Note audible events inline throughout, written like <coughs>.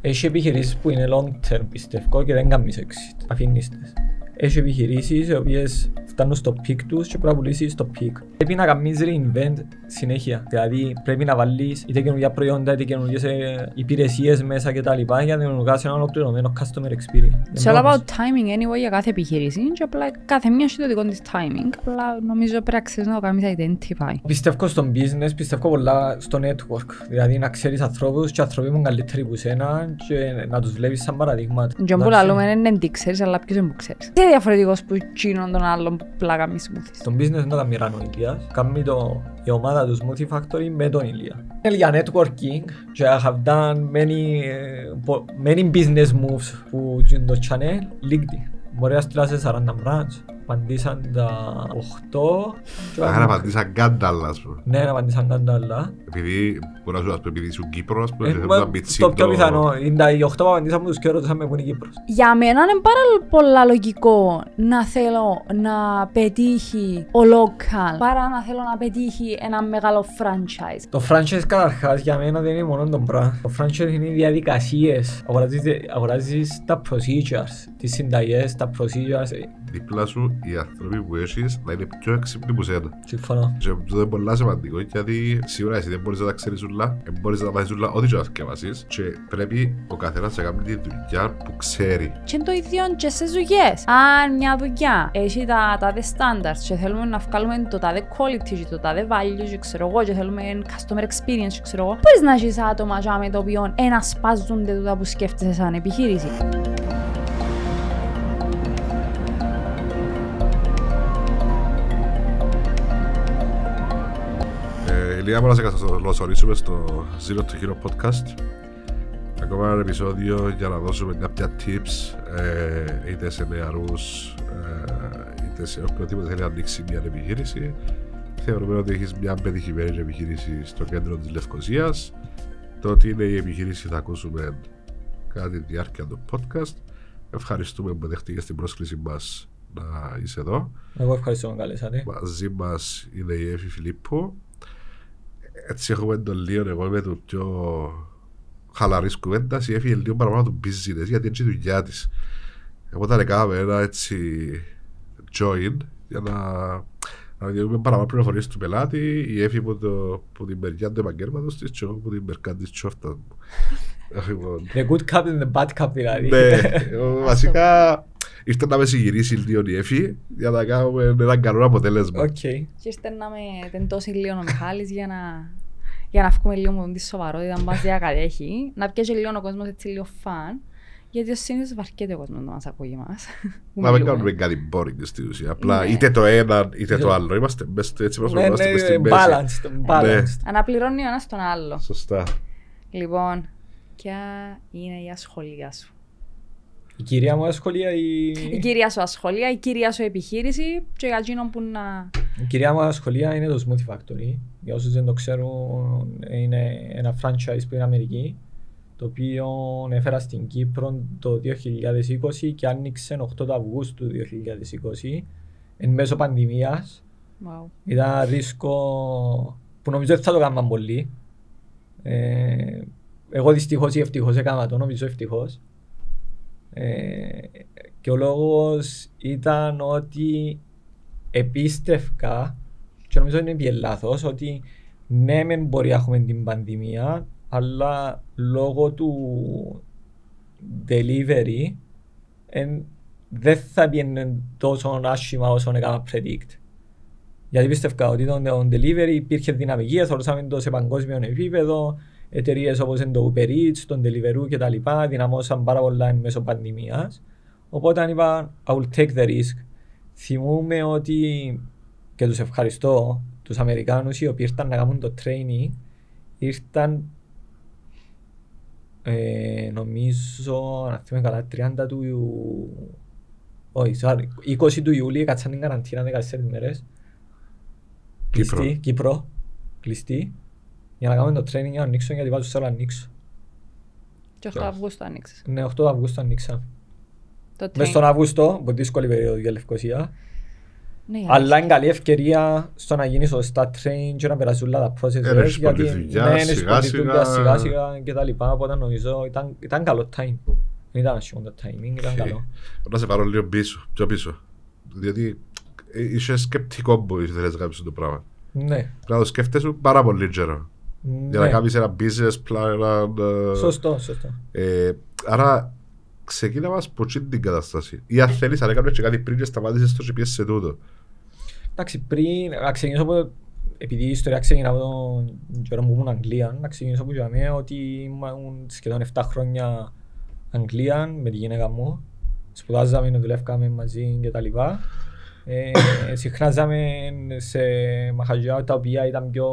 Έχει επιχειρήσεις που είναι long term πιστεύω και δεν κάνεις exit, αφήνεις τις. Έχει επιχειρήσεις οι οποίες φτάνουν στο peak τους και πρέπει να πουλήσεις στο peak. Πρέπει να κάνεις reinvent συνέχεια, δηλαδή πρέπει να βάλεις είτε καινούργια προϊόντα είτε καινούργιες ε, υπηρεσίες μέσα κτλ. για να δημιουργάσεις ένα ολοκληρωμένο customer experience. It's all about timing anyway για κάθε επιχειρήση και απλά κάθε μιας έχει το δικό της timing, απλά νομίζω πρέπει να να το κάνεις identify. Πιστεύω στο business, πιστεύω πολλά στο network, δηλαδή να ξέρεις ανθρώπους και ανθρώποι μου καλύτεροι που σένα και να τους βλέπεις σαν παραδείγμα. Και που λαλούμε είναι τι ναι, ξέρεις αλλά ποιος δεν που ξέρεις. Τι είναι διαφορετικός που εκείνον τον άλλον που πλάκα μη σμούθεις. Τον business είναι τα μοιράνω ο Ηλίας. Κάμει το, η ομάδα τους Smoothie Factory με τον Ηλία. Είναι για networking και I have done many, ε, many business moves που το channel LinkedIn. Μπορεί να στείλα 40 branch απαντήσαν τα 8. Άρα απαντήσαν κάνταλα, ας πούμε. Ναι, απαντήσαν κάνταλα. Επειδή, μπορεί να σου πω, επειδή είσαι Κύπρος, που ε, δεν να μπει Το πιο πιθανό, είναι τα 8 που απαντήσαμε τους και ρωτήσαμε που είναι Κύπρος. Για μένα είναι πάρα πολύ λογικό να θέλω να πετύχει ο local, παρά να θέλω να πετύχει ένα μεγάλο franchise. Το franchise καταρχάς για μένα δεν είναι μόνο το πράγμα. Το franchise είναι οι διαδικασίες. Αγοράζεις αγοράζεις τα procedures, τις συνταγές, τα procedures, δίπλα σου οι άνθρωποι που έχεις να είναι πιο έξυπνοι που σένα. Συμφωνώ. Και αυτό είναι πολύ σημαντικό γιατί σίγουρα εσύ δεν μπορείς να τα ξέρεις όλα, δεν μπορείς να βάζεις όλα ό,τι και να Και πρέπει ο καθένας να κάνει τη δουλειά που ξέρει. Και είναι το ίδιο και σε δουλειέ. Αν μια δουλειά έχει τα τάδε standards και θέλουμε να βγάλουμε το τάδε quality, και το τάδε value, και ξέρω εγώ, και θέλουμε customer experience, ξέρω εγώ, μπορείς να έχεις άτομα με το οποίο ένα σπάζονται το που σκέφτεσαι σαν επιχείρηση. Καλή μου να σε καλωσορίσουμε στο Zero to Hero Podcast. Ακόμα ένα επεισόδιο για να δώσουμε κάποια tips ε, είτε σε νεαρούς ε, είτε σε οποιοδήποτε θέλει να ανοίξει μια επιχείρηση. Θεωρούμε ότι έχεις μια πετυχημένη επιχείρηση στο κέντρο της Λευκοσίας. Το ότι είναι η επιχείρηση θα ακούσουμε κατά τη διάρκεια του podcast. Ευχαριστούμε που δεχτήκες την πρόσκληση μας να είσαι εδώ. Εγώ ευχαριστώ που καλέσατε. Μαζί μας είναι η Εύη Φιλίππου έτσι έχουμε το λίγο εγώ είμαι το πιο χαλαρής κουβέντας, η έφυγε λίγο παραπάνω του business, γιατί έτσι η δουλειά της. Εγώ τα έκαμε ένα έτσι join για να να δημιουργούμε παραπάνω πληροφορίες του πελάτη, η έφυγε από, το, από την μεριά του επαγγέλματος της και εγώ από την μεριά της τσόφτας μου. The good cup and the bad cup δηλαδή. Ναι, βασικά Ήρθε να με συγγυρίσει η Λίον Ιέφη για να κάνουμε ένα καλό αποτέλεσμα. Okay. Και ήρθε να με τεντώσει λίγο ο Μιχάλης για να, για να βγούμε λίγο με τη σοβαρότητα, να μας διακατέχει, να πιέζει λίγο ο κόσμος έτσι λίγο φαν. Γιατί ο σύνδεσμο βαρκέται ο κόσμος να μας ακούει <laughs> Μα δεν κάνουμε κάτι boring στην ουσία. Απλά ναι. είτε το ένα είτε το άλλο. Είμαστε μέσα έτσι όπω είμαστε. Ναι, ναι, στην ναι, balanced, balanced. Ναι. Αναπληρώνει ο ένας τον άλλο. Σωστά. Λοιπόν, ποια είναι η ασχολία σου. Η κυρία μου ασχολία ή... Η κυρία σου ασχολία, η κυρία σου επιχείρηση και για που να... Η κυρία μου ασχολία είναι το Smoothie Factory. Για όσους δεν το ξέρουν είναι ένα franchise που είναι Αμερική το οποίο έφερα στην Κύπρο το 2020 και άνοιξε 8 Αυγούστου 2020 εν μέσω πανδημίας. Wow. Ήταν ρίσκο που νομίζω ότι θα το κάναμε πολύ. Ε, εγώ δυστυχώς ή ευτυχώς έκανα το, νομίζω ευτυχώς. Ε, και ο λόγος ήταν ότι επίστευκα, και νομίζω είναι πιο λάθος, ότι ναι μπορεί να έχουμε την πανδημία, αλλά λόγω του delivery ε, δεν θα πήγαινε τόσο άσχημα όσο έκανα predict. Γιατί πιστεύω ότι το delivery υπήρχε δυναμική, θεωρούσαμε το σε παγκόσμιο επίπεδο, εταιρείες όπως το Uber Eats, τον Deliveroo κτλ. δυναμώσαν πάρα πολλά εν μέσω πανδημίας. Οπότε αν είπα, I will take the risk. Θυμούμε ότι και τους ευχαριστώ τους Αμερικάνους οι οποίοι ήρθαν να κάνουν το training, ήρθαν ε, νομίζω, να θυμάμαι καλά, 30 του Ιου... Όχι, sorry, 20 του Ιούλη κάτσαν την καραντίνα 14 ημέρες. Κλειστή, Κύπρο. Κλειστή για να κάνουμε το training για να ανοίξω γιατί βάζω θέλω να ανοίξω. Και 8 Αυγούστου ανοίξες. Ναι, 8 Αυγούστου ανοίξα. Μες στον Αύγουστο, που δύσκολη περίοδο για Λευκοσία. Ναι, αλλά είναι καλή ευκαιρία στο να γίνεις σωστά train και να περάσουν όλα τα processes. Έρχεσαι ε, γιατί δουλειά, ναι, σιγά σιγά, σιγά σιγά και τα λοιπά. Οπότε νομίζω ήταν, ήταν καλό time. Δεν ήταν ασχόν το timing, ήταν καλό. Να σε πάρω λίγο πίσω, πιο πίσω. Διότι ε, είσαι σκεπτικό που ήθελες να κάνεις το πράγμα. Ναι. Πρέπει να το σκέφτεσαι πάρα πολύ γερό. Ναι. Για να κάνεις ένα business plan. Ε, σωστό, σωστό. Ε, άρα ξεκίνα μας από την κατάσταση. Ή αν θέλεις αν έκανες κάτι πριν και σταμάτησες το GPS σε τούτο. Εντάξει, πριν να ξεκινήσω από επειδή η ιστορία ξεκινά από τον καιρό που ήμουν Αγγλία, να ξεκινήσω από την ότι ήμουν σχεδόν 7 χρόνια Αγγλία με τη γυναίκα μου. Σπουδάζαμε, δουλεύκαμε μαζί και τα λοιπά. Ε, συχνάζαμε σε μαχαζιά τα οποία ήταν πιο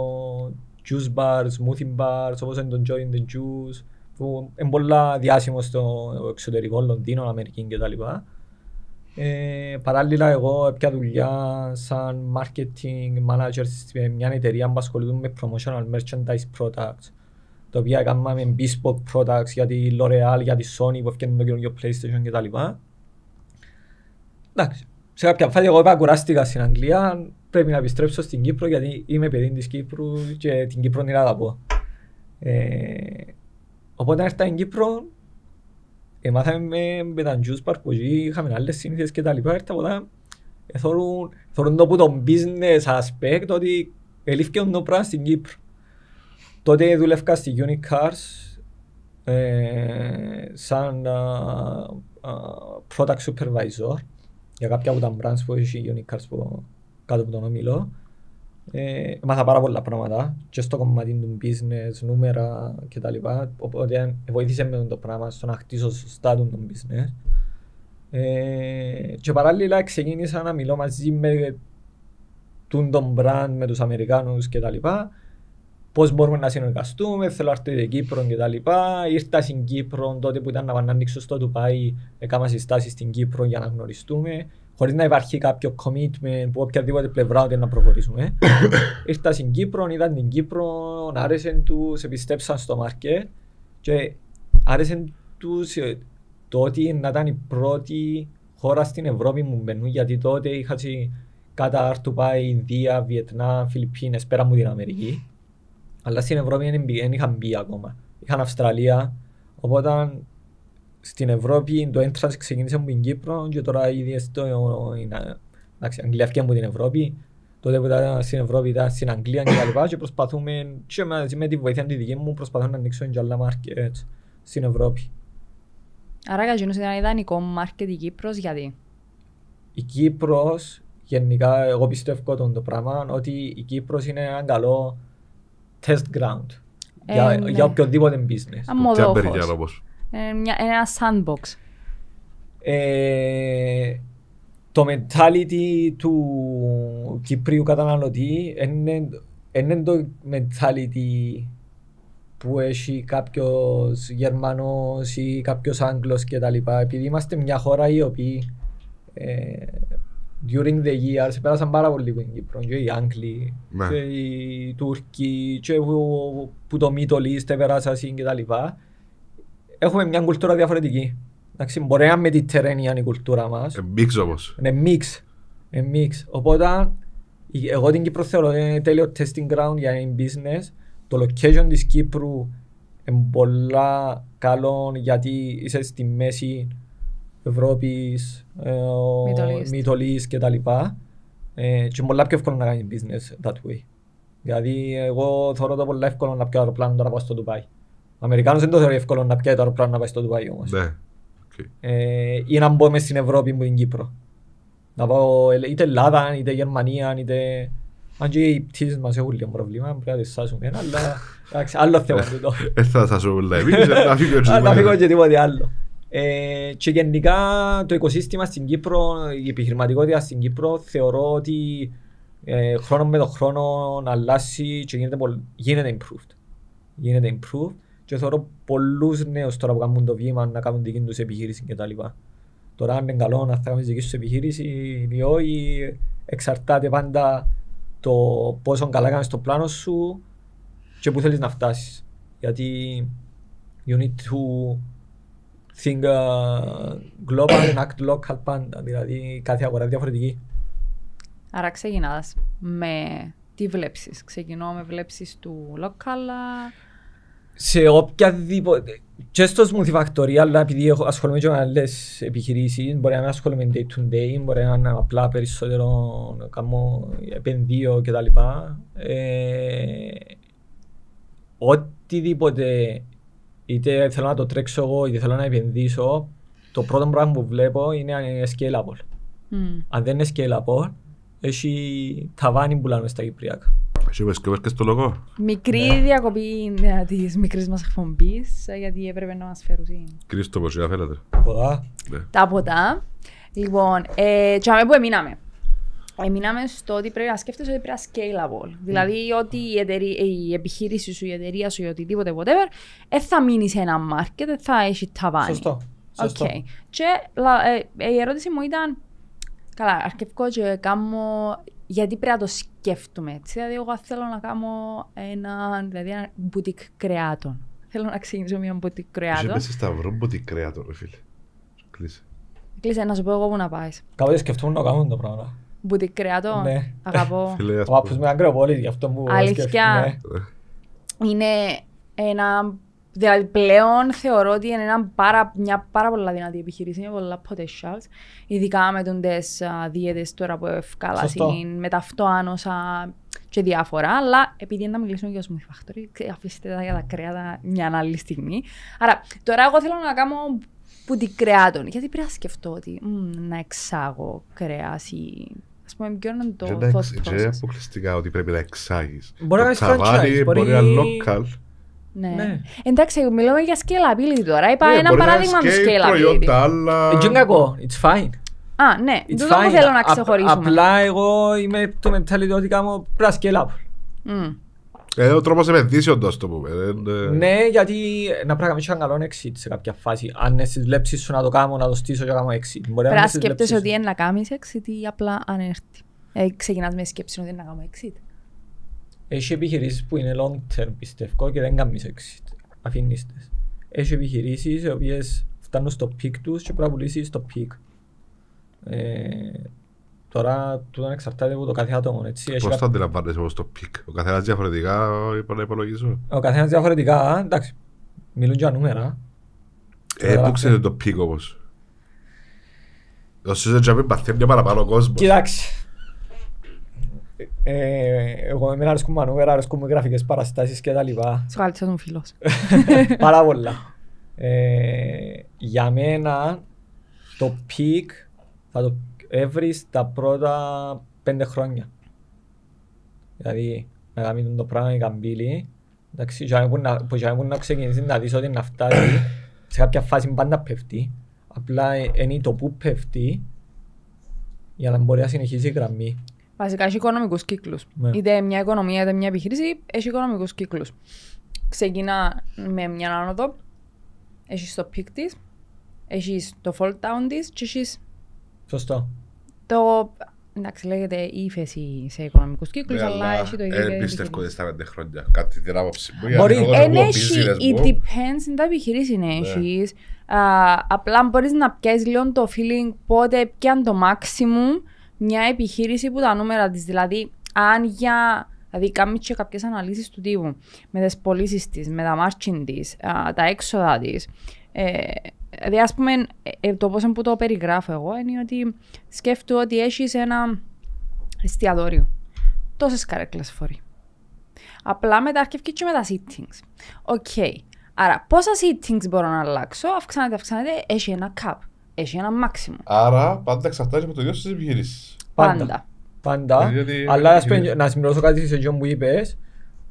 juice bars, smoothie bars, όπως είναι το Join the Juice, που είναι πολλά διάσημο στο εξωτερικό, Λονδίνο, Αμερική και τα Ε, παράλληλα, εγώ έπια δουλειά σαν marketing manager σε μια εταιρεία που ασχολούνται με promotional merchandise products το τα οποία με bespoke products για τη L'Oreal, για τη Sony που έφτιανε το καινούργιο PlayStation λοιπά. Εντάξει, σε κάποια φάση εγώ είπα κουράστηκα στην Αγγλία, πρέπει να επιστρέψω στην Κύπρο γιατί είμαι παιδί της Κύπρου και την Κύπρο την αγαπώ. Ε, οπότε έρθα στην Κύπρο, ε, μάθαμε με τα Jews παρπογή, είχαμε άλλες συνήθειες και τα λοιπά. έρθα από Θεωρούν, θεωρούν το που το business aspect ότι ελήφθηκε το πράγμα στην Κύπρο. Τότε δουλεύκα στη Unicars ε, σαν uh, uh, product supervisor για κάποια από τα brands που έχει η Unicars που κάτω από τον όμιλο. Ε, μάθα πάρα πολλά πράγματα και στο κομμάτι του business, νούμερα κτλ. Οπότε βοήθησε με το πράγμα στο να χτίσω σωστά τον business. Ε, και παράλληλα ξεκίνησα να μιλώ μαζί με τον brand, με τους Αμερικάνους κτλ. Πώς μπορούμε να συνεργαστούμε, θέλω να στην Κύπρο κτλ. Ήρθα στην Κύπρο τότε που ήταν να ανοίξω στο Τουπάι, έκανα συστάσεις στην Κύπρο για να γνωριστούμε χωρίς να υπάρχει κάποιο commitment που οποιαδήποτε πλευρά ότι να προχωρήσουμε. <coughs> Ήρθα στην Κύπρο, είδα την Κύπρο, άρεσε του, επιστέψαν στο μάρκετ και άρεσε τους ε, το ότι να ήταν η πρώτη χώρα στην Ευρώπη μου μπαινού, γιατί τότε είχα κατά πάει Ινδία, Βιετνάμ, Φιλιππίνες, πέρα μου την Αμερική. Αλλά στην Ευρώπη δεν είχαν μπει ακόμα. Είχαν Αυστραλία, οπότε στην Ευρώπη το entrance ξεκίνησε από την Κύπρο και τώρα ήδη στο εντάξει, Αγγλία από την Ευρώπη. Τότε που ήταν στην Ευρώπη ήταν στην Αγγλία και τα λοιπά και προσπαθούμε και μαζί με τη βοήθεια τη δική μου προσπαθούμε να ανοίξουν και άλλα μάρκετ στην Ευρώπη. Άρα κατζίνωσε ένα ιδανικό μάρκετ η Κύπρος γιατί. Η Κύπρος γενικά εγώ πιστεύω τον το πράγμα ότι η Κύπρος είναι ένα καλό test ground. Ε, για, ναι. για οποιοδήποτε business. Αμμοδόχος. Ε, μια, ένα sandbox. Ε, το mentality του Κυπρίου καταναλωτή είναι, είναι το mentality που έχει κάποιος Γερμανός ή κάποιος Άγγλος κτλ. Επειδή είμαστε μια χώρα η οποία ε, during the years πέρασαν πάρα πολύ λίγο την Κύπρο. Και οι Άγγλοι, yeah. Ναι. και οι Τούρκοι, και που, που το Middle East πέρασαν κτλ έχουμε μια κουλτούρα διαφορετική. Εντάξει, μπορεί να είναι η κουλτούρα μας. Ε, είναι μίξ όμως. Είναι μίξ. μίξ. Οπότε, εγώ την Κύπρο θεωρώ ότι είναι τέλειο testing ground για in business. Το location της Κύπρου είναι πολλά καλό γιατί είσαι στη μέση Ευρώπης, Μητολή κτλ. Και ε, και πολλά πιο εύκολο να κάνει business that way. Δηλαδή, εγώ θεωρώ το πολύ εύκολο να πιω αεροπλάνο τώρα πάω στο Ντουμπάι. Αμερικάνος δεν το θεωρεί εύκολο να πιάει το αεροπλάνο να πάει στο Ντουβάι όμως. Ναι. Okay. Ε, ή να μπω μέσα στην Ευρώπη μου την Κύπρο. Να πάω είτε Ελλάδα, είτε Γερμανία, είτε... Αν και οι πτήσεις μας έχουν λίγο προβλήμα, πρέπει να τις ένα, αλλά <laughs> εντάξει, άλλο θέμα τούτο. Δεν θα σάσω πολλά, εμείς να φύγω και τίποτε άλλο. Ε, και γενικά το οικοσύστημα στην Κύπρο, η επιχειρηματικότητα στην Κύπρο θεωρώ ότι ε, χρόνο με το χρόνο να αλλάσει και γίνεται, γίνεται improved. Γίνεται improved και θεωρώ πολλούς νέους τώρα που κάνουν το βήμα να κάνουν δική τους επιχείρηση και τα λοιπά. Τώρα αν είναι καλό να θα κάνεις δική σου επιχείρηση ή όχι, εξαρτάται πάντα το πόσο καλά κάνεις το πλάνο σου και που θέλεις να φτάσεις. Γιατί you need to think uh, global and act local πάντα, δηλαδή κάθε αγορά είναι διαφορετική. Άρα ξεκινάς με τι βλέψεις. Ξεκινώ με βλέψεις του local, σε οποιαδήποτε. Και στο Smoothie Factory, αλλά επειδή ασχολούμαι και με άλλες επιχειρήσεις, μπορεί να ασχολούμαι day to day, μπορεί να είναι απλά περισσότερο να κάνω επενδύω κτλ. Ε, οτιδήποτε, είτε θέλω να το τρέξω εγώ, είτε θέλω να επενδύσω, το πρώτο πράγμα που βλέπω είναι αν είναι scalable. Αν δεν είναι scalable, έχει ταβάνι που λένε στα Κυπριακά. Εσύ βρίσκω και στο λόγο. Μικρή ναι. διακοπή ε, της μικρής μας εκπομπής, ε, γιατί έπρεπε να μας φέρουν. Κρίστο, πώ θέλετε. Ποτά. Ναι. Τα ποτά. Λοιπόν, ε, τσάμε που εμείναμε. Εμείναμε στο ότι πρέπει να σκέφτεσαι ότι πρέπει να scalable. Mm. Δηλαδή ότι η, εταιρεία, η επιχείρηση σου, η εταιρεία σου ή οτιδήποτε, whatever, δεν θα μείνει σε ένα market, δεν θα έχει ταβάνι. Σωστό. Σωστό. Και ε, ε, η ερώτηση μου ήταν, καλά, αρκευκό και κάνω γιατί πρέπει να το σκέφτομαι έτσι. Δηλαδή, εγώ θέλω να κάνω ένα, δηλαδή ένα μπουτικ κρεάτων. Θέλω να ξεκινήσω μια μπουτικ κρεάτων. Είσαι σταυρό μπουτικ κρεάτων, φίλε. Κλείσε. Κλείσε, να σου πω εγώ που να πάεις. Κάποτε σκεφτουμε να κάνουν το πράγμα. Μπουτικ κρεάτων. Ναι. Αγαπώ. <laughs> Ο από με αγκροπόλης, γι' αυτό μου σκέφτομαι. Αλήθεια. Είναι ένα Δηλαδή πλέον θεωρώ ότι είναι ένα πάρα, μια πάρα πολύ δυνατή επιχείρηση, είναι πολλά potential, ειδικά με τις δίαιτες τώρα που ευκάλασαν, με τα και διάφορα, αλλά επειδή να μιλήσουμε για smooth factory, αφήστε τα για τα κρέατα μια άλλη στιγμή. Άρα τώρα εγώ θέλω να κάνω που την κρεάτων, γιατί πρέπει να σκεφτώ ότι μ, να εξάγω κρέας ή ας πούμε ποιο είναι το thought Δεν Δεν αποκλειστικά ότι πρέπει να εξάγεις. Μπορεί να είναι franchise, μπορεί να local. Ναι. ναι. Εντάξει, μιλάμε για scalability τώρα. Είπα ναι, ένα παράδειγμα του scalability. Προϊόντα, αλλά... Είναι κακό. It's fine. Α, ναι. Δεν το θέλω να ξεχωρίσουμε. Απλά εγώ είμαι το mentality ότι κάνω πρέπει scale up. Ε, ο τρόπος επενδύσεων το το πούμε. Ε. Ναι, γιατί να πρέπει να καλό exit σε κάποια φάση. Αν εσύ βλέπει σου να το κάνω, να το στήσω και να κάνω exit. Μπορεί να σκέφτεσαι ότι είναι να κάνεις exit ή απλά αν έρθει. Ε, Ξεκινάς με σκέψη ότι είναι να κάνω exit. Έχει επιχειρήσεις που είναι long term πιστεύω και δεν κάνεις exit. Αφήνεις τι. Έχει επιχειρήσεις οι οποίες φτάνουν στο peak τους και πρέπει να πουλήσεις στο peak. Ε, τώρα τούτο εξαρτάται από το κάθε άτομο. Έτσι. Πώς Έχει... αντιλαμβάνεσαι όπως το peak. Ο καθένας διαφορετικά πρέπει να υπολογίζω. Ο καθένας διαφορετικά, εντάξει. Μιλούν για νούμερα. Ε, πού ξέρετε το peak όμως. Δώσες ότι παθαίνει παραπάνω κόσμο. Κοιτάξτε, ε, εγώ εμένα αρέσκουν μανούερα, αρέσκουν με γραφικές παραστάσεις και τα λοιπά. Σου κάλυψα τον φίλο σου. <laughs> Πάρα πολλά. Ε, για μένα το πικ θα το έβρεις τα πρώτα πέντε χρόνια. Δηλαδή να κάνει το πράγμα η καμπύλη, εντάξει, που για να ξεκινήσεις να δεις ότι να φτάσει <coughs> σε κάποια φάση πάντα πέφτει. Απλά είναι το που πέφτει για να μπορεί να συνεχίσει η γραμμή. Βασικά έχει οικονομικούς κύκλους. Ναι. Είτε μια οικονομία είτε μια επιχείρηση έχει οικονομικούς κύκλους. Ξεκινά με μια άνοδο, έχεις το πικ της, έχεις το fall down της και έχεις. Σωστό. Το. Εντάξει, λέγεται ύφεση σε οικονομικούς κύκλους, αλλά έχει το ίδιο. Δεν πιστεύω ότι στα πέντε χρόνια κάτι την άποψη που Μπορεί ναι, ναι. να έχει. It depends είναι τα επιχειρήση να έχει. Απλά μπορείς να πιέζει λίγο το feeling πότε πιάνει το maximum μια επιχείρηση που τα νούμερα της. Δηλαδή, αν για. Δηλαδή, κάνουμε και κάποιες αναλύσεις του τύπου με τις πωλήσεις της, με τα margin τη, τα έξοδα της. Ε, δηλαδή, ας πούμε, ε, ε, το πώ που το περιγράφω εγώ είναι ότι σκέφτομαι ότι έχεις ένα εστιατόριο. Τόσες καρέκλες φορεί. Απλά μετά αρκεύει και με τα sittings. Οκ. Άρα, πόσα sittings μπορώ να αλλάξω, αυξάνεται, αυξάνεται, έχει ένα cap έχει ένα μάξιμο. Άρα πάντα εξαρτάται από το ίδιο στις επιχειρήσεις. Πάντα. Πάντα. Ε, αλλά να συμπληρώσω κάτι σε αυτό που είπες.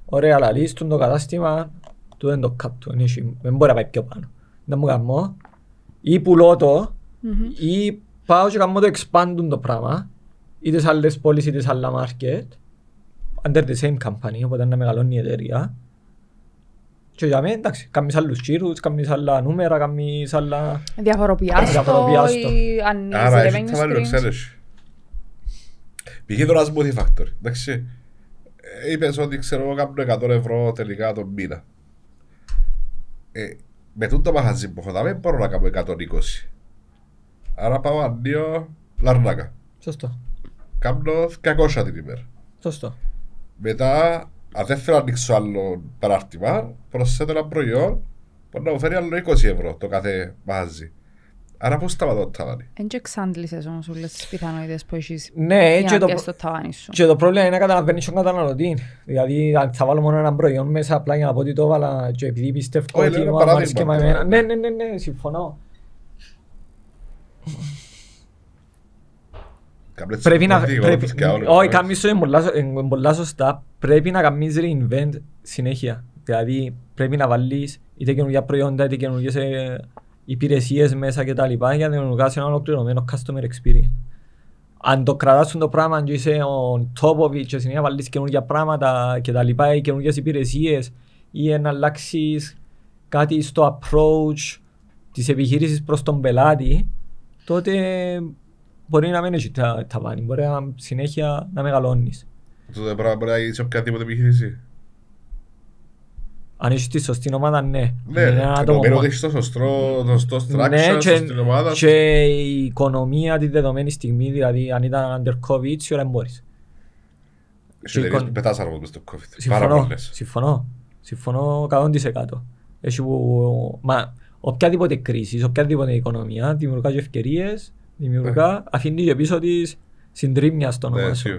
Ωραία, αλλά λύστον το κατάστημα, του δεν το κάτω, δεν μπορεί να πάει πιο πάνω. Να μου κάνω ή πουλώ το ή πάω και κάνω το expandουν το πράγμα είτε σε άλλες πόλεις είτε σε άλλα market under the same company, οπότε να μεγαλώνει η εταιρεία και για μένα, εντάξει, κάνεις άλλους κύρους, κάνεις άλλα νούμερα, κάνεις άλλα... Διαφοροποιάστο ή αν Άρα, εσύ θα βάλω εξέλεση. Πήγε τώρα smoothie factory, εντάξει. Είπες ότι ξέρω κάνω 100 ευρώ τελικά τον μήνα. Ε, με τούτο μαχαζί που έχω δάμε μπορώ να κάνω 120. Άρα πάω αντίο λαρνάκα. Σωστό. Κάνω 200 την ημέρα. Σωστό. Μετά αν δεν θέλω να ανοίξω άλλο παράρτημα, προσθέτω ένα προϊόν που να μου φέρει άλλο 20 ευρώ το κάθε μαζί. Άρα πώς σταματώ το ταβάνι. Εν και εξάντλησες όμως όλες τις πιθανότητες που έχεις ναι, για να πιάσεις το ταβάνι σου. Και το πρόβλημα είναι να καταλαβαίνεις τον καταναλωτή. Δηλαδή θα βάλω μόνο ένα προϊόν μέσα απλά για να πω ότι το έβαλα και επειδή πιστεύω ότι μου αρέσει και με εμένα. Ναι, ναι, ναι, ναι συμφωνώ. Πρέπει να Όχι, ε. κάνεις το πολλά σωστά. Πρέπει να reinvent συνέχεια. Δηλαδή πρέπει να βάλεις είτε καινούργια προϊόντα είτε καινούργιες ε, υπηρεσίες μέσα και τα λοιπά για να δημιουργάσεις ένα ολοκληρωμένο customer experience. Αν το κρατάς το πράγμα αν είσαι on top of it και συνέχεια βάλεις καινούργια πράγματα και τα λοιπά ή καινούργιες υπηρεσίες ή να αλλάξεις κάτι στο approach της επιχείρησης προς τον πελάτη τότε μπορεί να μην έχει τα, πάνη, μπορεί να, συνέχεια να μεγαλώνεις. Αυτό το πράγμα μπορεί να γίνει σε οποιαδήποτε επιχείρηση. Αν είσαι τη σωστή ομάδα, ναι. Ναι, είναι ένα άτομο. Ενώ έχεις το σωστό, το ναι, σωστό structure, ναι, και, σωστή ομάδα. και η οικονομία τη δεδομένη στιγμή, δηλαδή αν ήταν under COVID, σίγουρα δεν μπορείς. Σου λέει πετάς άρα μες το COVID. Συμφωνώ, συμφωνώ. Συμφωνώ 100%. Έχει μα οποιαδήποτε κρίση, οποιαδήποτε οικονομία δημιουργάζει ευκαιρίες δημιουργά, αφήνει και πίσω της συντρίμμιας στο όνομα ναι, σου.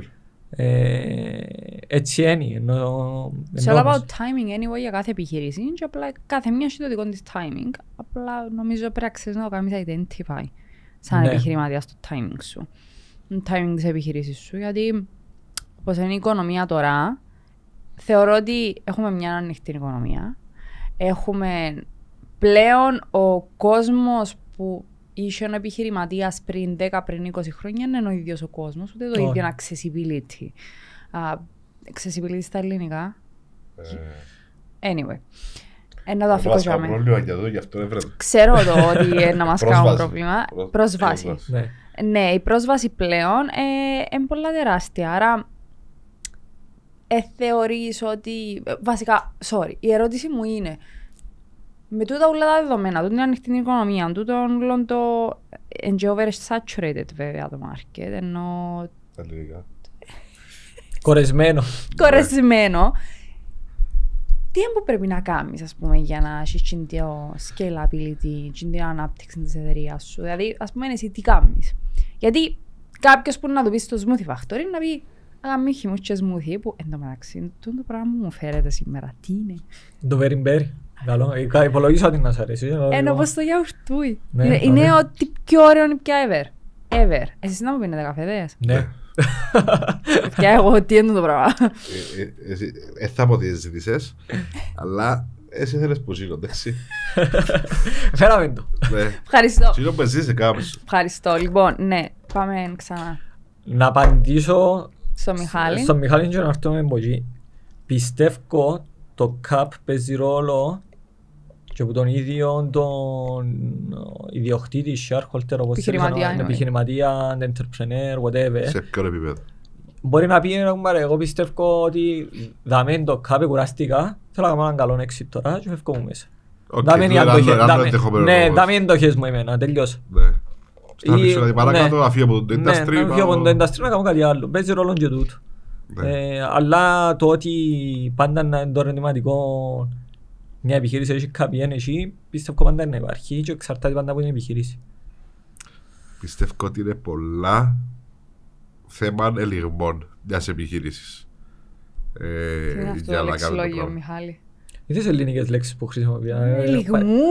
Ε, έτσι είναι. Σε όλα about timing anyway για κάθε επιχείρηση και απλά κάθε μία έχει το δικό της timing. Απλά νομίζω πρέπει να το κάνεις identify σαν ναι. επιχειρηματία στο timing σου. Το timing της επιχειρήσης σου γιατί όπως είναι η οικονομία τώρα θεωρώ ότι έχουμε μια ανοιχτή οικονομία. Έχουμε πλέον ο κόσμος που είχε ένα επιχειρηματία πριν 10 πριν 20 χρόνια, είναι ο ίδιος ο κόσμος, ούτε το ίδιο ίδιο accessibility. accessibility στα ελληνικά. Ε. Anyway. Ε, να το αφήσω για μένα. Ξέρω το ότι ε, να μας κάνουν πρόβλημα. Πρόσβαση. Ναι. ναι. η πρόσβαση πλέον είναι πολλά τεράστια. Άρα, ε, θεωρείς ότι. Βασικά, sorry, η ερώτηση μου είναι με τούτα όλα τα δεδομένα, τούτη ανοιχτή οικονομία, τούτο όλο το and saturated βέβαια το market, ενώ... Κορεσμένο. Κορεσμένο. Τι είναι που πρέπει να κάνεις, ας πούμε, για να έχεις την scalability, την ανάπτυξη της εταιρείας σου. Δηλαδή, ας πούμε, εσύ τι κάνεις. Γιατί κάποιος που να το πει στο smoothie factory να πει μη χυμούς και smoothie που εν τω μεταξύ το πράγμα μου φέρεται σήμερα. Τι είναι. Το berry. Καλό. Υπολογίσα ότι να σ' αρέσει. Ε, Ενώ όπως το γιαουρτούι. Ναι, είναι ό,τι πιο ωραίο είναι πια ever. Ever. Εσείς να μου πίνετε καφεδές. Ναι. ναι. Ε, πια εγώ τι είναι το πράγμα. Ε, εσύ θα πω τι ζήτησες, αλλά εσύ θέλεις που ζήλω, εντάξει. Φέραμε το. Ναι. Ευχαριστώ. Ζήλω που εσύ είσαι Ευχαριστώ. Λοιπόν, ναι, πάμε ξανά. Να απαντήσω Στον Μιχάλη. Στο Μιχάλη και να έρθω με Πιστεύω Πιστεύω το ΚΑΠ παίζει ρόλο και από τον ίδιο τον ιδιοκτήτη, shareholder, όπως θέλεις επιχειρηματία, entrepreneur, whatever. Σε ποιο επίπεδο. Μπορεί να πει, εγώ πιστεύω ότι δαμέν το κάπε κουραστικά, θέλω να κάνω έναν καλό exit τώρα και φεύγω μου μέσα. Δαμέν οι αντοχές, ναι, δαμέν οι αντοχές μου εμένα, τελειώσα. Ναι. κάτι παρακάτω, ναι. αφήγω από το ναι, industry. Ναι, αφήγω από το industry να κάνω κάτι άλλο. Παίζει ρόλο και τούτο. Ε, αλλά το ότι πάντα είναι το μια επιχείρηση έχει κάποια ένεση, πιστεύω πάντα να υπάρχει και εξαρτάται πάντα από την επιχείρηση. Πιστεύω ότι είναι πολλά θέμα ελιγμών μιας επιχείρησης. Ε, Τι είναι αυτό για το λεξιλόγιο, Μιχάλη. Είδε τι ελληνικές λέξεις που χρησιμοποιούν. Ε, ε, Ελιγμούς.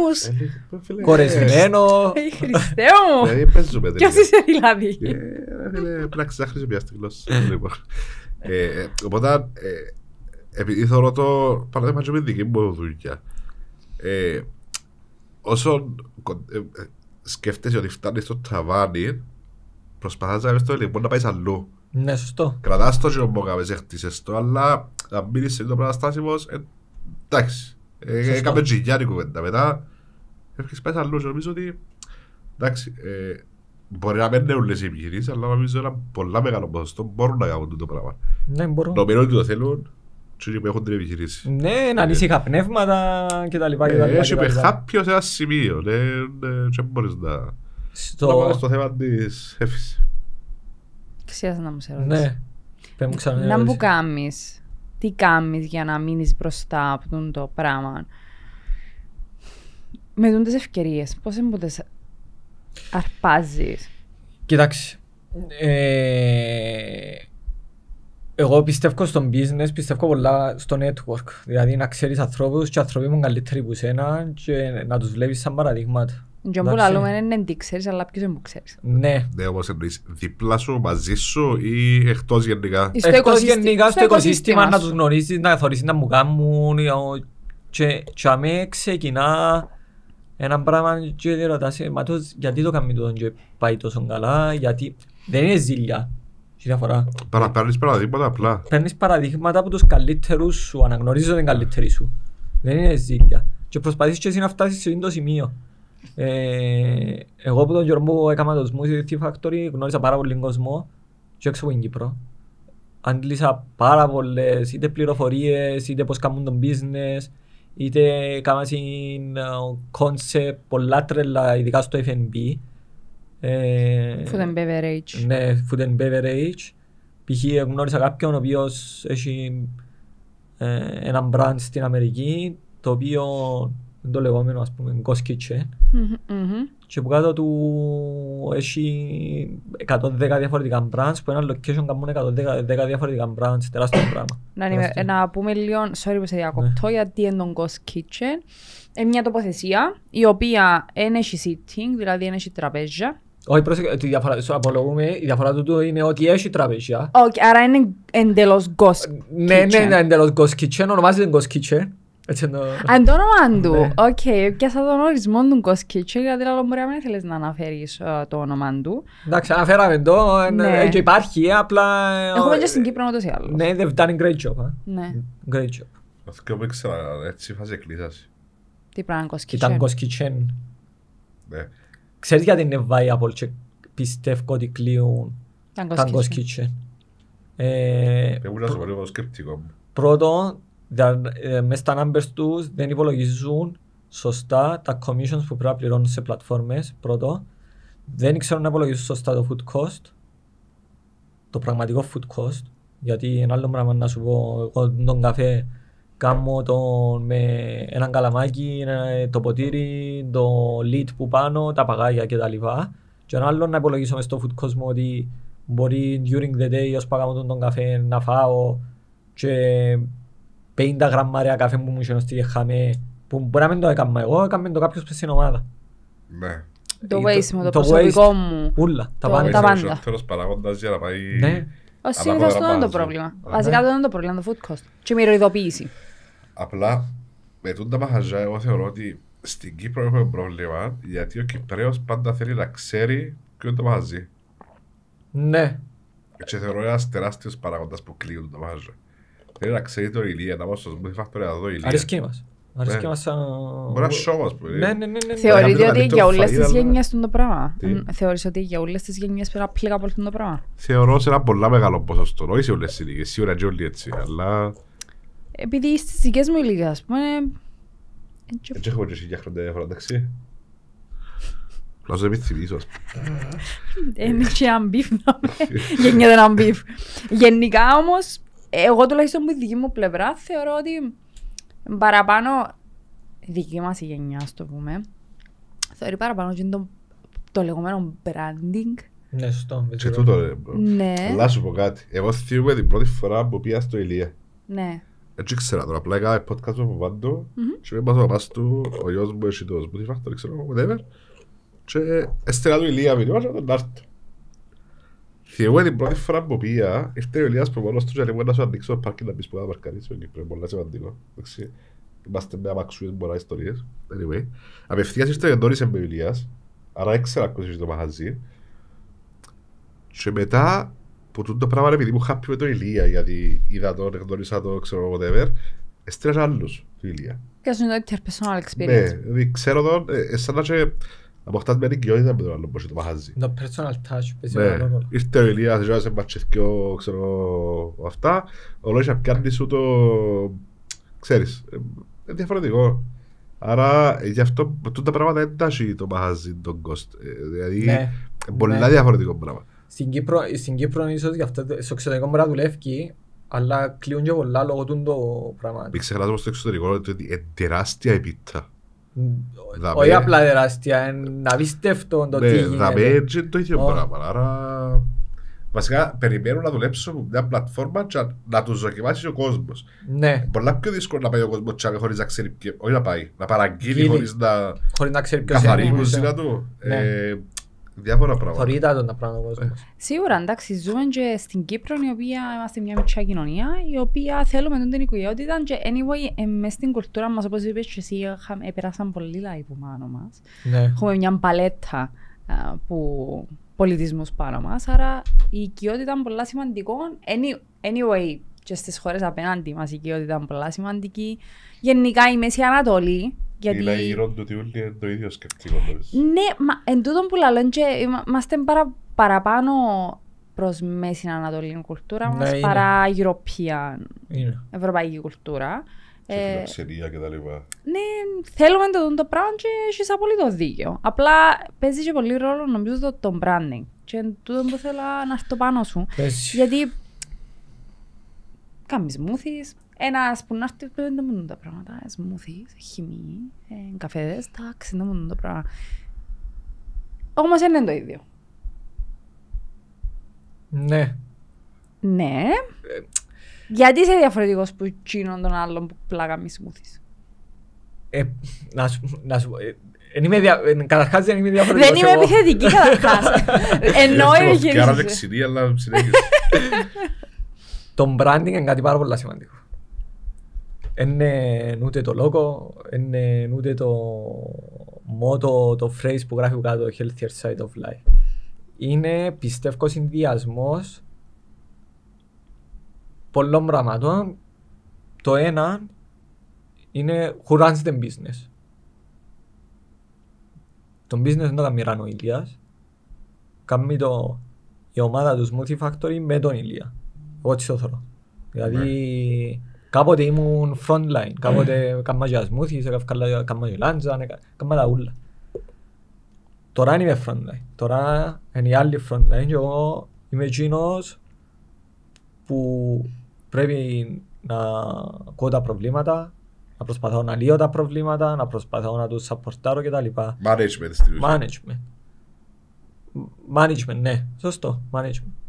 Ε, Κορεσμένο. Χριστέ μου. Δεν παίζουμε. Ποιος είσαι δηλαδή. Πρέπει να χρησιμοποιήσει τη γλώσσα. Λοιπόν. Οπότε επειδή θεωρώ το παράδειγμα και με δική μου δουλειά. Ε, όσο ε, ε, σκέφτεσαι ότι φτάνεις στο ταβάνι, προσπαθάς να βρεις το λοιπόν να πάεις αλλού. Ναι, σωστό. Κρατάς το γιο μου να χτίσες το, αλλά να μείνεις σε το πράγμα ε, εντάξει. Ε, έκαμε τζιγιάννη κουβέντα μετά, έρχεσαι πάεις αλλού και νομίζω ότι, εντάξει, ε, Μπορεί να μην είναι όλες οι αλλά νομίζω ένα πολλά μεγάλο ποσοστό μπορούν να κάνουν το πράγμα. Ναι, μπορούν. Νομίζω ότι το θέλουν, Τσίλοι που έχουν την επιχειρήση. Ναι, να ανήσυχα πνεύματα κτλ. Έχει σε ένα σημείο. ναι, Δεν ναι, μπορείς να. Στο θέμα της έφησης. Ξέρεις να μου σε ρωτήσεις. Ναι. Πες μου ξανά. Να μου κάνεις. Τι κάνεις για να μείνεις μπροστά από τον το πράγμα. Με δουν τις ευκαιρίες. Πώς μου τις αρπάζεις. Κοιτάξτε. Ε, εγώ πιστεύω στον business, πιστεύω πολλά στο network. Δηλαδή να ξέρεις ανθρώπους και ανθρώποι μου καλύτεροι που σένα και να τους βλέπεις σαν παραδείγματα. Και όπου λαλούμε είναι τι ξέρεις αλλά ποιος δεν μου ξέρεις. Ναι. Ναι όπως εννοείς δίπλα σου, μαζί σου ή εκτός γενικά. Εκτός γενικά στο οικοσύστημα να τους γνωρίζεις, να θεωρήσεις να μου κάνουν και αμέ ξεκινά ένα πράγμα και ρωτάς «Ε, μα γιατί το κάνει και πάει τόσο καλά, γιατί δεν είναι ζήλια. Τι διαφορά. Παρα, παίρνεις παραδείγματα απλά. Παίρνεις παραδείγματα από τους καλύτερους σου, αναγνωρίζεις τον καλύτερη σου. Δεν είναι ζήτια. Και προσπαθείς και εσύ να φτάσεις σε το σημείο. Ε, εγώ από τον Γιώργο έκανα το Smoothie Tea Factory γνώρισα πάρα πολύ κόσμο και έξω από την Κύπρο. Αντλήσα πάρα πολλές είτε πληροφορίες, είτε πώς κάνουν το business, είτε κάνουν ε, concept, πολλά τρελά, ειδικά στο FNB. Ε, food and beverage. Ναι, food and beverage. Π.χ. γνώρισα κάποιον ο οποίος έχει ε, ένα brand στην Αμερική το οποίο είναι το λεγόμενο ας πούμε Ghost Kitchen και που κάτω του έχει 110 διαφορετικά brands που ένα location κάνουν 110 διαφορετικά brands, τεράστιο <coughs> πράγμα. Να πούμε λίγο, sorry που σε διακοπτώ, ναι. γιατί είναι το Ghost Kitchen. Είναι μια τοποθεσία η οποία δεν έχει sitting, δηλαδή δεν έχει τραπέζια, όχι, πρόσεχε, τη διαφορά, σου απολογούμε, η διαφορά του του είναι ότι έχει τραπέζια. Όχι, άρα είναι εντελώς ghost ε, ναι, ναι, kitchen. Ναι, ναι, είναι εντελώς ghost kitchen, ονομάζεται ghost kitchen. Αν το όνομα του, ναι. οκ, πιάσα τον ορισμό του ghost kitchen, γιατί άλλο μπορεί να μην θέλεις να αναφέρεις ε, το όνομα του. Εντάξει, αναφέραμε το, ε, και υπάρχει, απλά... Έχουμε και στην Κύπρο ούτως ή άλλως. Ναι, they've done a great job. Ναι. Great job. Αυτό και όπου ήξερα, έτσι φάζει εκκλήσαση. Τι πράγμα, ghost kitchen. Ήταν ghost kitchen. Ναι. Ξέρεις γιατί είναι viable και πιστεύω ότι κλείουν τα Ghost Kitchen. Ε, να σου σκεπτικό Πρώτο, Πρώτον, μέσα ε, στα numbers τους δεν υπολογίζουν σωστά τα commissions που πρέπει να πληρώνουν σε πλατφόρμες, πρώτο. Δεν ξέρουν να υπολογίζουν σωστά το food cost, το πραγματικό food cost, γιατί ένα άλλο πράγμα να σου πω, εγώ τον καφέ Κάμω τον με έναν καλαμάκι, το ποτήρι, το lead που πάνω, τα παγάγια κτλ. Και ένα άλλο να υπολογίσω μες στο food κόσμο ότι μπορεί during the day ως πάγαμε τον, τον καφέ να φάω και 50 γραμμάρια καφέ που μου είχε νοστεί χαμέ που μπορεί να μην το έκαμε εγώ, έκαμε το κάποιος στην ομάδα. Ναι. Το ε, waste το, το προσωπικό μου. Ούλα, τα πάντα. Τα πάντα. Ο παράγοντας για να πάει... Ναι. Ο συνήθως είναι το πρόβλημα. Ναι. Βασικά δεν είναι το πρόβλημα, το food cost. Και η μυροειδοποίηση. Απλά με τούν τα μαχαζιά, εγώ θεωρώ ότι στην Κύπρο έχουμε πρόβλημα γιατί ο Κυπρέος πάντα θέλει να ξέρει ποιο είναι το μαχαζί. Ναι. Και θεωρώ ένας τεράστιος παράγοντας που κλείει το μαχαζιά. Θέλει να ξέρει το ηλία, να πάω στο σπουδί φακτορία να δω ηλία. Αρισκή μα. Αρισκή ναι. μας σαν. Μπορεί να σώμα, α πούμε. Ναι, ναι, ναι. Θεωρείτε ότι για όλες τις γενιές του το πράγμα. Θεωρείς ότι για όλες τις γενιές να πλήγα από το πράγμα. Θεωρώ σε ένα πολύ μεγάλο ποσοστό. Όχι σε όλες τις γενιέ, σίγουρα και όλοι έτσι. Αλλά επειδή στι δικέ μου ηλικίε, ας πούμε... Έτσι έχω και για χρόνια διαφορά, εντάξει. Να επιθυμίσω, ας πούμε. Είναι και αμπίφ, να με. Γεννιέται αμπίφ. Γενικά όμως, εγώ τουλάχιστον από τη δική μου πλευρά θεωρώ ότι παραπάνω δική μας η γενιά, ας το πούμε, θεωρεί παραπάνω και το, το λεγόμενο branding. Ναι, σωστό. Και τούτο, ρε. Ναι. Αλλά σου πω κάτι. Εγώ θυμούμαι την πρώτη φορά που πήγα στο Ηλία. Ναι. Έτσι ξέρα τώρα, απλά έκανα podcast από πάντω και είπα στον παπάς του, ο γιος μου έχει το Spotify Factory, ξέρω, whatever και έστερα του ηλία Λία μηνύμα τον τάρτο Θυμούμε την πρώτη φορά που πήγα, ήρθε ο Ηλίας προβόλος του και λέει να σου ανοίξω το πάρκι να πεις που θα παρκαρίσω είναι πολύ σημαντικό. Είμαστε με αμαξούες πολλά ιστορίες. Anyway, απευθείας ήρθε και τόρισε με ο Ηλίας, άρα έξερα ακούσεις το μαχαζί και μετά που τούτο πράγμα επειδή μου είχα με τον Ηλία, γιατί είδα τον, γνώρισα το, ξέρω whatever, έστρεψα άλλους Ηλία. Και το experience. Ναι, ξέρω τον, ε, ε, σαν να και αποκτάς μια με τον το personal touch, ναι, Ήρθε ο Ηλίας, σε ξέρω να πιάνει σου το, ξέρεις, ε, είναι διαφορετικό. Άρα, στην Κύπρο, στην Κύπρο ίσως για αυτό, στο εξωτερικό μπορεί να δουλεύει, αλλά κλείουν και πολλά λόγω του το πράγμα. Μην ξεχνάτε πως στο εξωτερικό ότι είναι τεράστια επίτα. Όχι απλά τεράστια, είναι απίστευτο το ναι, τι γίνεται. Δαμε έτσι το ίδιο πράγμα, άρα... Βασικά περιμένουν να δουλέψω από μια πλατφόρμα και να του δοκιμάσει ο κόσμος. Ναι. Πολλά πιο δύσκολο να πάει ο κόσμος τσάμε χωρίς να ξέρει. Όχι να πάει, να παραγγείλει χωρίς να, χωρίς να ξέρει ποιος είναι. Καθαρή η του. Ναι. Ε, διάφορα πράγματα. Θωρείται τον τα πράγματα. Ε. Σίγουρα, εντάξει, ζούμε και στην Κύπρο, η οποία είμαστε μια μικρή κοινωνία, η οποία θέλουμε την οικογένεια και anyway, ε, μες στην κουλτούρα μας, όπως είπες και εσύ, επεράσαν ε, πολύ λάδι που πάνω μας. Ναι. Έχουμε μια παλέτα που πολιτισμούς πάνω μας, άρα η οικειότητα είναι πολύ σημαντικό. Anyway, και στις χώρες απέναντι μας η οικειότητα είναι πολύ σημαντική. Γενικά η Μέση Ανατολή, γιατί... η του ότι όλοι είναι το ίδιο σκεπτικό. Ναι, μα εν τούτο που λέω, είμαστε παρα, παραπάνω προς μέση ανατολή κουλτούρα μα ναι, παρά η ευρωπαϊκή κουλτούρα. Και ε, την φιλοξενία και τα λοιπά. Ναι, θέλουμε το, δούμε το πράγμα και έχεις απολύτως δίκιο. Απλά παίζει και πολύ ρόλο νομίζω το, το branding. Και εν τούτο που θέλω να έρθω πάνω σου. Γιατί κάνεις ένα που να έρθει δεν μου τα πράγματα. Σμούθι, ε, ε, χυμί, ε, καφέδες, τάξη, δεν μου τα πράγματα. Όμως δεν είναι το ίδιο. Ναι. Ναι. Γιατί είσαι διαφορετικός που τσίνων των άλλων που πλάκα μη σμούθι. Ε, να σου, να σου πω. Καταρχάς δεν είμαι διαφορετικός Δεν είμαι επιθετική καταρχάς <laughs> Ενώ εγγυρίσεις Και άρα δεξιδί αλλά συνέχιζε <laughs> Το branding είναι κάτι πάρα πολύ σημαντικό είναι ούτε το λόγο, ούτε το μότο, το phrase που γράφει κάτω, healthier side of life. Είναι πιστεύω συνδυασμός πολλών πραγμάτων. Το ένα είναι who runs the business. Το business δεν το ο Ηλίας. Κάνει το η ομάδα τους Multifactory με τον Ηλία. Εγώ τι θέλω. Δηλαδή, ναι. Κάποτε ήμουν frontline, κάποτε ναι. κάμα για σμούθις, κάμα για λάντζα, ναι, κάμα τα ούλα. Τώρα είμαι frontline, τώρα είναι η άλλη frontline και εγώ είμαι εκείνος που πρέπει να ακούω τα προβλήματα, να προσπαθώ να λύω τα προβλήματα, να προσπαθώ να τους σαπορτάρω κτλ. Management στη Management. Management, ναι. Σωστό, management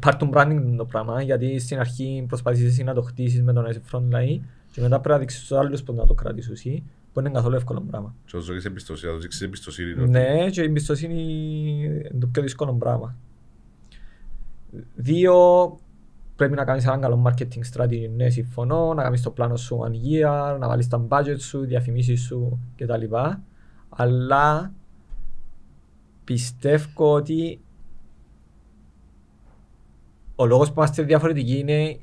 part ε, branding το πράγμα, γιατί στην αρχή προσπαθείς να το χτίσεις με τον frontline και μετά πρέπει να δείξεις στους άλλους πώς να το κρατήσεις εσύ, που είναι καθόλου εύκολο πράγμα. Και όσο ζωής εμπιστοσύνη, θα δείξεις εμπιστοσύνη. Ναι, και η εμπιστοσύνη είναι το πιο δύσκολο πράγμα. Δύο, πρέπει να κάνεις έναν καλό marketing strategy, ναι, συμφωνώ, να κάνεις το πλάνο σου one year, να βάλεις τα budget σου, διαφημίσεις σου κτλ. Αλλά πιστεύω ότι ο λόγος που είμαστε διαφορετικοί είναι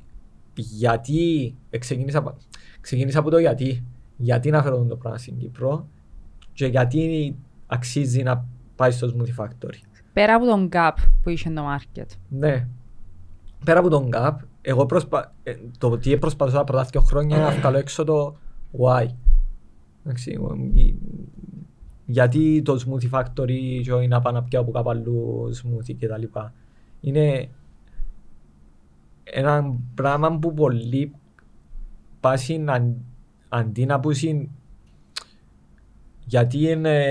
γιατί ξεκίνησα, από το γιατί. Γιατί να φέρω το πράγμα στην Κύπρο και γιατί αξίζει να πάει στο Smoothie Factory. Πέρα από τον gap που είχε το market. Ναι. Πέρα από τον gap, εγώ προσπα... Ε, το τι προσπαθώ τα πρώτα δύο χρόνια να βγάλω έξω το why. Γιατί το Smoothie Factory και να πάω να πιάω από κάπου αλλού smoothie κτλ. Είναι ένα πράγμα που πολλοί πάσχουν αντί να πούσουν γιατί είναι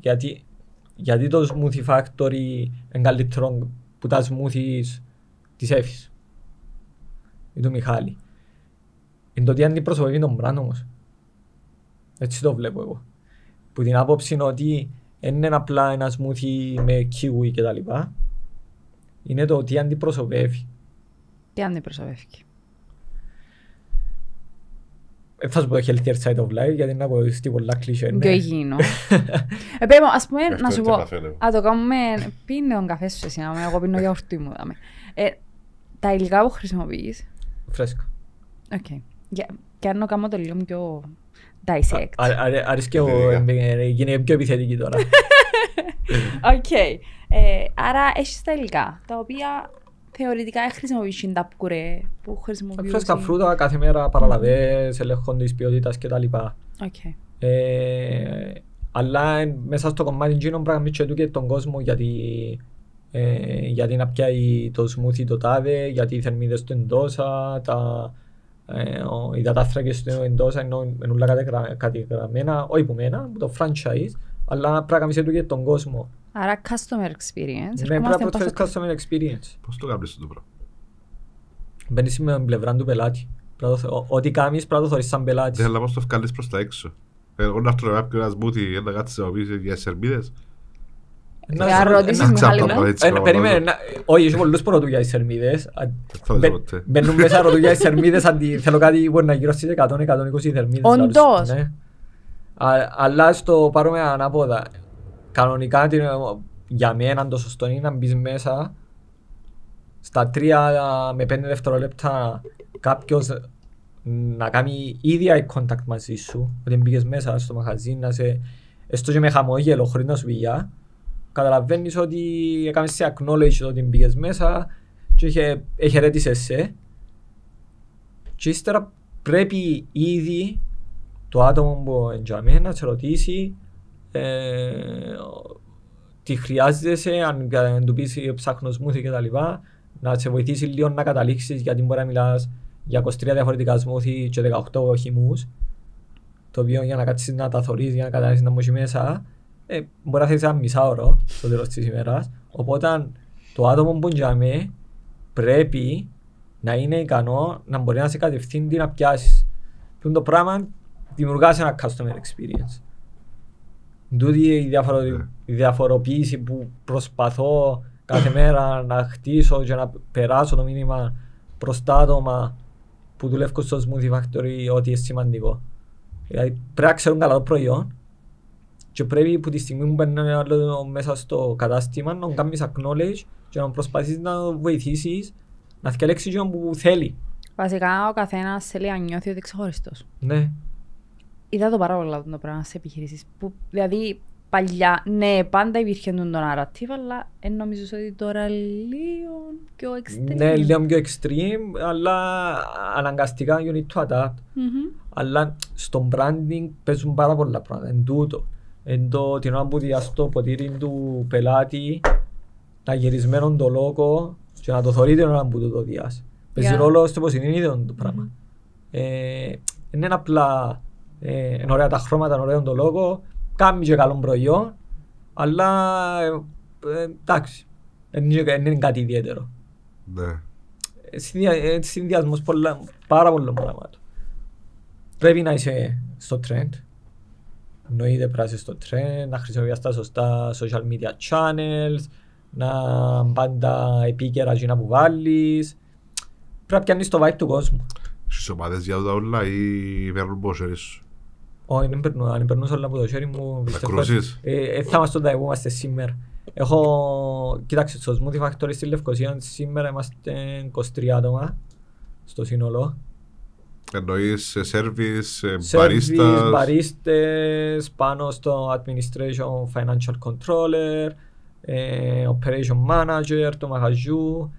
γιατί, γιατί το smoothie factory είναι καλύτερο που τα smoothies της έφης ή του Μιχάλη είναι το τι αντιπροσωπεύει τον πράγμα όμως έτσι το βλέπω εγώ που την άποψη είναι ότι δεν είναι απλά ένα smoothie με kiwi κτλ είναι το τι αντιπροσωπεύει τι προσαβεύκη. Δεν ε, θα σου πω το healthier side of life γιατί να ακολουθεί πολλά κλίσια. Πιο υγιεινό. Επέμω, ας πούμε, να σου πω, α το κάνουμε, πίνε τον καφέ σου εσύ, εγώ πίνω για ορτή μου. Ε, τα υλικά που χρησιμοποιείς. Φρέσκο. Οκ. Και αν το κάνω το λίγο πιο dissect. Αρέσκει ε, γίνεται πιο επιθετική τώρα. <laughs> Οκ. Άρα έχεις τα υλικά, τα οποία θεωρητικά χρησιμοποιήσει τα πουκουρέ που χρησιμοποιούσε. Φρέσκα φρούτα κάθε μέρα παραλαβές, ελέγχον της ποιότητας κτλ. Okay. Ε, αλλά μέσα στο κομμάτι γίνον πράγμα και του και τον κόσμο γιατί ε, γιατί να πιάει το σμούθι το τάδε, γιατί οι θερμίδες του εντόσα, τα, ε, ο, οι δατάθρακες του εντόσα είναι όλα κατεγραμμένα, όχι από μένα, από το franchise, αλλά πράγμα σε του και τον κόσμο. Άρα customer experience. Ναι, πρέπει να προσφέρεις customer experience. Πώς το κάνεις το πράγμα. Μπαίνεις με την πλευρά του πελάτη. Ό,τι κάνεις πρέπει να το θωρείς σαν πελάτη. Δεν αλλά πώς το βγάλεις προς τα έξω. Εγώ να έρθω κάποιο ένας μπούτι, ένα κάτσε να πεις για σερμίδες. Να ρωτήσεις Μιχάλη ε, ναι, Περίμενε, ε, όχι, είσαι πολλούς πρώτου <laughs> για τις θερμίδες Μπαίνουν μέσα ρωτού για τις θερμίδες αντί θέλω κάτι που είναι γύρω στις 100-120 θερμίδες Όντως ναι. Αλλά στο πάρουμε ανάποδα Κανονικά ε, για μένα το σωστό είναι να μπεις μέσα στα 3 ε, με 5 δευτερόλεπτα κάποιος να κάνει ήδη eye contact μαζί σου. Όταν μπήκες μέσα στο μαχαζί, να σε. Έστω και με χαμόγελο, χωρίς να σου πει καταλαβαίνεις ότι έκανες σε acknowledge ότι μπήκες μέσα και ρέτησε σε. Και ύστερα πρέπει ήδη το άτομο που εντιαμένα να σε ρωτήσει ε, τι χρειάζεσαι, αν εντοπίσεις ο ψάχνω σμούθι και τα λοιπά, να σε βοηθήσει λίγο να καταλήξεις γιατί μπορεί να μιλάς για 23 διαφορετικά σμούθι και 18 χυμούς το οποίο για να κάτσεις να τα θωρείς, για να καταλήξει να μοχει μέσα ε, μπορεί να θέλεις ένα μισάωρο στο τέλος της ημέρας. οπότε το άτομο που γιαμε πρέπει να είναι ικανό να μπορεί να σε κατευθύνει να πιάσεις. το πράγμα δημιουργάς ένα customer experience Τούτη η, διαφορο... yeah. Ναι. η διαφοροποίηση που προσπαθώ κάθε μέρα να χτίσω και να περάσω το μήνυμα προς τα άτομα που δουλεύουν στο Smoothie Factory ότι είναι σημαντικό. Δηλαδή πρέπει να ξέρουν καλά το προϊόν και πρέπει που τη στιγμή που παίρνει ένα άλλο μέσα στο κατάστημα να κάνεις acknowledge και να προσπαθείς να βοηθήσεις να θυκαλέξεις και που θέλει. Βασικά ο καθένας θέλει να νιώθει ότι ξεχωριστός. Ναι είδα το πάρα πολλά το πράγμα σε επιχειρήσεις. Που, δηλαδή, παλιά, ναι, πάντα υπήρχε το narrative, αλλά νομίζω ότι τώρα λίγο πιο extreme. Ναι, λίγο πιο extreme, αλλά αναγκαστικά you need to adapt. Mm-hmm. Αλλά στο branding παίζουν πάρα πολλά πράγματα. Εν τούτο. Εν το, την ώρα που διαστώ το ποτήρι του πελάτη, να γυρισμένο το λόγο και να το θωρεί την ώρα που το, το διάσει. Yeah. Παίζει ρόλο στο πως είναι το πράγμα. Mm-hmm. Ε, είναι απλά ε, είναι ωραία τα χρώματα, είναι ωραίο το λόγο, κάνει και καλό προϊόν, αλλά ε, ε, εντάξει, δεν είναι κάτι ιδιαίτερο. Ναι. Ε, συνδυασμός πάρα πολλών πραγμάτων. Πρέπει να είσαι στο trend, εννοείται πρέπει να είσαι στο trend, να χρησιμοποιείς τα σωστά social media channels, να πάντα επίκαιρα και να που βάλεις. Πρέπει να πιάνεις το vibe του κόσμου. Στις ομάδες για όλα ή παίρνουν πόσο όχι, δεν περνούσα. Αν περνούσα όλα από το χέρι μου, ε, ε, θα είμαστε όταν είμαστε σήμερα. Έχω, κοιτάξει στο Smoothie Factory στη Λευκοσία σήμερα είμαστε 23 άτομα στο σύνολο. Εννοείς σερβις, μπαρίστας. Σερβις, μπαρίστες, πάνω στο administration, financial controller, ε, operation manager, το μαγαζιού.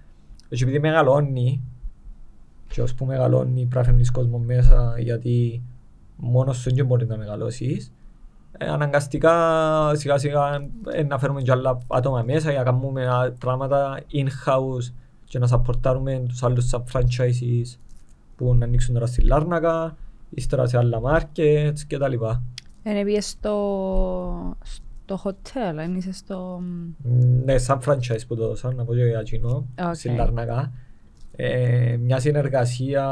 Και επειδή μεγαλώνει, και ως που μεγαλώνει πρέπει να κόσμο μέσα γιατί μόνος σου και μπορεί να μεγαλώσεις. Ε, αναγκαστικά σιγά σιγά ε, να φέρουμε και άλλα άτομα μέσα για να κάνουμε πράγματα in-house και να σαπορτάρουμε τους άλλους franchises που να ανοίξουν τώρα στη Λάρνακα, ύστερα σε άλλα markets και τα λοιπά. Είναι στο, στο hotel, αν είσαι στο... Ναι, σαν franchise που το δώσαν, να πω και για κοινό, okay. στη Λάρνακα. Ε, μια συνεργασία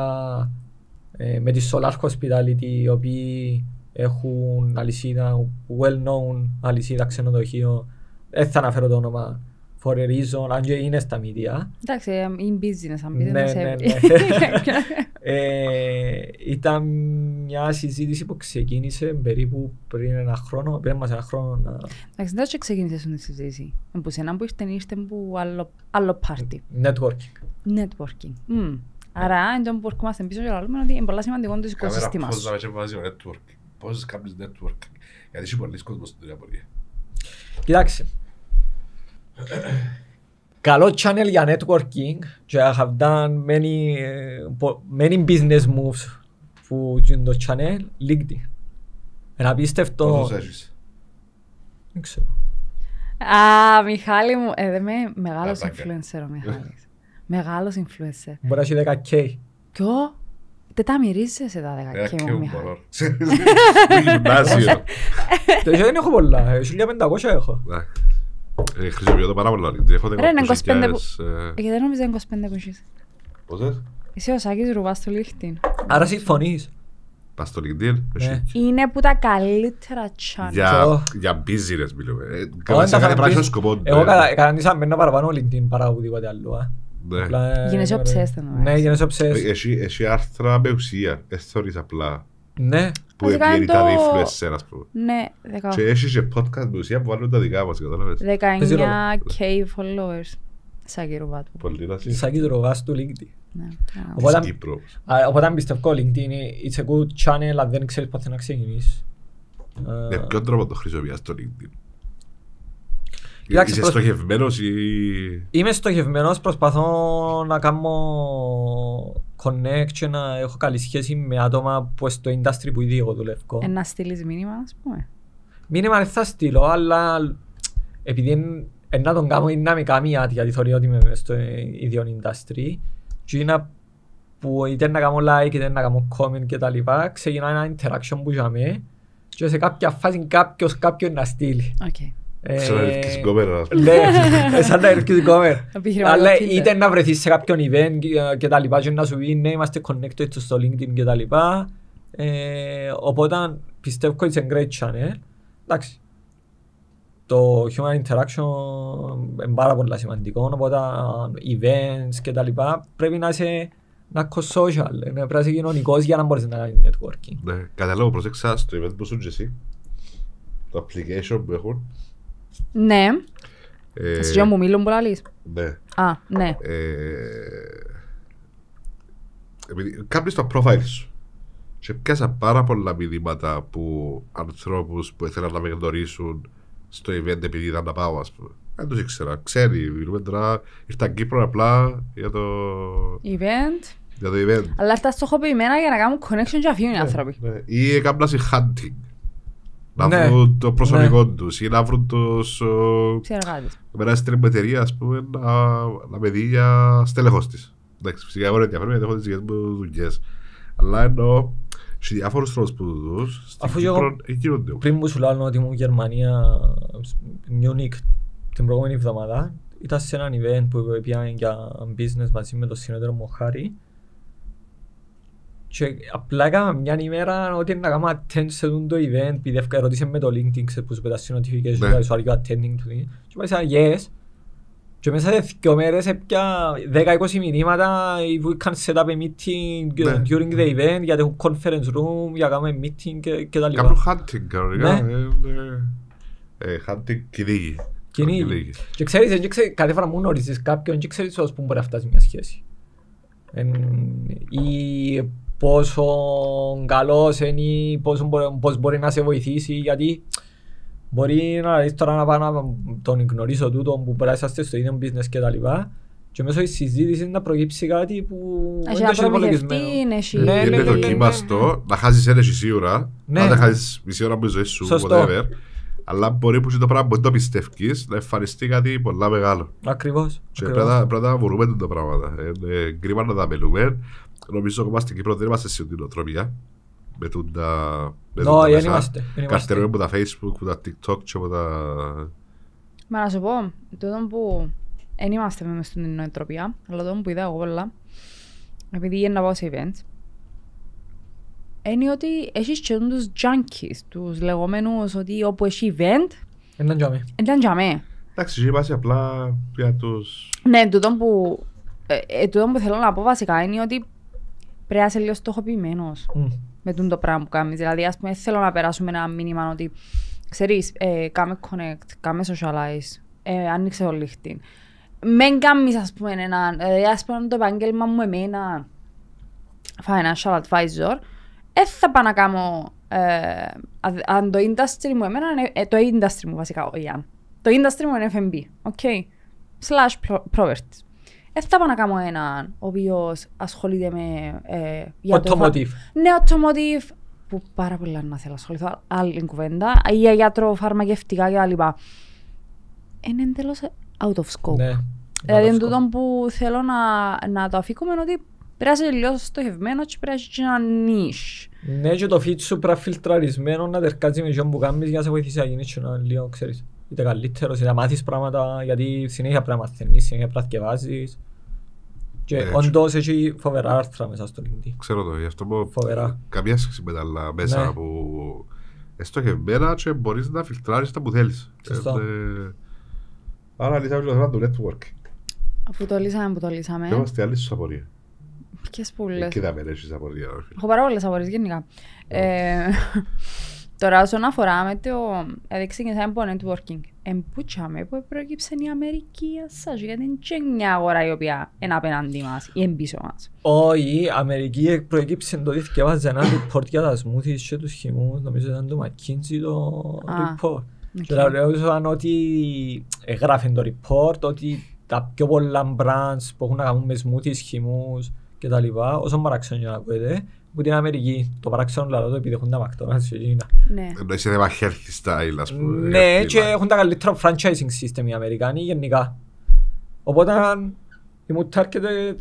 ε, με τη Solar Hospitality, οι οποίοι έχουν αλυσίδα, well-known αλυσίδα ξενοδοχείο. Δεν θα αναφέρω το όνομα for a reason, αν και είναι στα media. Εντάξει, ε, in business, αν πείτε, ναι, ναι, ναι. <laughs> ε, ήταν μια συζήτηση που ξεκίνησε περίπου πριν ένα χρόνο, πριν μας ένα χρόνο. Να... Εντάξει, δεν ξεκίνησε αυτή τη συζήτηση. Από έναν που ήρθε, ήρθε από άλλο, άλλο party. Networking. Networking. Mm. Άρα, εν τω που έρχομαστε πίσω και λέμε ότι είναι πολύ σημαντικό το οικοσύστημα σου. Κάμερα πώς θα βάζει network, πώς κάνεις network, γιατί είσαι πολλοί κόσμος στην δουλειά πολύ. Κοιτάξτε, καλό channel για networking και I have done many, ε, many business moves που είναι το channel, LinkedIn. Ένα Πώς Πόσο έχεις. Δεν ξέρω. Α, Μιχάλη μου, ε, δεν είμαι μεγάλος influencer ο Μιχάλης. Μεγάλος influencer. Μπορεί να έχει 10K. Ποιο? δεν τα τα 10K μου, Μιχάλη. <laughs> Γυμνάσιο. Τελικά δεν έχω πολλά. 1500 ε, έχω. Ναι. Ε, χρησιμοποιώ το πάρα πολλά. Δεν έχω 25 που... Ε. Γιατί δεν νομίζω 25 που έχει. Πόσες? Είσαι ο Σάκης Ρουβάς στο LinkedIn. Άρα συμφωνείς. Πας στο LinkedIn. Ναι. Είναι που τα καλύτερα channel. Για business μιλούμε. Καλά σε κάθε πράσινο σκοπό. Εγώ κανονίσαμε ένα παραπάνω LinkedIn παρά οτιδήποτε άλλο. Ναι. Ε, γίνεσαι obsessed. Ναι, γίνεσαι obsessed. Έχει άρθρα με ουσία, εθώρεις απλά. Ναι. Που επιέρει τα influencer, ας πούμε. Ναι, Και έχεις και podcast με ουσία που βάλουν τα δικά μας, κατάλαβες. 19k followers. Σάκη Ρουβάτου. Πολύ λάση. Σάκη ρουβάς του LinkedIn. Ναι, οπότε αν πιστεύω LinkedIn, it's a good channel, αλλά δεν ξέρεις πότε να ξεκινήσεις. Με ε, ποιον τρόπο το χρησιμοποιάς το LinkedIn. Είσαι προσ... στοχευμένος ή... Είμαι στοχευμένος, προσπαθώ να κάνω connect και να έχω καλή σχέση με άτομα που στο industry που ήδη εγώ δουλεύω. Ε, να μήνυμα, ας πούμε. Μήνυμα δεν θα στείλω, αλλά επειδή εν, εν να τον κάνω δυναμικά άτια, γιατί θεωρεί ότι είμαι στο ίδιο industry, και είναι που είτε να κάνω like, είτε να κάνω comment και τα λοιπά, ξεκινά ένα interaction που είχαμε και σε κάποια φάση κάποιος κάποιον να στείλει. Okay. Ε, σαν να ρίχνεις κόμερ. Ναι, ε, σαν να ρίχνεις κόμερ. <laughs> Αλλά είτε να βρεθείς σε κάποιον event και τα λοιπά και να σου πει ναι είμαστε connected στο LinkedIn και τα λοιπά. Ε, οπότε πιστεύω ότι είναι great channel. Εντάξει. Το human interaction είναι πάρα πολύ σημαντικό. Οπότε events και τα λοιπά πρέπει να είσαι να ακούς social, πρέπει να είσαι κοινωνικός για να μπορείς να κάνεις networking. Ναι, καταλάβω, προσέξα στο event που σου είσαι εσύ, το application που έχουν, ναι. Ε, Εσύ μου μίλουν πολλά λαλείς. Ναι. Α, ναι. Ε, Κάποιος το profile σου. Και πιάσα πάρα πολλά μηνύματα που ανθρώπους που ήθελαν να με γνωρίσουν στο event επειδή ήταν να πάω, ας πούμε. Δεν τους ήξερα. Ξέρει, μιλούμε τώρα. Ήρθα Κύπρο απλά για το... Event. Για το event. Αλλά αυτά στοχοποιημένα για να κάνουν connection και αφήνουν οι ναι, άνθρωποι. Ναι. Ή έκανα σε hunting να ναι. βρουν το προσωπικό ναι. τους ή να βρουν τους. Μέρα στην εταιρεία, ας πούμε, να, να με δει για στελεχό της. Εντάξει, φυσικά εγώ δεν ενδιαφέρομαι γιατί έχω τις δικέ μου δουλειές. Αλλά ενώ σε διάφορους τρόπους που του. Αφού εγώ πριν μου σου λέω ότι ήμουν Γερμανία, Μιούνικ, την προηγούμενη εβδομάδα, ήταν σε έναν event που πήγαμε για business μαζί με τον συνέδριο μου Χάρη και απλά έκανα μια ημέρα ότι να κάνω attend σε το event, επειδή ρωτήσε με το LinkedIn που σου πετάσεις notification, σου ναι. are δηλαδή, you attending to me, και σαν yes. Και μέσα σε δύο μέρες έπια 10-20 μηνύματα, if we can set up a meeting ναι. during the event, για το conference room, για να κάνουμε meeting και τα λοιπά. Κάπου hunting κανονικά, ναι. Ε, ε, hunting κυρίγη Κυνήγι. Και ξέρεις, κάθε φορά μου γνωρίζεις κάποιον και ξέρεις που μπορεί να φτάσει μια σχέση. Ή πόσο καλός είναι, πόσο μπορεί, πώς μπορεί να σε βοηθήσει, γιατί μπορεί να δεις τώρα να πάω να τον γνωρίσω τούτο που περάσαστε στο ίδιο business και τα λοιπά και μέσω της συζήτησης να προκύψει κάτι που δεν έχει υπολογισμένο. Είναι ναι, ναι, ναι, δοκίμαστο, να χάσεις ένα σίγουρα, να τα χάσεις μισή ώρα από τη ζωή σου, whatever. Αλλά μπορεί που το πράγμα που το πιστεύει να εμφανιστεί κάτι πολύ μεγάλο. Ακριβώς. Και πρέπει να μπορούμε τα πράγματα. Είναι ε, κρίμα να τα μελούμε. Νομίζω ότι είμαστε στην Κύπρο δεν είμαστε σε με Με τα. Όχι, δεν είμαστε. Καρτερούμε από τα Facebook, από τα TikTok και από τα. Μα να σου πω, τούτο που δεν είμαστε μέσα στην νοοτροπία, αλλά τούτο που είδα εγώ πολλά, επειδή είναι να πάω σε events, είναι ότι έχεις και τους junkies, τους λεγόμενους ότι όπου έχει event... Ήταν τζαμί. Ήταν με Εντάξει, έχει απλά για τους... Ναι, τούτο που, ε, ε, τούτο που θέλω να πω βασικά είναι ότι πρέπει να είσαι λίγο στοχοποιημένος mm. με τον το πράγμα που κάνεις. Δηλαδή, ας πούμε, θέλω να περάσουμε ένα μήνυμα ότι, ξέρεις, ε, κάμε connect, κάμε socialize, ε, άνοιξε το λίχτιν. Μεν κάνεις, ας πούμε, ένα, ε, ας πούμε, το επάγγελμα μου εμένα, financial advisor, δεν θα πάω να κάνω. Ε, αν το industry μου, εμένα, ε, το industry μου βασικά, ο Ιάν. Το industry μου είναι FMB, ok. Slash poverty. Δεν θα πάω να κάνω έναν ο οποίος ασχολείται με. Ε, για το automotive. Ναι, automotive. Που πάρα πολλά να θέλω να ασχοληθώ. Άλλη κουβέντα. Για φαρμακευτικά κλπ. Είναι εντελώς out of scope. Ναι. Δηλαδή, τούτο που θέλω να, να το αφήκουμε είναι ότι πρέπει να είσαι λίγο στοχευμένος και πέρασε και ένα νίσ. Ναι και το feed σου πρέπει να φιλτραρισμένο να τερκάζει με τον που κάνεις για να σε βοηθήσει να γίνεις ένα λίγο, ξέρεις. Είτε καλύτερος, είτε να μάθεις πράγματα, γιατί συνέχεια πρέπει να μαθαίνεις, συνέχεια πρέπει να θεκευάζεις. Και ναι, όντως έχει φοβερά άρθρα μέσα στο LinkedIn. Ξέρω το, γι' αυτό πω φοβερά. κάποια συμπεταλά μέσα ναι. που στοχευμένα και μπορείς να φιλτράρεις τα που θέλεις. Σωστό. Ε, ε, Άρα λύσαμε το θέμα του networking. Αφού το λύσαμε, που το λύσαμε. Και είμαστε άλλη σου απορία. Ποιες πουλές. Κοίτα από δύο ώρες. Έχω πάρα πολλές απορίες γενικά. Ναι. Ε, τώρα όσον αφορά με το... Δηλαδή ξεκινήσαμε από networking. Εμπούτσαμε που προέκυψε η Αμερική σας. γιατί δεν είναι μια αγορά η οποία είναι απέναντι μας ή εμπίσω μας. Όχι, η Αμερική η αμερικη προκυψε το και βάζει ένα report για τα smoothies και τους χυμούς, νομίζω ήταν το McKinsey το report. Και τα λέω ότι γράφει το report, ότι τα πιο πολλά brands που έχουν να κάνουν με smoothies, χυμούς, και τα λοιπά, όσο παράξενο να ακούετε, που την Αμερική. Το παράξενο λαό το έχουν τα McDonald's και εκείνα. Ναι. Είσαι θέμα healthy style, ας πούμε. Ναι, και έχουν τα καλύτερα franchising system οι Αμερικάνοι γενικά. Οπότε ήμουν targeted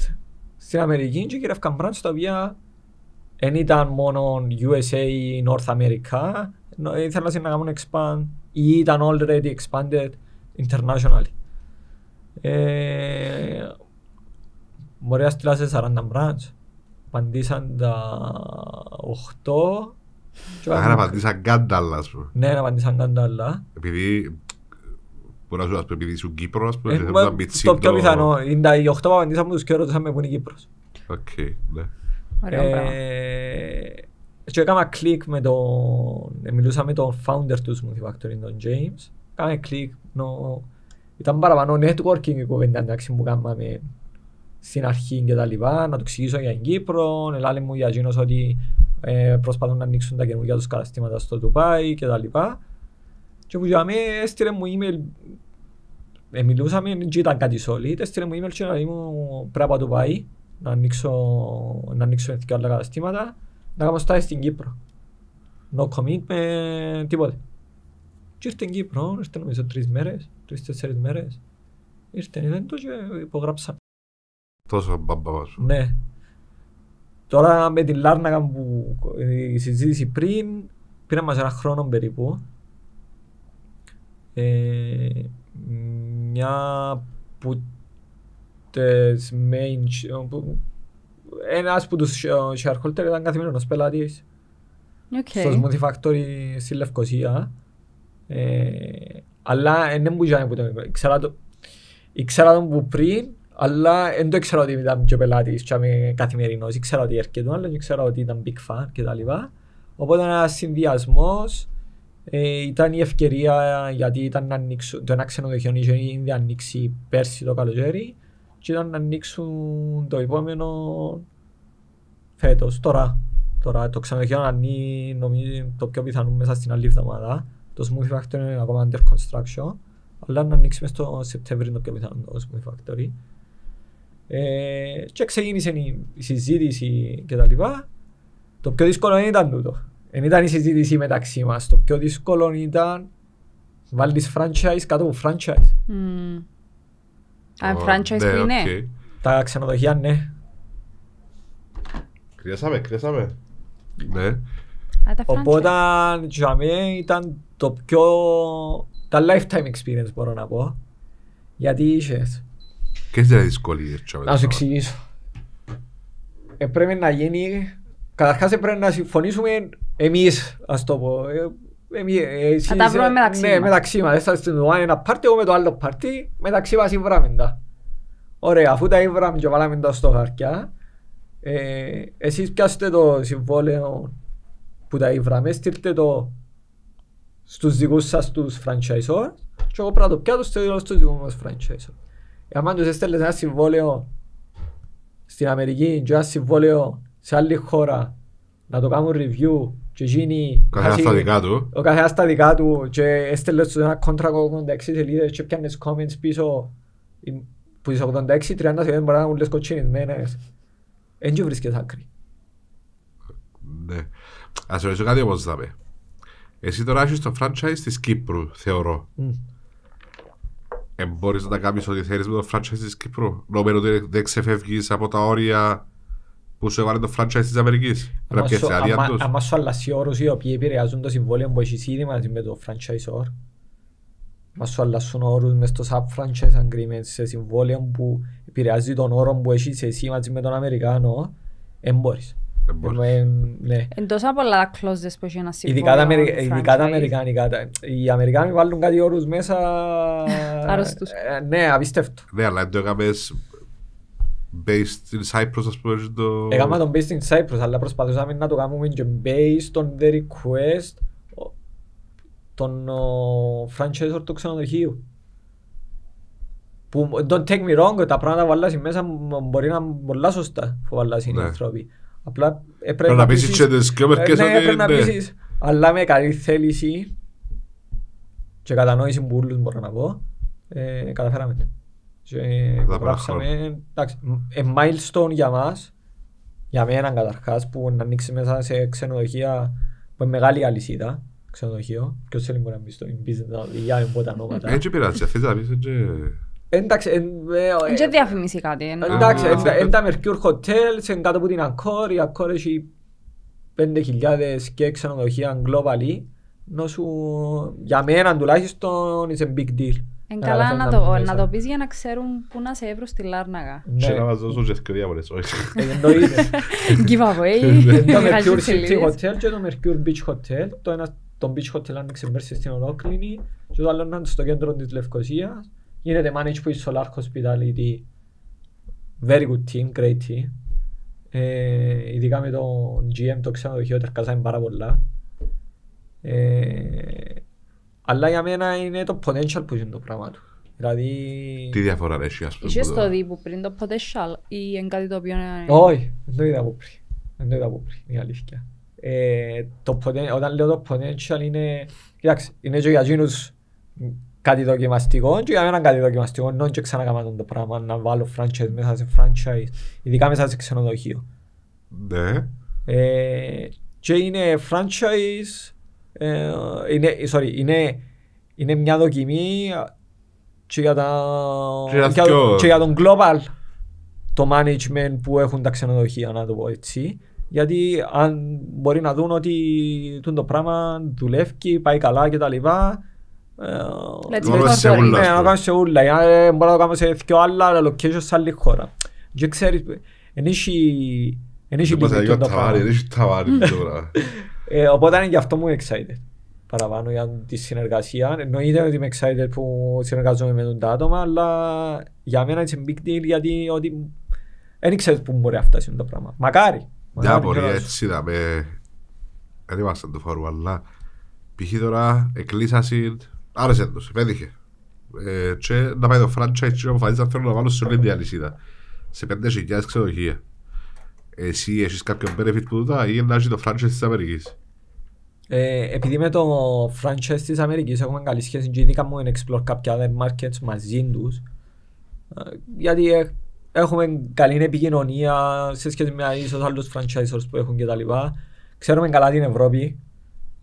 στην Αμερική και κυρεύκαν brands τα οποία δεν ήταν μόνο USA ή North America, ήθελα να κάνουν expand ή ήταν already expanded internationally. Ε, να έστειλα σε 40 μπραντς. Απαντήσαν τα 8. Άρα απαντήσαν καντάλα, ας πούμε. Ναι, απαντήσαν καντάλα. Επειδή μπορεί να σου ας πούμε, επειδή ήσουν Κύπρος, που δεν θα μπει τσίτο. Το πιο πιθανό, είναι τα 8 που απαντήσαμε τους και ρωτήσαμε που είναι Κύπρος. Οκ, ναι. Ωραίο ε, πράγμα. Και έκανα κλικ με τον... Ε, Μιλούσα με τον founder τους Smoothie Factory, τον James. Έκανα κλικ, νο... Ήταν παραπάνω networking η κουβέντα εντάξει που κάναμε στην αρχή και τα λοιπά, να του εξηγήσω για την Κύπρο, ελάλη μου για εκείνος ότι ε, προσπαθούν να ανοίξουν τα καινούργια τους καταστήματα στο Τουπάι και τα λοιπά. Και που για μένα έστειλε μου email, ε, μιλούσαμε και ήταν κάτι σόλιτ, έστειλε μου email και να μου πρέπει να το πάει, να ανοίξω, να ανοίξω άλλα καταστήματα, να κάνω στάση στην Κύπρο. No commitment, τίποτε. Και ήρθε στην Κύπρο, ήρθε νομίζω τρεις μέρες, τρεις-τέσσερις μέρες. Ήρθε, δεν το και υπογράψαμε. Τόσο μπαμπά σου. Ναι. Τώρα με την Λάρνακα που η συζήτηση πριν, πήρα μας ένα χρόνο περίπου. Ε, μια που τις main... Ένας που τους shareholder ήταν καθημερινός πελάτης. Okay. Στο Smoothie Factory στη Λευκοσία. Ε, αλλά δεν μου που το Ήξερα τον που πριν αλλά δεν το ήξερα ότι ήταν και πελάτης και καθημερινός, ήξερα ότι έρχεται, αλλά δεν ήξερα ότι ήταν big fan και τα Οπότε ένας συνδυασμός ε, ήταν η ευκαιρία γιατί ήταν να ανοίξουν, το ένα ξενοδοχείο ήδη ανοίξει πέρσι το καλοκαίρι και ήταν να ανοίξουν το επόμενο φέτος, τώρα. Τώρα το ξενοδοχείο ανοίγει νομίζω το πιο πιθανό μέσα στην άλλη εβδομάδα. Το Smoothie Factory είναι ακόμα under construction, αλλά να ανοίξουμε μέσα στο Σεπτέμβριο το πιο πιθανό το Smoothie Factory. Ε, και ξεκίνησε η συζήτηση και τα λοιπά, Το πιο δύσκολο δεν ήταν τούτο. Δεν ήταν η συζήτηση μεταξύ μας. Το πιο δύσκολο ήταν βάλει franchise κάτω από franchise. Αν franchise ναι, που είναι. Okay. Τα ξενοδοχεία ναι. Κρύασαμε, κρύασαμε. Ναι. Οπότε για μένα ήταν το πιο. τα lifetime experience μπορώ να πω. Γιατί είσαι και είναι δυσκολίε. Να σου εξηγήσω. Ε, πρέπει να γίνει. Καταρχάς ε, πρέπει να συμφωνήσουμε εμείς, ας το πω. Ε, ε, θα τα βρούμε μεταξύ ναι, μας. Ναι, μεταξύ μας. Έστω στην ένα πάρτι, εγώ με το άλλο πάρτι, μεταξύ μας τα. Ωραία, αφού τα ήβραμε και βάλαμε τα στο χαρτιά, ε, εσείς πιάσετε το συμβόλαιο που τα ήβραμε, στείλτε το στους δικούς σας τους franchisor και εγώ πρέπει να το πιάσω στους δικούς μας franchisor. Ε, αν τους έστελες ένα συμβόλαιο στην Αμερική και ένα συμβόλαιο σε άλλη χώρα να το κάνουν review και γίνει ο καθένας στα δικά του και έστελες σε ένα κόντρακο 86 σελίδες και πιάνες comments πίσω που τις 86-30 σελίδες μπορεί να έχουν λες κοτσινισμένες δεν και βρίσκεις άκρη Ναι Ας ρωτήσω κάτι όπως θα πεις Εσύ τώρα έχεις το franchise της Κύπρου θεωρώ mm. Ε, μπορείς να τα κάνεις ό,τι θέλεις με το franchise της Κύπρου. Νομίζω ότι δεν ξεφεύγεις από τα όρια που σου έβαλε το franchise της Αμερικής. Πρέπει να αδιάτος. Άμα σου αλλασεί όρους οι οποίοι επηρεάζουν το συμβόλαιο που έχεις ήδη μαζί με το franchise franchisor, μα σου αλλάσουν όρους μες στο sub-franchise agreement σε συμβόλαιο που επηρεάζει τον όρο που έχεις εσύ μαζί με τον Αμερικάνο, δεν ναι. Εν τόσα πολλά κλώζες που έχει ένα σύμφωνο. Ειδικά τα Αμερικάνικα. Οι Αμερικάνοι βάλουν κάτι όρους μέσα... Αρρωστούς. <laughs> Ε, ναι, απίστευτο. Ναι, αλλά το έκαμε based in Cyprus, ας πούμε. Έκαμε τον based in Cyprus, αλλά προσπαθούσαμε να το κάνουμε και based on the request των franchisor του ξενοδοχείου που don't take me wrong, τα πράγματα που βάλασαν μέσα μπορεί να είναι πολλά σωστά που βάλασαν οι ναι. άνθρωποι. Απλά έπρεπε να πείσεις και ε, τις ναι, ότι... Ναι, έπρεπε να ναι. πείσεις. Αλλά με καλή θέληση και κατανόηση που όλους μπορώ να πω, ε, καταφέραμε. Και γράψαμε, εντάξει, a ε, milestone για μας, για μένα καταρχάς, που να ανοίξει μέσα σε ξενοδοχεία που είναι μεγάλη αλυσίδα, ξενοδοχείο, και όσο θέλει μπορεί να μπει στο business, να διηγάει από τα νόματα. Έτσι πειράζει, θες να πεις και... Εντάξει, δεν ε, ε, διαφημίσει κάτι. Εντάξει, είναι τα Mercure Hotels, είναι κάτω από την Accor, η Accor έχει 5.000 και ξενοδοχεία globally. Νόσου, για μένα τουλάχιστον, είναι a big deal. Είναι καλά να το, να το πεις για να ξέρουν πού να σε έβρω στη Λάρναγα. Και να μας δώσουν και σκριά πολλές ώρες. Ε, εννοείται. <laughs> Giveaway. Ναι. Το Mercure City Hotel και το Mercure Beach Hotel. Το ένα το Beach Hotel άνοιξε μέσα στην Ορόκληνη και το άλλο είναι στο κέντρο της Λευκοσίας γίνεται manage που στο Solar Hospitality very good team, great team ε, ειδικά με τον GM το ξενοδοχείο τερκάσαμε πάρα πολλά ε, αλλά για μένα είναι το potential που είναι το πράγμα του δηλαδή τι διαφορά έχει ας πούμε είχες το δίπου πριν το potential ή είναι κάτι το οποίο όχι, δεν το είδα από πριν δεν το είδα από πριν, είναι αλήθεια ε, το, όταν λέω το potential είναι κοιτάξτε, είναι και για εκείνους κάτι δοκιμαστικό και για μένα κάτι δοκιμαστικό νόν και ξανακάμα το πράγμα να βάλω franchise μέσα σε franchise ειδικά μέσα σε ξενοδοχείο ναι ε, και είναι franchise ε, είναι, sorry, είναι, είναι μια δοκιμή ε, και για, τα, και, και για τον global το management που έχουν τα ξενοδοχεία να το πω έτσι γιατί αν μπορεί να δουν ότι το πράγμα δουλεύει, πάει καλά κτλ. Ε, ναι, να κάνεις σε ούλα, ε, μπορώ να το κάνω σε δυο άλλα αλλά location σε άλλη χώρα. Και ξέρεις, δεν έχει λιμίτιο το το πράγμα. Οπότε είναι γι' αυτό μου excited παραπάνω για τη συνεργασία. Εννοείται ότι είμαι excited που συνεργάζομαι με τα άτομα, αλλά για μένα είναι big deal γιατί ότι δεν ξέρω πού μπορεί να φτάσει το πράγμα. Μακάρι. Μια απορία έτσι είδαμε, δεν είμαστε το φόρμα, αλλά π.χ. τώρα εκλείσασαι Άρεσε το, πέτυχε. Ε, και να πάει το franchise και να να θέλω να βάλω σε όλη την αλυσίδα. Σε 5.000 ξενοδοχεία. Εσύ έχεις κάποιο benefit που τούτα ή να το franchise της Αμερικής. Ε, επειδή με το franchise της Αμερικής έχουμε καλή σχέση και ειδικά μου είναι explore κάποια other markets μαζί τους ε, γιατί ε, έχουμε καλή επικοινωνία σε σχέση με ίσως άλλους franchisors που έχουν κτλ. Ξέρουμε καλά την Ευρώπη,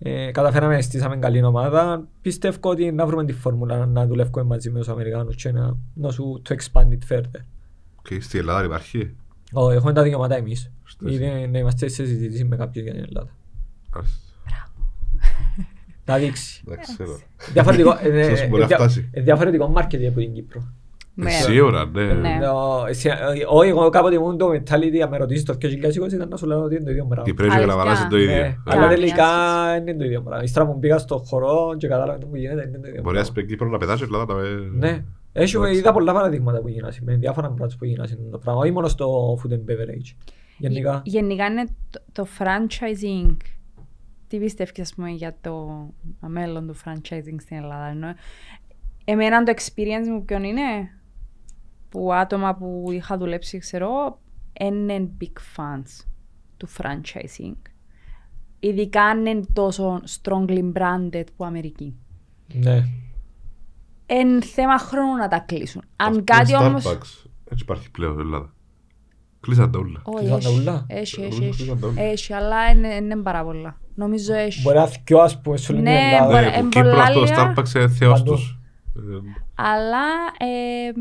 ε, καταφέραμε να στήσαμε καλή ομάδα. Πιστεύω ότι να βρούμε τη φόρμουλα να δουλεύουμε μαζί με τους Αμερικάνους και να, να σου το expand it further. Και okay, Ελλάδα υπάρχει. Όχι, έχουμε τα δικαιώματα εμείς. Ήδη να είμαστε σε συζήτηση με κάποιον για την Ελλάδα. Θα δείξει. Διαφορετικό, ε, ε, διαφορετικό μάρκετ από την Κύπρο. Ναι. Σίγουρα, ναι. ναι. Ε, ε, όχι, εγώ κάποτε ήμουν το μετάλλητη. αν με ρωτήσεις το 2020 ήταν να σου λέω ότι είναι το ίδιο πράγμα. Τι πρέπει να βαράσεις το ίδιο. Ναι. Αλλά τελικά είναι το ίδιο πράγμα. Ύστερα μου πήγα στο χορό και κατάλαβα το που γίνεται, είναι το ίδιο Μπορεί να σπέγγει να πετάσεις, αλλά τα Ναι. Είδα πολλά παραδείγματα που γίνανε, με διάφορα πράγματα που γίνανε το πράγμα, όχι μόνο στο food and beverage. Γενικά. Γενικά είναι το franchising τι πιστεύεις ας πούμε, για το μέλλον του franchising στην Ελλάδα. Εμένα το experience μου ποιον είναι, που άτομα που είχα δουλέψει, ξέρω, είναι big fans του franchising. Ειδικά αν είναι τόσο strongly branded που Αμερική. Ναι. Είναι θέμα χρόνου να τα κλείσουν. Αν κάτι όμως. Έτσι υπάρχει πλέον στην Ελλάδα. Κλείσαν τα ούλα. Κλείσαν τα ούλα. Έχει, έχει, έχει. αλλά είναι πάρα πολλά. Νομίζω έχει. Μπορεί να θυκιώ, ας πούμε, σου λένε ναι, Ελλάδα. Ναι, μπορεί. Κύπρος Starbucks ε, ε, Αλλά ε,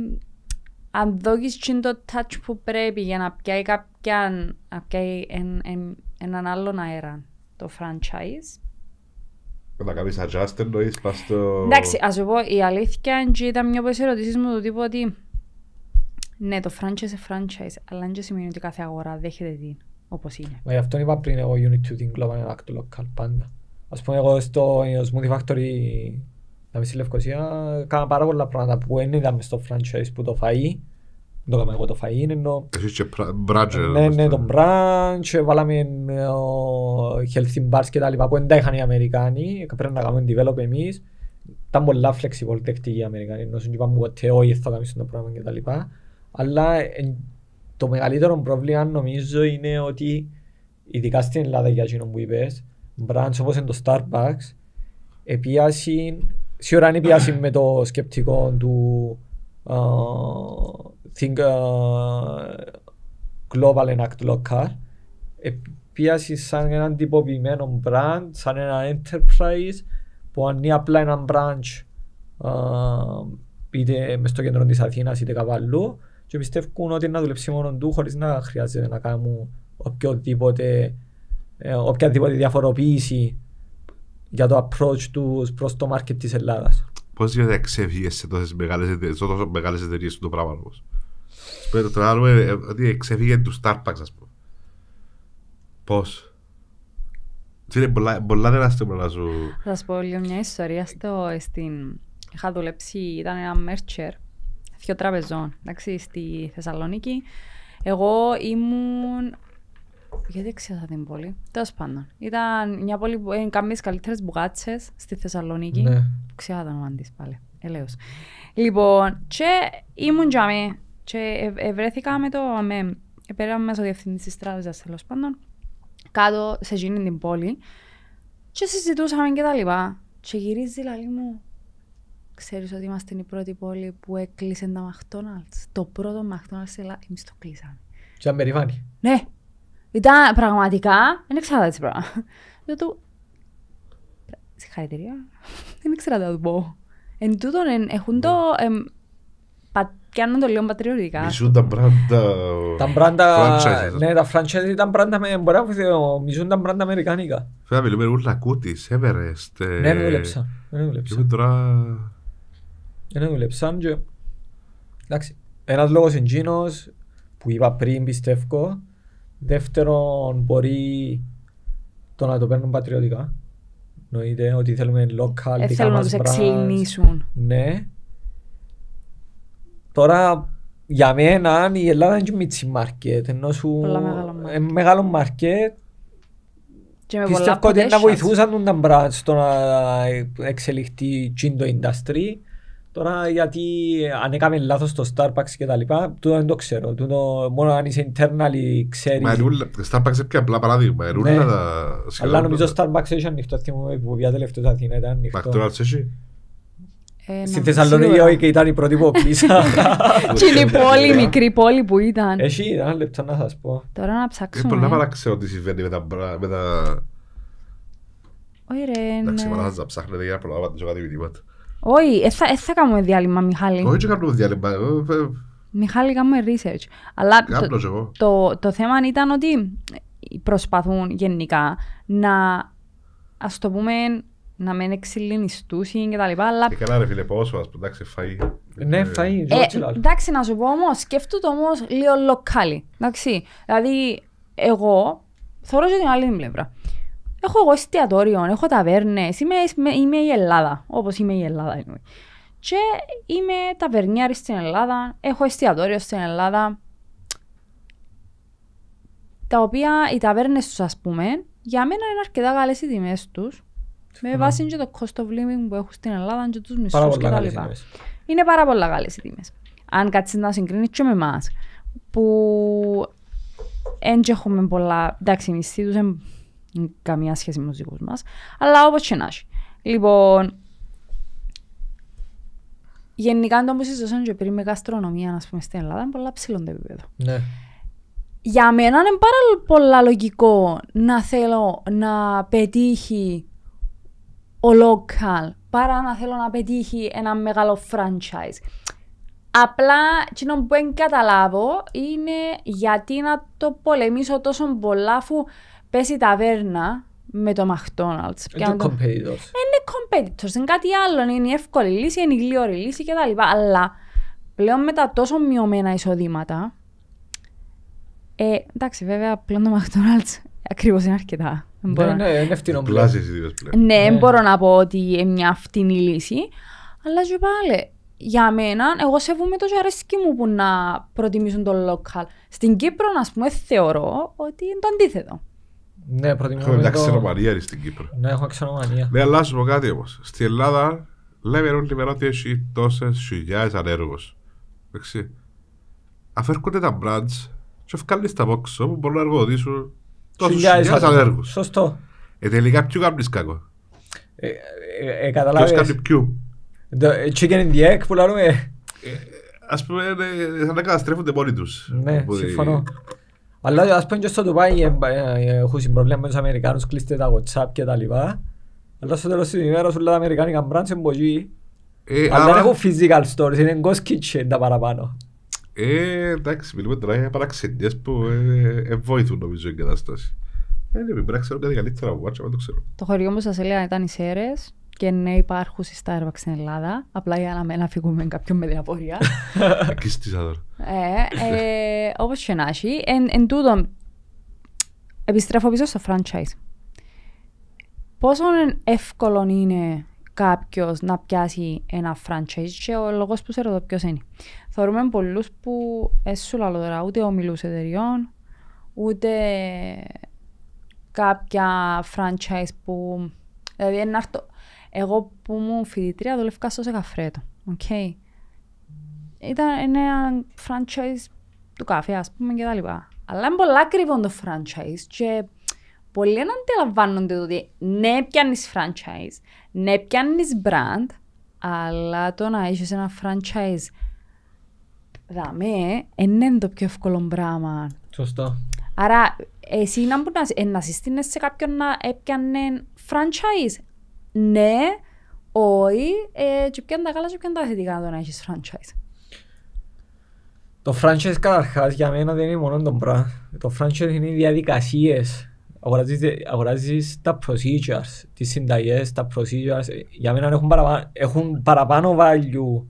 αν δώκεις το touch που πρέπει για να πιάει κάποιον να πιάει εν, εν, έναν άλλον αέρα το franchise. Να κάνεις adjust εννοείς, πας στο... Εντάξει, ας σου πω, η αλήθεια ότι ήταν μια από τις ερωτήσεις μου του τύπου ότι ναι, το franchise είναι franchise, αλλά δεν σημαίνει ότι κάθε αγορά δέχεται την όπως είναι. Μα γι' αυτό είπα πριν εγώ unit to think global and act local πάντα. Ας πούμε εγώ στο Smoothie Factory να στη Λευκοσία κάνα πάρα πολλά πράγματα που δεν είδαμε στο franchise που το φαΐ. Το κάνουμε εγώ το φαΐ, ενώ... Εσύ και μπράντζ. Ναι, ναι, το μπράντζ, βάλαμε ε, healthy bars και τα λοιπά που δεν τα είχαν οι Αμερικάνοι. Πρέπει να κάνουμε develop εμείς. Ήταν πολλά flexible για οι Αμερικάνοι, ενώ σου είπαμε ότι όχι θα κάνουμε το πράγμα και τα λοιπά. Αλλά το μεγαλύτερο πρόβλημα νομίζω είναι ότι ειδικά στην Ελλάδα για εκείνο που είπες, μπράντζ όπως είναι το Starbucks, επίασε Σίγουρα είναι πιάσει με το σκεπτικό του uh, Think uh, Global and Act Local. Ε, πιάσει σαν έναν τυποποιημένο brand, σαν ένα enterprise που ανήκει απλά ένα branch uh, είτε μες στο κέντρο της Αθήνας είτε κάπου αλλού και πιστεύουν ότι να δουλέψει μόνο του χωρίς να χρειάζεται να κάνουν οποιοδήποτε, οποιαδήποτε διαφοροποίηση για το approach τους προς το market της Ελλάδας. Πώς γίνεται ξεφύγεις σε τόσες μεγάλες εταιρείες, που μεγάλε το πράγμα όμω. Πρέπει το άλλο ότι ξεφύγει του Starbucks, ας πούμε. Πώς. Είναι πολλά δεν του να σου. Θα σας πω λίγο μια ιστορία Είχα δουλέψει, ήταν ένα μέρτσερ, δύο τραπεζών, εντάξει, στη Θεσσαλονίκη. Εγώ ήμουν γιατί ξέρω την πόλη. Τέλος πάντων. Ήταν μια πόλη που έκανε καμίε καλύτερες μπουγάτσες στη Θεσσαλονίκη. Ναι. Ξέρω τον πάλι. Ελέω. Λοιπόν, και ήμουν τζαμί. Και ευρέθηκα με το. Με, πέρα μέσω διευθυντής της τράπεζας τέλος πάντων. Κάτω σε εκείνη την πόλη. Και συζητούσαμε και τα λοιπά. Και γυρίζει λαλή μου. ξέρεις ότι είμαστε η πρώτη πόλη που έκλεισε τα Μακτόναλτ. Το πρώτο Ελλάδα. εμείς το κλείσαμε. Τι αν Ναι, ήταν πραγματικά, δεν ήξερα έτσι πράγμα. Λέω του, συγχαρητήρια, δεν ήξερα να το πω. Εν τούτον, έχουν το, ναι. πιάνουν το λίγο πατριωτικά. Μισούν τα μπράντα. Τα μπράντα. Ναι, τα franchise ήταν μπράντα με εμποράβουθιο. Μισούν τα μπράντα αμερικάνικα. Φέρα μιλούμε ούλα κούτης, Everest. Ε, ναι, δεν δουλέψα. Δεν δουλέψα. Τώρα... Δεν δουλέψα και... Εντάξει, ένας λόγος εγγύνος που είπα πριν πιστεύω Δεύτερον, μπορεί το να το παίρνουν πατριωτικά. Εννοείται ότι θέλουμε local, ε, θέλουν να τους εξελινήσουν. Ναι. Τώρα, για μένα, η Ελλάδα είναι και μίτσι μάρκετ. Ενώ σου... μεγάλο ε, μάρκετ. Πιστεύω ότι να βοηθούσαν τον brand στο να εξελιχθεί το industry. Τώρα γιατί αν έκαμε λάθο στο Starbucks και τα λοιπά, τούτο δεν το ξέρω. Τούτο μόνο αν είσαι internal ξέρει. Μα ρούλα, το Starbucks είναι πια απλά παράδειγμα. Ε, ρούλα ναι. τα Αλλά νομίζω το Starbucks έχει ανοιχτό. Θυμούμαι που πια τελευταίο στα Αθήνα ήταν ανοιχτό. McDonald's έχει. Ε, Στη Θεσσαλονίκη όχι και ήταν η πρώτη που κλείσα. <laughs> Και είναι η πόλη, η μικρή πόλη που ήταν. Έχει, ένα λεπτό να σας πω. Τώρα να ψάξουμε. Είναι πολλά να ξέρω τι συμβαίνει με τα... Όχι ρε. Εντάξει, μάλλον θα ψάχνετε για να προλάβατε σε κάτι βιδήματα. Όχι, δεν θα, ε, κάνουμε διάλειμμα, Μιχάλη. Όχι, δεν κάνουμε διάλειμμα. Ε, ε, Μιχάλη, κάνουμε research. Αλλά το, το, θέμα ήταν ότι προσπαθούν γενικά να, ας το πούμε, να μην και τα λοιπά, αλλά... Ε, καλά ρε φίλε, πόσο, ας πούμε, εντάξει, φαΐ. Ναι, φαΐ, ε, Εντάξει, να σου πω όμως, σκέφτομαι όμως λίγο λοκάλι, εντάξει. Δηλαδή, εγώ, θεωρώ την άλλη πλευρά. Έχω εγώ εστιατόριο, έχω ταβέρνες. Είμαι, είμαι, η Ελλάδα, όπως είμαι η Ελλάδα. Είμαι. Και είμαι ταβερνιάρη στην Ελλάδα, έχω εστιατόριο στην Ελλάδα. Τα οποία οι ταβέρνες τους, ας πούμε, για μένα είναι αρκετά καλές οι τιμές τους. Με βάση και το cost of living που έχουν στην Ελλάδα και τους μισθού κτλ. Είναι πάρα πολλά καλές οι τιμές. Αν κάτι να συγκρίνεις και με εμάς, που δεν έχουμε πολλά. Εντάξει, οι μισθοί τους Καμία σχέση με τους δικούς μας, Αλλά όπως και να έχει. Λοιπόν, γενικά το που συζητούσαν και πριν με γαστρονομία, ας πούμε, στην Ελλάδα, είναι πολλά ψηλό το επίπεδο. Ναι. Για μένα είναι πάρα πολλά λογικό να θέλω να πετύχει ο local παρά να θέλω να πετύχει ένα μεγάλο franchise. Απλά, εκείνο που δεν καταλάβω είναι γιατί να το πολεμήσω τόσο πολλά αφού πέσει ταβέρνα με το McDonald's. Είναι το competitors. Ε, είναι competitors, είναι κάτι άλλο, είναι η εύκολη λύση, είναι η γλυόρη λύση κτλ. Αλλά πλέον με τα τόσο μειωμένα εισοδήματα, ε, εντάξει, βέβαια, πλέον το McDonald's ακριβώς είναι αρκετά. Ναι, ναι, είναι φτηνό. Πλάζει πλέον. Ναι, ναι, μπορώ να πω ότι είναι μια φτηνή λύση. Αλλά και πάλι, για μένα, εγώ σέβομαι το ζαρέσκι μου που να προτιμήσουν το local. Στην Κύπρο, ας πούμε, θεωρώ ότι είναι το αντίθετο. Ναι, προτιμώ. Έχουμε μια ξενομανία στην Κύπρο. Ναι, έχουμε ξενομανία. Ναι, αλλά σου πω κάτι όμως. Στην Ελλάδα λέμε όλη μέρα ότι έχει τόσες χιλιάδες ανέργους. Εντάξει. έρχονται τα μπραντ και ευκάλει τα box όπου μπορούν να εργοδίσουν τόσε χιλιάδε ανέργους. Σωστό. Ε, τελικά ποιο κάνεις κακό. Ε, ε, ε, Ποιος κάνει ποιο. Το ε, chicken in the egg που λέμε. Ε, ε, Ας πούμε, θα να καταστρέφονται μόνοι τους. Ναι, συμφωνώ. Αλλά ας πούμε και στο Dubai ε, ε, ε, έχουν προβλήμα με τους Αμερικάνους, κλείστε τα WhatsApp και τα λοιπά. Αλλά στο τέλος της ημέρας όλα τα Αμερικάνικα μπραντς είναι πολύ. Αλλά δεν έχουν physical stores, είναι ghost kitchen τα παραπάνω. Ε, εντάξει, μιλούμε τώρα για παραξενιές που βοηθούν νομίζω η κατάσταση. Ε, ναι, πρέπει να ξέρω κάτι καλύτερα από WhatsApp, δεν το ξέρω. Το χωριό μου σας έλεγα ήταν οι Σέρες και ναι, υπάρχουν Starbucks στην Ελλάδα. Απλά για να φύγουμε κάποιον με την απορία. Ακιστήσα <laughs> τώρα. Ε, ε Όπως και να έχει. Εν, τούτο, επιστρέφω πίσω στο franchise. Πόσο εύκολο είναι κάποιος να πιάσει ένα franchise και ο λόγος που σε ρωτώ ποιος είναι. Θεωρούμε πολλούς που έσου ε, λαλό τώρα ούτε ομιλούς εταιριών, ούτε κάποια franchise που. Δηλαδή, αυτό. Εγώ που ήμουν φοιτητρία δουλεύκα στο Σεγαφρέτο. Okay. Ήταν ένα franchise του καφέ, ας πούμε, και τα λοιπά. Αλλά είναι πολύ ακριβό το franchise και πολλοί δεν αντιλαμβάνονται ότι ναι, πιάνεις franchise, ναι, πιάνεις brand, αλλά το να έχεις ένα franchise δαμέ, είναι το πιο εύκολο πράγμα. Σωστό. Άρα, εσύ να μπορείς να, ε, σε κάποιον να έπιανε franchise, ναι, όχι, ε, και είναι τα καλά και είναι τα θετικά το να έχεις franchise. Το franchise καταρχάς για μένα δεν είναι μόνο το πράγμα. Το franchise είναι οι διαδικασίες. Αγοράζεις, αγοράζεις τα procedures, τις συνταγές, τα procedures. Για μένα έχουν παραπάνω, έχουν παραπάνω value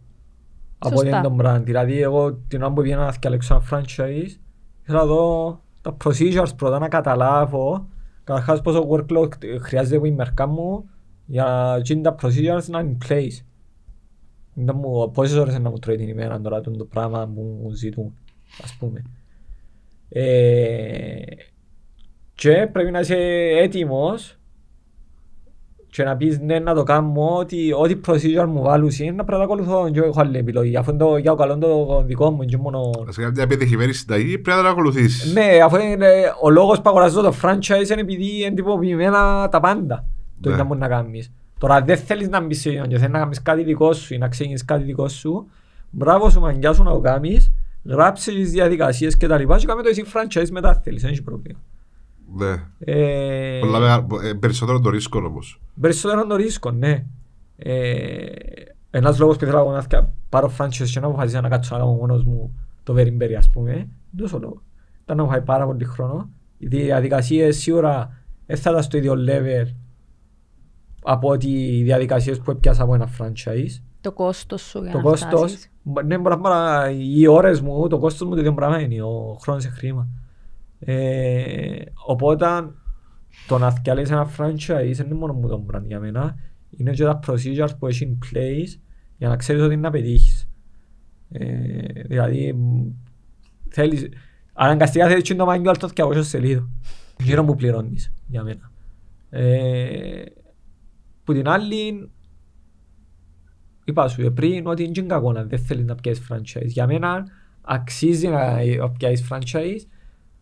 από είναι το brand. Δηλαδή εγώ την ώρα που βγαίνω να διαλέξω ένα franchise, θέλω εδώ τα procedures πρώτα να καταλάβω καταρχάς πόσο workload χρειάζεται που η μερικά μου, για να γίνει τα procedures να είναι in place. Δεν μου, πόσες ώρες να μου τρώει την ημέρα τώρα το πράγμα που μου ζητούν, ας πούμε. Ε, και πρέπει να είσαι έτοιμος και να πεις ναι να το κάνω ότι ό,τι procedure μου βάλουσι είναι να πρέπει να ακολουθώ και έχω άλλη επιλογή αφού είναι το, για το καλό το δικό μου και μόνο... Σε κάποια επιτυχημένη συνταγή πρέπει να το ακολουθείς. Ναι, αφού είναι, ε, ο λόγος που αγοραζώ το franchise είναι επειδή είναι τυποποιημένα τα πάντα το ήταν ναι. μπορεί να κάνεις. Τώρα δεν θέλεις να μπεις σε και θέλεις να κάνεις κάτι δικό σου ή να ξεκινήσεις κάτι δικό σου. Μπράβο σου, μαγιά σου να το κάνεις, γράψεις τις διαδικασίες και τα λοιπά και κάμε το εσύ franchise μετά θέλεις, δεν έχει πρόβλημα. Ναι. Ε... Πολλά, ε, περισσότερο το ρίσκο όμως. Περισσότερο το ρίσκο, ναι. Ε... Ένας λόγος που ήθελα να πάρω franchise και να αποφασίσω να κάτσω να κάνω μόνος μου το Βεριμπέρι ας πούμε. Τόσο λόγος. Ήταν να μου πάρα πολύ χρόνο. Οι διαδικασίες σίγουρα έφτατα στο ίδιο level από ότι οι διαδικασίες που έπιασα από ένα franchise. Το κόστος σου για το να κόστος, φτάσεις. Ναι, πράγμα, οι ώρες μου, το κόστος μου το ίδιο πράγμα είναι. Ο χρόνος είναι χρήμα. Ε, οπότε το να θυκιαλείς ένα franchise δεν είναι μόνο μου το brand για μένα. Είναι και τα procedures που έχει in place για να ξέρεις ότι είναι να πετύχεις. Ε, δηλαδή θέλεις, αναγκαστικά θέλεις και το μάγκιο άλλο και αγώσιο σελίδο. Γύρω που πληρώνεις για μένα. Ε, που την άλλη, είπα σου πριν ότι είναι κακό να δεν θέλεις να πιάσεις franchise. Για μένα αξίζει να πιάσεις franchise.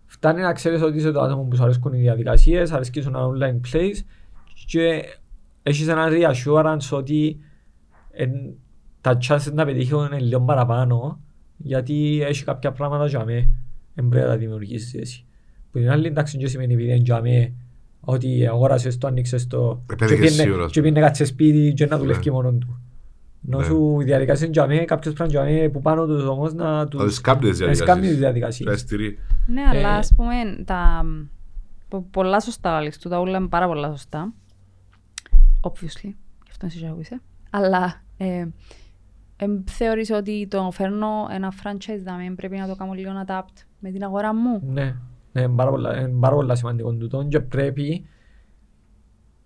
Φτάνει να ξέρεις ότι είσαι το άτομο που σου αρέσκουν οι διαδικασίες, αρέσκεις σου ένα online place και έχεις ένα reassurance ότι εν, τα chances να πετύχουν είναι λίγο παραπάνω γιατί έχει κάποια πράγματα για μένα. Δεν πρέπει να τα δημιουργήσεις εσύ. Που την άλλη εντάξει, δεν σημαίνει επειδή είναι για μένα ότι αγόρασες το, άνοιξες το και πήγαινε κάτσε σπίτι και να ναι. δουλεύει και μόνο του. Ενώ ναι. σου η διαδικασία είναι τζαμί, κάποιος πρέπει να που πάνω τους όμως να τους... Να τις διαδικασίες. Ναι, αλλά ε, ας πούμε τα... Πολλά σωστά λες του, τα ούλα είναι πάρα πολλά σωστά. Obviously, γι' αυτό συζητάγουσε. Ε. Αλλά ε, θεωρείς ότι το φέρνω ένα franchise, πρέπει να το κάνω λίγο adapt με την αγορά μου. Ναι. Είναι πάρα πολύ σημαντικό τούτο και πρέπει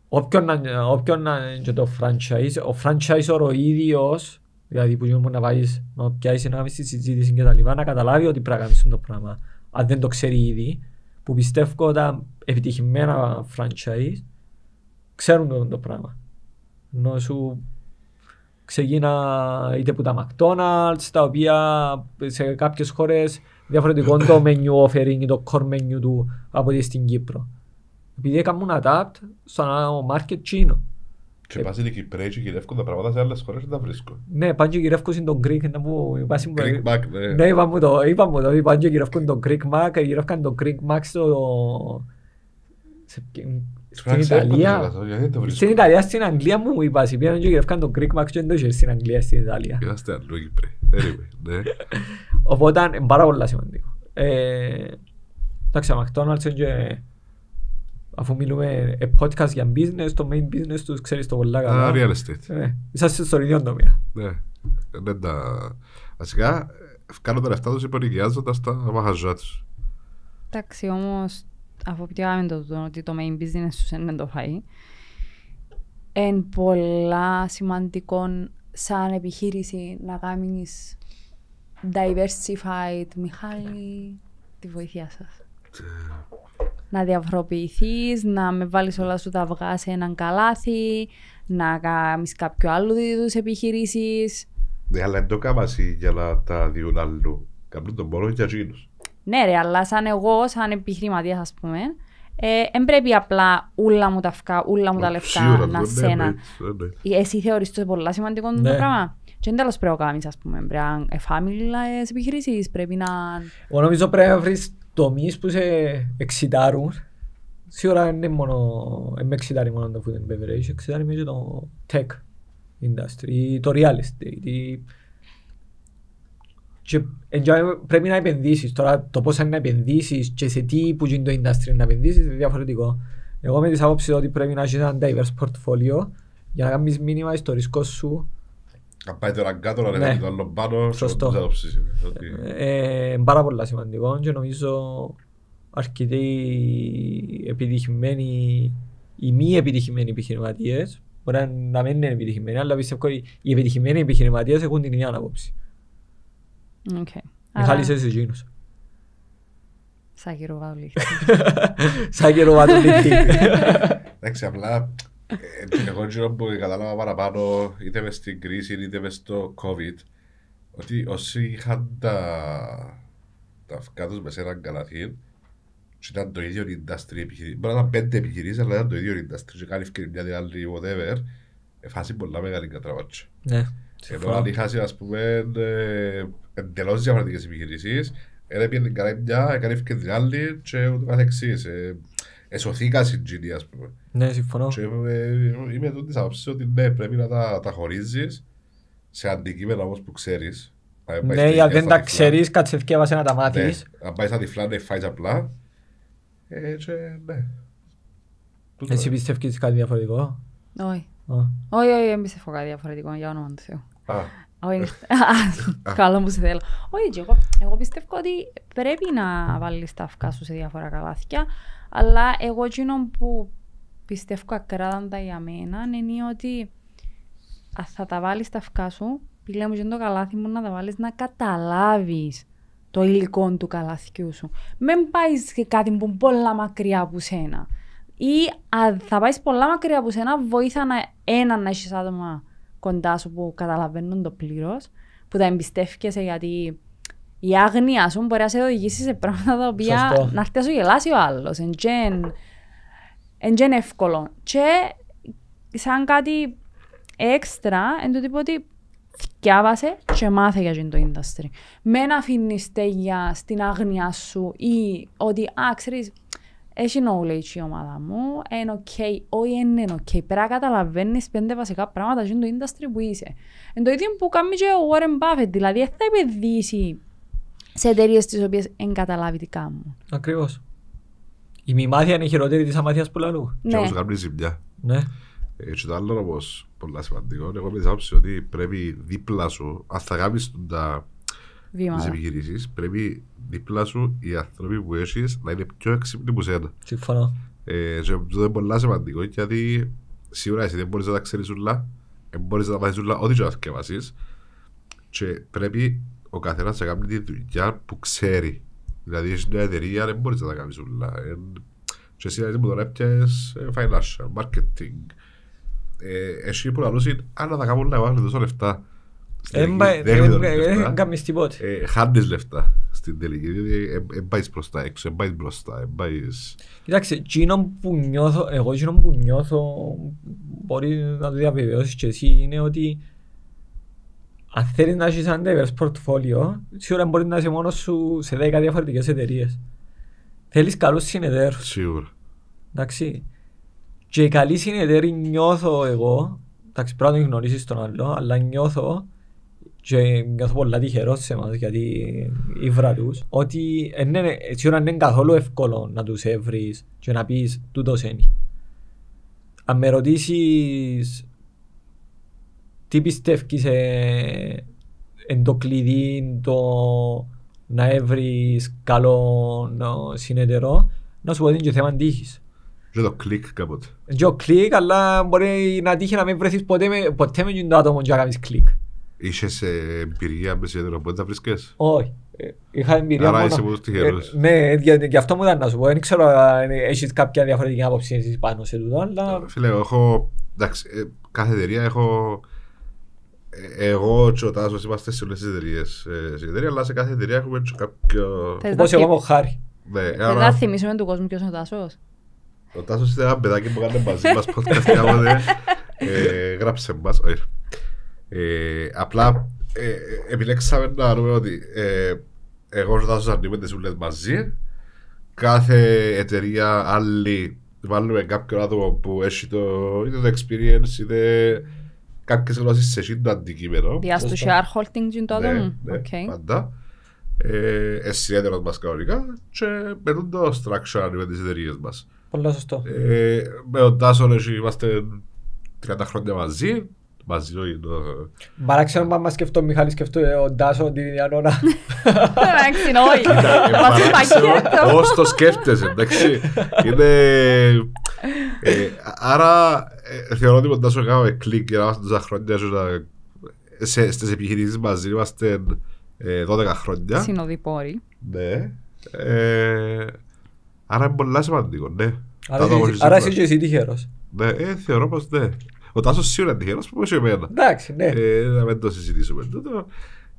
όποιον να είναι το franchise, ο franchisor ο ίδιος, δηλαδή που μπορεί να πάεις να πιάσεις να κάνεις τη συζήτηση και τα λοιπά, να καταλάβει ότι πρέπει να κάνεις το πράγμα. Αν δεν το ξέρει ήδη, που πιστεύω τα επιτυχημένα franchise ξέρουν το, το πράγμα. Ενώ σου ξεκίνα είτε που τα McDonald's, τα οποία σε κάποιες χώρες διαφορετικό το ναι. menu offering ή το core menu του από τη στην Κύπρο. Επειδή έκαμε ένα adapt στον market Chino. Και πας στην Κυπρέ και γυρεύκουν τα πράγματα σε άλλες χώρες και τα βρίσκω. Ναι, πάνε και γυρεύκουν στον Greek. Greek Mac, ναι. Ναι, είπα μου το, είπα μου το. Πάνε και γυρεύκουν τον Greek Mac, γυρεύκαν τον Greek Mac στο... Στην Ιταλία, στην Ιταλία, στην Αγγλία μου είπα, πήγαν και γυρεύκαν τον Greek Mac και δεν το είχε στην Αγγλία, στην Ιταλία. Είμαστε αλλού Κύπροι. Anyway, ναι. <laughs> Οπότε είναι πάρα πολύ σημαντικό. Ε, εντάξει, ο McDonald's είναι και αφού μιλούμε ε, podcast για business, το main business τους ξέρεις το πολύ καλά. Α, real estate. Ε, είσαστε στο ίδιο τομέα. Ναι, δεν ναι, τα... Βασικά, κάνω τα λεφτά τους υπονοικιάζοντας τα μαχαζιά τους. Εντάξει, όμως, αφού πιάμε το, δουν ότι το main business τους είναι το φαΐ, είναι πολλά σημαντικό σαν επιχείρηση να κάνεις Diversified, Μιχάλη, τη βοήθειά σας. Να διαφοροποιηθεί, να με βάλεις όλα σου τα αυγά σε έναν καλάθι, να κάνεις κάποιο άλλο είδους επιχειρήσεις. Ναι, αλλά δεν το κάμασι για να τα διούν αλλού. το τον πόρο και αγίνου. Ναι, ρε, αλλά σαν εγώ, σαν επιχειρηματίας, ας πούμε, δεν ε, πρέπει απλά ούλα μου τα φκά, ούλα μου τα λεφτά να ναι, σένα. Ε, εσύ θεωρείς το πολύ σημαντικό το ναι. πράγμα. Και είναι τέλος πρέπει να κάνεις, ας πούμε, πρέπει να εφάμιλες επιχειρήσεις, πρέπει να... Εγώ νομίζω πρέπει να βρεις τομείς που σε εξητάρουν. Σίγουρα είναι μόνο, με εξητάρει μόνο το food and beverage, εξητάρει και το tech industry, το real estate. Και πρέπει να επενδύσεις. Τώρα το πώς είναι να επενδύσεις και σε τι που γίνει το industry να επενδύσεις είναι διαφορετικό. Εγώ με τις άποψεις ότι πρέπει να έχεις ένα diverse portfolio για να κάνεις μήνυμα στο ρίσκο σου αν πάει τώρα κάτω, να ναι. το άλλο πάνω, σωστό. θα το ψήσει. Ε, πάρα πολλά σημαντικό και νομίζω αρκετοί επιτυχημένοι οι μη επιτυχημένοι επιχειρηματίες μπορεί να μην είναι επιτυχημένοι, αλλά πιστεύω ότι οι επιτυχημένοι επιχειρηματίες έχουν την ίδια αναπόψη. Okay. Μιχάλης εσύ γίνος. Σάκη ρουβά λίχτη. <laughs> Σάκη ρουβά λίχτη. Εντάξει, απλά ε, εγώ ξέρω που κατάλαβα παραπάνω είτε μες στην κρίση είτε μες στο COVID ότι όσοι είχαν τα, τα κάτω μες σε έναν και ήταν το ίδιο industry επιχειρήσει. Μπορεί να ήταν πέντε επιχειρήσεις, αλλά ήταν το ίδιο industry. Και κάνει ευκαιρία μια την άλλη, whatever. Εφάσει πολλά μεγάλη κατραβάτσα. Ναι. Ε, ενώ αν είχα, ας πούμε, ε, εντελώς διαφορετικές επιχειρήσεις, ένα πήγαινε καλά μια, έκανε ευκαιρία την άλλη και ούτω καθεξής. Εσωθήκα στην GD, ας πούμε. Ναι, συμφωνώ. Και, ε, είμαι τούτης άποψης ότι ναι, πρέπει να τα, τα χωρίζεις σε αντικείμενα όμως που ξέρεις. Ναι, γιατί δεν τα ξέρεις, κάτσε ευκαιρία να τα μάθει. Ναι, αν πάεις στα τυφλά, ναι, φάεις απλά. Ε, ναι. Εσύ πιστεύεις κάτι διαφορετικό. Όχι. Όχι, όχι, δεν πιστεύω κάτι διαφορετικό, για όνομα του Θεού. <laughs> Καλό μου σε θέλω. Όχι, εγώ πιστεύω ότι πρέπει να βάλεις τα αυκά σου σε διάφορα καλάθια, αλλά εγώ εκείνο που πιστεύω ακράδαντα για μένα είναι ότι θα τα βάλεις τα αυκά σου, πλέον μου το καλάθι μου να τα βάλεις να καταλάβεις το υλικό του καλαθιού σου. Μην πάει κάτι που είναι πολλά μακριά από σένα. Ή αν θα πάεις πολλά μακριά από σένα, βοήθα να, ένα να έχεις άτομα κοντά σου που καταλαβαίνουν το πλήρως, που τα εμπιστεύκεσαι γιατί η άγνοια σου μπορεί να σε οδηγήσει σε πράγματα τα οποία Σωστό. να γελάσει ο άλλος είναι εύκολο. Και σαν κάτι έξτρα, εν τότε ότι θυκιάβασε και μάθε για το industry. Μην αφήνεις στέγια στην άγνοια σου ή ότι, α, ξέρεις, έχει knowledge η ομάδα μου, είναι ok, όχι είναι ok. Πρέπει να καταλαβαίνεις πέντε βασικά πράγματα για το industry που είσαι. Εν το ίδιο που κάνει και ο Warren Buffett, δηλαδή θα επενδύσει σε εταιρείες τις οποίες δεν καταλάβει τι κάνουν. Ακριβώς. Η μη μάθεια είναι η χειρότερη της αμάθειας που λαλού. Ναι. Και όμως κάνεις ζημιά. Ναι. Ε, και το άλλο όπως πολλά σημαντικό, εγώ με τις άποψεις ότι πρέπει δίπλα σου, αν θα κάνεις τα... τις επιχειρήσεις, πρέπει δίπλα σου οι άνθρωποι που έχεις να είναι πιο εξύπνοι που σένα. Συμφωνώ. Ε, και αυτό είναι πολύ σημαντικό, γιατί σίγουρα εσύ δεν μπορείς να τα ξέρεις ούλα, δεν μπορείς να τα βάζει ούλα, ό,τι και να Και πρέπει ο καθένας να κάνει τη δουλειά που ξέρει. Δηλαδή έχεις μια εταιρεία, δεν μπορείς να τα κάνεις όλα. Ε, και εσύ δηλαδή που τώρα έπιασες ε, financial, marketing. Ε, εσύ που λαλούς είναι, αν να τα κάνω όλα, εγώ θα δώσω λεφτά. Δεν κάνεις τίποτε. Χάνεις λεφτά στην τελική, δεν δηλαδή, εμπάεις προς τα έξω, εμπάεις μπροστά, εμπάεις... Κοιτάξτε, εκείνο που νιώθω, εγώ εκείνο που νιώθω, μπορεί να το διαβεβαιώσεις και εσύ, είναι ότι αν θέλεις να έχεις ένα diverse portfolio, σίγουρα μπορείς να είσαι μόνος σου σε 10 διαφορετικές εταιρείες. Θέλεις καλούς συνεταίρους. Σίγουρα. Εντάξει. Και οι καλοί συνεταίροι νιώθω εγώ, εντάξει πρέπει να τον γνωρίσεις τον άλλο, αλλά νιώθω και νιώθω πολλά τυχερός σε εμάς γιατί ήβρα τους, ότι σίγουρα είναι καθόλου εύκολο να τους έβρεις και να πεις τούτος είναι. Αν με ρωτήσεις τι πιστεύεις σε εν το κλειδί το να έβρεις καλό ε, συνεταιρό, να σου πω ότι είναι και θέμα τύχης. Και το κλικ κάποτε. Και το κλικ, αλλά μπορεί να τύχει να μην βρεθείς ποτέ με, ποτέ με το άτομο για να κάνεις κλικ. Είχες ε, εμπειρία με συνεταιρό, πότε τα βρίσκες. Όχι. Ε, είχα εμπειρία Άρα μόνο... είσαι πολύ τυχερός. ναι, γι' αυτό μου ήταν να σου πω. Δεν ξέρω αν έχεις κάποια διαφορετική άποψη εσείς πάνω σε τούτο, αλλά... Φίλε, έχω... Εντάξει, κάθε εταιρεία έχω εγώ και ο Τάσος είμαστε σε όλες τις εταιρείες ε, εταιρεία, αλλά σε κάθε εταιρεία έχουμε κάποιο. Όπω εγώ είμαι ο Χάρη. Δεν ναι, θα θυμίσουμε του κόσμου ποιος είναι ο Τάσος. Ο Τάσος είναι ένα παιδάκι που κάνει μαζί μας podcast. ε, γράψε μας. Ε, απλά ε, επιλέξαμε να δούμε ότι εγώ και ο Τάσος αρνούμε τι ούλε μαζί. Κάθε εταιρεία άλλη βάλουμε κάποιον άτομο που έχει το experience, είτε κάποιες γλώσσες σε εκείνο το αντικείμενο. Διάστο share holding είναι το ναι, άτομο. Ναι, πάντα. Ε, μας κανονικά και περνούν το structure με τις εταιρείες μας. Πολύ σωστό. Ε, με τον Τάσο είμαστε 30 χρόνια μαζί, μαζί όχι. Παράξενο μάμα σκεφτώ, Μιχάλη, σκεφτώ ε, ο Τάσο, την ίδια νόνα. Παράξενο όχι. Πώς το σκέφτεσαι, εντάξει. Είναι ε, άρα ε, θεωρώ ότι όταν σου κάνω κλικ για να είμαστε τόσα χρόνια σου να... σε, στις επιχειρήσεις μαζί είμαστε ε, 12 χρόνια. Συνοδοιπόροι. Ναι. Ε, άρα είναι πολύ σημαντικό, ναι. Άρα, άρα είσαι και εσύ τυχερός. Ναι, θεωρώ πως ναι. Ο Τάσος σίγουρα είναι τυχερός, όπως και εμένα. Εντάξει, ναι. να μην το συζητήσουμε.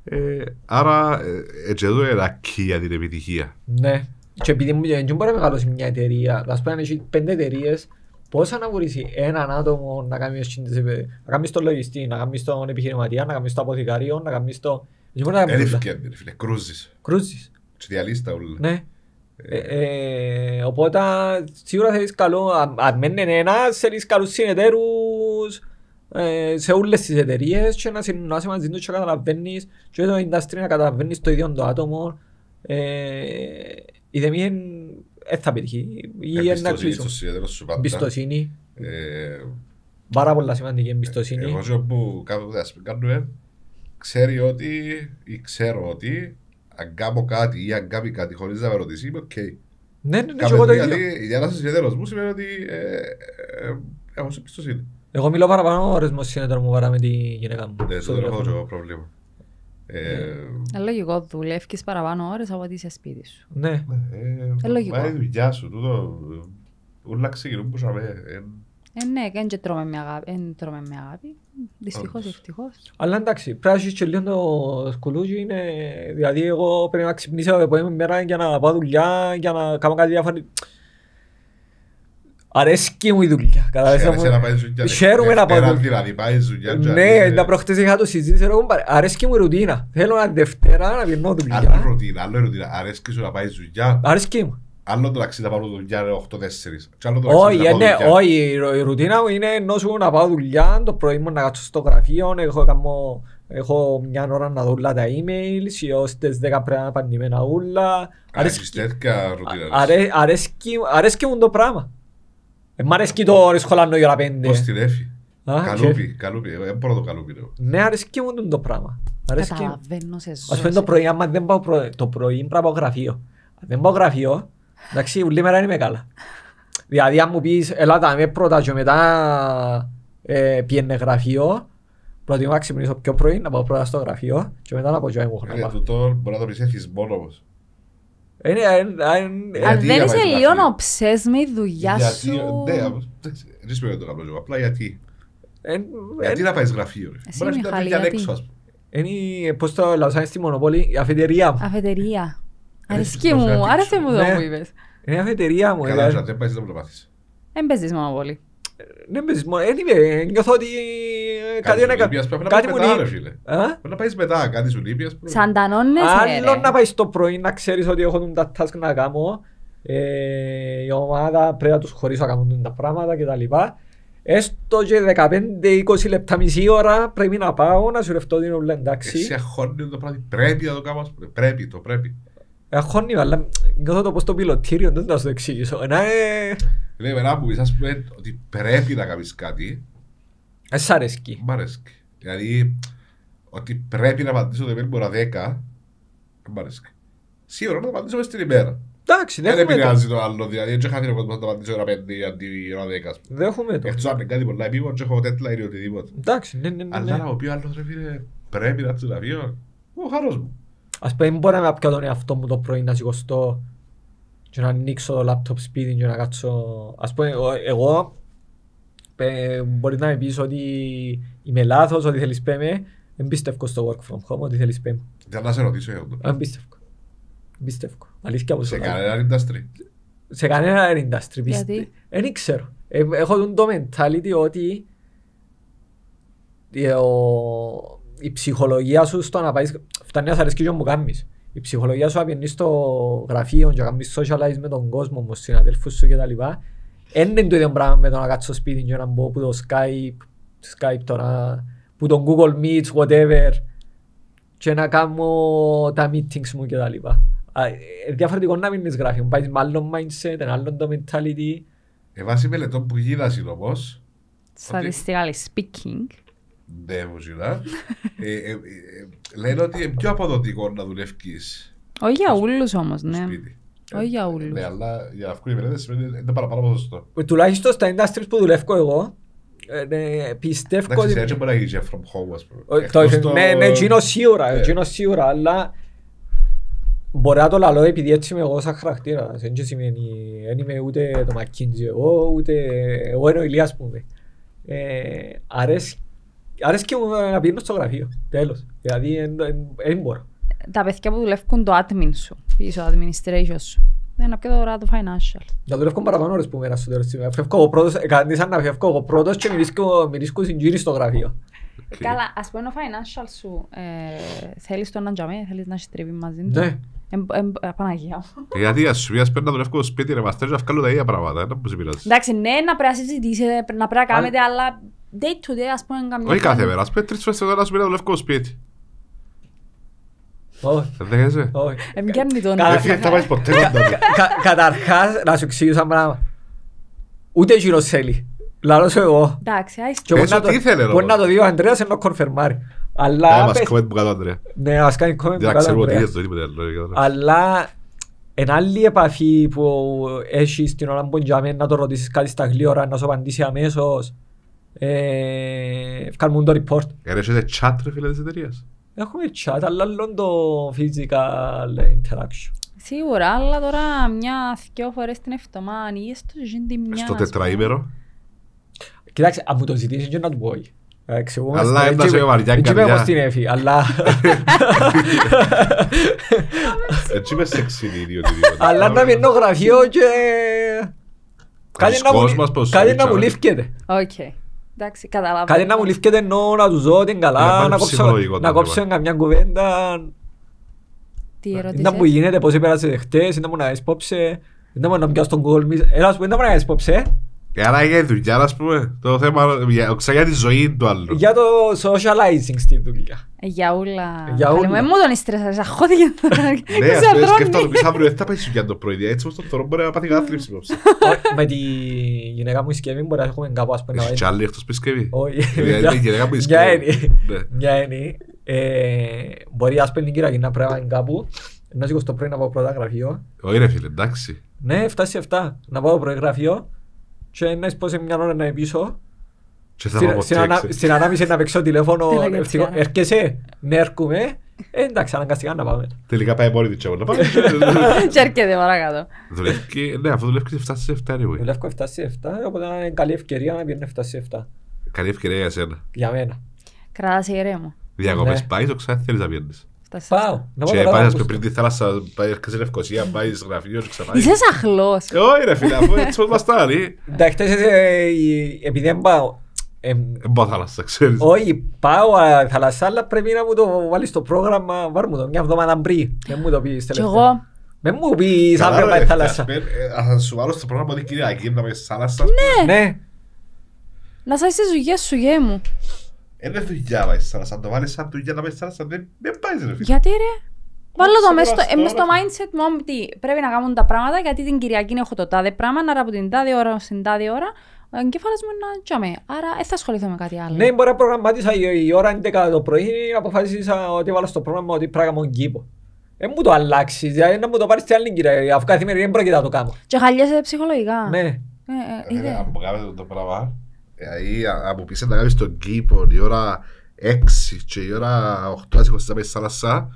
Ε, άρα, έτσι εδώ είναι ακή για την επιτυχία. Ναι και επειδή ε, δεν μπορεί να μεγαλώσει μια εταιρεία, ας πούμε αν έχει πέντε εταιρείες, πώς θα αναβουρήσει έναν άτομο να κάνει ε, να κάνει τον λογιστή, να κάνει τον επιχειρηματία, να κάνει το αποθηκάριο, να κάνει το... Ελήφκεν, φίλε, κρούζεις. Κρούζεις. Τους διαλύστα όλα. Ναι. Ε, οπότε σίγουρα θέλεις καλό, αν μένει ένας, θέλεις καλούς συνεταίρους σε όλες τις εταιρείες και να συνεννοάσαι μαζί τους και καταλαβαίνεις και το industry να καταλαβαίνεις το ίδιο το άτομο η δεμή δεν θα πετύχει. Ή να κλείσουν. Εμπιστοσύνη. Ε, Πάρα πολλά σημαντική εμπιστοσύνη. Εγώ που κάνω ξέρει ότι ή ξέρω ότι αν κάνω κάτι ή αν κάνει κάτι χωρίς να με ρωτήσει, είμαι οκ. Ναι, ναι, ναι, εγώ το ίδιο. Γιατί η ανάσταση ιδιαίτερος μου σημαίνει ότι ε, ε, έχω εμπιστοσύνη. Εγώ μιλώ παραπάνω ώρες με ο συνέδρο μου παρά με τη γυναίκα μου. Ναι, στο τρέχω εγώ πρόβλημα. Ε, λογικό, δουλεύει παραπάνω ώρες από ότι είσαι σπίτι σου. Ναι. Ε, λογικό. Μα η δουλειά σου, τούτο. Όλα ξεκινούν που σαβέ. Ε, ε, ναι, δεν τρώμε με αγάπη. Δεν τρώμε με αγάπη. Δυστυχώς, ευτυχώς. Αλλά εντάξει, πράσι και λίγο το σκουλούζι είναι. Δηλαδή, εγώ πρέπει να ξυπνήσω από την μέρα για να πάω δουλειά, για να κάνω κάτι διαφορετικό Αρέσκει μου η δουλειά. Χαίρομαι ναι, να πάω. Δηλαδή, πάει δουλειά. Ναι, ναι, τα προχτές είχα το συζήτηση. Αρέσκει μου η ρουτίνα. Θέλω να Δευτέρα να πηγαίνω δουλειά. Άλλο ρουτίνα, άλλο ρουτίνα. Αρέσκει σου να πάει δουλειά. Αρέσκει μου. Άλλο το ταξίδι να πάω δουλειά 8-4. Όχι, ε, ναι, όχι. Η ρουτίνα μου είναι ενώ σου να πάω δουλειά. Το πρωί μου να κάτσω στο γραφείο. Έχω καμό... Έχω μια ώρα να δω όλα τα email, σιώστες δέκα πρέπει να πανημένα όλα. Αρέσκει μου το πράγμα. Ε, μ' αρέσκει το ρισκολάνο η ώρα πέντε. Πώς τη δέφει. Καλούπι, καλούπι. Δεν ε, μπορώ το καλούπι. Ναι, αρέσκει μου το πράγμα. Καταλαβαίνω σε ζωές. Ας πούμε το πρωί, άμα δεν πάω το πρωί, πρέπει να πάω γραφείο. Αν δεν πάω γραφείο, εντάξει, ουλή μέρα είναι μεγάλα. Δηλαδή αν μου πεις, έλα, τα με πρώτα και μετά ε, πιένε γραφείο, προτιμώ να ξυπνήσω πιο πρωί, να πάω πρώτα στο γραφείο και μετά να πω και εγώ. Ε, τούτο μπορεί να το πεις εθισμό όμως. Ε, ναι, αν ε, δεν είσαι λίγο οψές με η δουλειά σου... Ε, ναι, δεν σημαίνει το κάνω λίγο, απλά γιατί. Γιατί να πάει γραφείο. Εσύ Μιχάλη, γιατί. Είναι πώς το λαούσαμε στη Μονοπόλη, η αφετερία μου. Αφετερία. Αρισκή μου, άρεσε μου το ναι. που είπες. Είναι αφετηρία αφετερία μου. Καλά, δεν πάει να το προπάθεις. Δεν Μονοπόλη. Δεν παίζεις μόνο, δεν νιώθω ότι ε, κάτι να κάνω. Κάτι μου λείπει. Πρέπει να πάεις μετά, κάτι σου λείπει. Σαν τανόνες, ναι Άλλο να πάεις το πρωί να ξέρεις ότι έχω τα task να κάνω, ε, η ομάδα πρέπει να τους χωρίσω να κάνουν τα πράγματα κτλ. Έστω και 15-20 λεπτά, μισή ώρα πρέπει να πάω να σου σουρευτώ την ουλέ, εντάξει. Εσύ αχώνει το πράγμα, πρέπει να το κάνω, πρέπει το πρέπει. Αχώνει, αλλά νιώθω το πως το πιλωτήριο, δεν θα σου το εξηγήσω. Να είναι... Δηλαδή, εμένα που είσαι, πούμε, ότι πρέπει να κάνεις κάτι. Ας ε, αρέσκει. Μ' αρέσκει. Δηλαδή, ότι πρέπει να απαντήσω το επίπεδο 10, δεν μ' αρέσκει. Σίγουρα να το μέσα στην ημέρα. Εντάξει, δεν έχουμε επηρεάζει το άλλο, δηλαδή δεν είχα αφήνει να απαντήσω ώρα ένα αντί ένα 10 Δεν έχουμε το. Εκτός αν είναι κάτι πολλά επίπεδο, και έχω τέτλα ή οτιδήποτε. Εντάξει, ναι, ναι, ναι. Αλλά ναι. να πει άλλος ρε φίλε, πρέπει να τσιλαβείω, ο χαρός μου. Ας πούμε, μπορεί να πιω τον εαυτό μου το πρωί να σηκωστώ και να ανοίξω το λάπτοπ σπίτι και να κάτσω... Ας πούμε, εγώ ε, μπορεί να με πεις ότι είμαι λάθος, ότι θέλεις πέμε, εμπίστευκο στο work from home, ότι θέλεις πέμε. Δεν να σε ρωτήσω εγώ. Εμπίστευκο. Εμπίστευκο. Αλήθεια όπως... Σε κανένα industry. Σε κανένα industry. Γιατί? Δεν ξέρω. Ε, έχω το mentality ότι ε, η ψυχολογία σου στο να πάει... Φτάνει να σ' αρέσει και μου κάνεις η ψυχολογία σου απειλεί στο γραφείο και κάνεις socialize με τον κόσμο μου, συναδέλφους σου κτλ. Είναι το ίδιο πράγμα με το να κάτσω σπίτι και να μπω που το Skype, Skype τώρα, που το Google Meets, whatever και να κάνω τα meetings μου κτλ. Ε, διαφορετικό να μην είναι γράφει, πάει με άλλο mindset, ένα άλλο το mentality. Ε, βάσει μελετών που γίδασε το πώς. Στατιστικά speaking ε, ε, ε, λένε ότι είναι πιο αποδοτικό να δουλεύει. Όχι για όλου όμως, ναι. Όχι για όλου. Ναι, αλλά για αυτού οι μελέτες είναι παραπάνω από σωστό. Τουλάχιστον στα industries που δουλεύω εγώ, ναι, πιστεύω ότι. Έτσι μπορεί να γίνεις from home, ας πούμε. Ναι, ναι, ναι, γίνω σίγουρα, γίνω σίγουρα, αλλά μπορεί να το λαλώ επειδή έτσι είμαι εγώ σαν χαρακτήρα. Δεν σημαίνει, δεν είμαι ούτε το McKinsey εγώ, ούτε εγώ είναι ο Ηλίας που είμαι. Ε, αρέσει Αρέσκει μου να πηγαίνω στο γραφείο, τέλος. Δηλαδή δεν μπορώ. Τα παιδιά που δουλεύουν το admin σου, πίσω, administration σου. Δεν απ' και τώρα το financial. Να δουλεύω παραπάνω ώρες που μέρα στο τέλος σήμερα. Φεύγω εγώ πρώτος, ε, κατήσα να φεύγω εγώ πρώτος και μυρίσκω συγκύρι στο γραφείο. Καλά, ας πούμε το financial σου, ε, θέλεις το να τζαμί, θέλεις να συστρεύει μαζί του. Ναι. Ε, Παναγία Γιατί ας σου πει, ας πρέπει να δουλεύω στο σπίτι, ρε μαστέρι, να βγάλω τα ίδια πράγματα, να μου σε πειράζει. Εντάξει, ναι, να πρέπει να συζητήσετε, να πρέπει να κάνετε, αλλά day to day ας πούμε καμιά Όχι κάθε μέρα, ας πούμε τρεις φορές τώρα σου πήρα το λευκό σπίτι. Όχι. Δεν ε? Όχι. Ε, το ε, Καταρχάς να σου εξηγήσω ένα πράγμα. Ούτε γύρω θέλει. σου εγώ. Εντάξει, άιστε. τι ήθελε. Μπορεί να το δει ο Αντρέας ενώ κονφερμάρει. Αλλά... Ναι, κάνει Αλλά εν άλλη επαφή που έχεις την Κάνουν ε, το report. Έχετε chat ρε φίλε της εταιρείας. Έχουμε chat, αλλά άλλο το physical interaction. Σίγουρα, αλλά τώρα μια δυο φορές την εφτωμάνη ή στο γίνεται μια... Στο τετραήμερο. Κοιτάξτε, αν μου το ζητήσεις και να του πω. Αλλά έφτασε με βαριά καρδιά. <laughs> Έτσι είμαι στην Εφη, αλλά... Έτσι είμαι σε ξυλίδι οτιδήποτε. Αλλά να μην γραφείο και... Κάτι να μου λήφκεται. Οκ. Εντάξει, καταλαβαίνω. Κάτι να μου λήφκεται ενώ να του δω την καλά, να κόψω, να κόψω καμιά κουβέντα. Τι ερώτησες. Να μου γίνεται, πώς έπερασες χτες, να μου να είσποψε; να μου να πιάσω τον κόλμη. που να μου να έσποψε. Ε. Άρα για τη δουλειά, ας πούμε. Το θέμα. για, για τη ζωή του άλλου. Για το socializing στη δουλειά. Ε, για όλα. Ε, για όλα. Ε, μου τον ιστρέσαρες, αχώθηκε. Ναι, ας πούμε, σκέφτομαι πεις αύριο, θα πέσει για το πρωί, έτσι όπως το θωρώ μπορεί να πάθει κατάθλιψη ναι. υπόψη. Με τη γυναίκα μου η σκευή μπορεί να έχουμε κάπου, ας πούμε, να Έχεις κι άλλη εκτός πει Όχι. Η γυναίκα μου η σκευή. Μια έννοια. Μπορεί, ας πούμε, την κύρα γυναίκα πράγμα κάπου, να σηκώ στο πρωί να πάω πρώτα γραφείο. Όχι ρε φίλε, εντάξει. Ναι, φτάσει 7, να πάω πρωί γραφείο, και να είσαι σε μια ώρα να είναι πίσω στην ανάμιση να παίξω τηλέφωνο έρχεσαι, ναι έρχομαι ε, εντάξει αναγκαστικά να πάμε τελικά πάει μόνη τη να πάμε <laughs> και έρχεται παρακάτω δουλεύει, ναι αφού δουλεύει και 7 στις 7 δουλεύει 7 στις 7 οπότε είναι καλή ευκαιρία να πηγαίνει 7 στις 7 καλή ευκαιρία για σένα για μένα κράτασε ηρέμο διακοπές ναι. πάει το ξανά θέλεις να πηγαίνεις Πάω. Και πάει ας πριν τη θάλασσα, πάει έρχεσαι Λευκοσία, πάει εις γραφείο ξαφνικά. Είσαι αχλός. Ε, όχι ρε φίλε, αφού έτσι όπως στάρει. Εντάξει, ε, επειδή δεν πάω. Ε, δεν πάω θάλασσα, ξέρεις. Όχι, πάω θάλασσα, αλλά πρέπει να μου το βάλεις στο πρόγραμμα, βάρ μου το μια εβδομάδα πριν. Δεν μου το πεις τελευταία. εγώ. Με μου πεις πεις αύριο πάει θάλασσα. Αν σου βάλω στο πρόγραμμα ότι Κυριακή να πάει θάλασσα. Ναι. ναι. Να σας είσαι ζουγές σου γέ μου. Είναι δουλειά πάει σαν το βάλεις σαν δουλειά να πάει σαν δεν πάει ρε φίλε. Γιατί ρε. Βάλω το μέσα στο ε, mindset μου ότι πρέπει να κάνουν τα πράγματα γιατί την Κυριακή έχω το τάδε πράγμα, άρα από την τάδε ώρα στην τάδε ώρα ο εγκέφαλος μου να τζάμε. Άρα δεν θα ασχοληθώ με κάτι άλλο. Ναι, μπορεί να προγραμμάτισα η ώρα είναι 11 το πρωί και αποφάσισα ότι βάλω στο πρόγραμμα ότι πράγμα μου κήπο. Δεν μου το αλλάξει, δηλαδή να μου το πάρεις στην άλλη κυρία, αφού κάθε μέρα δεν πρόκειται να το κάνω. Και χαλιάζεται ψυχολογικά. Ναι. Ε, ε, ε, ε, ε, ε, ε, ε, ε, ε, Δηλαδή, από πίσω να κάνεις τον κήπο η ώρα 6 και η ώρα 8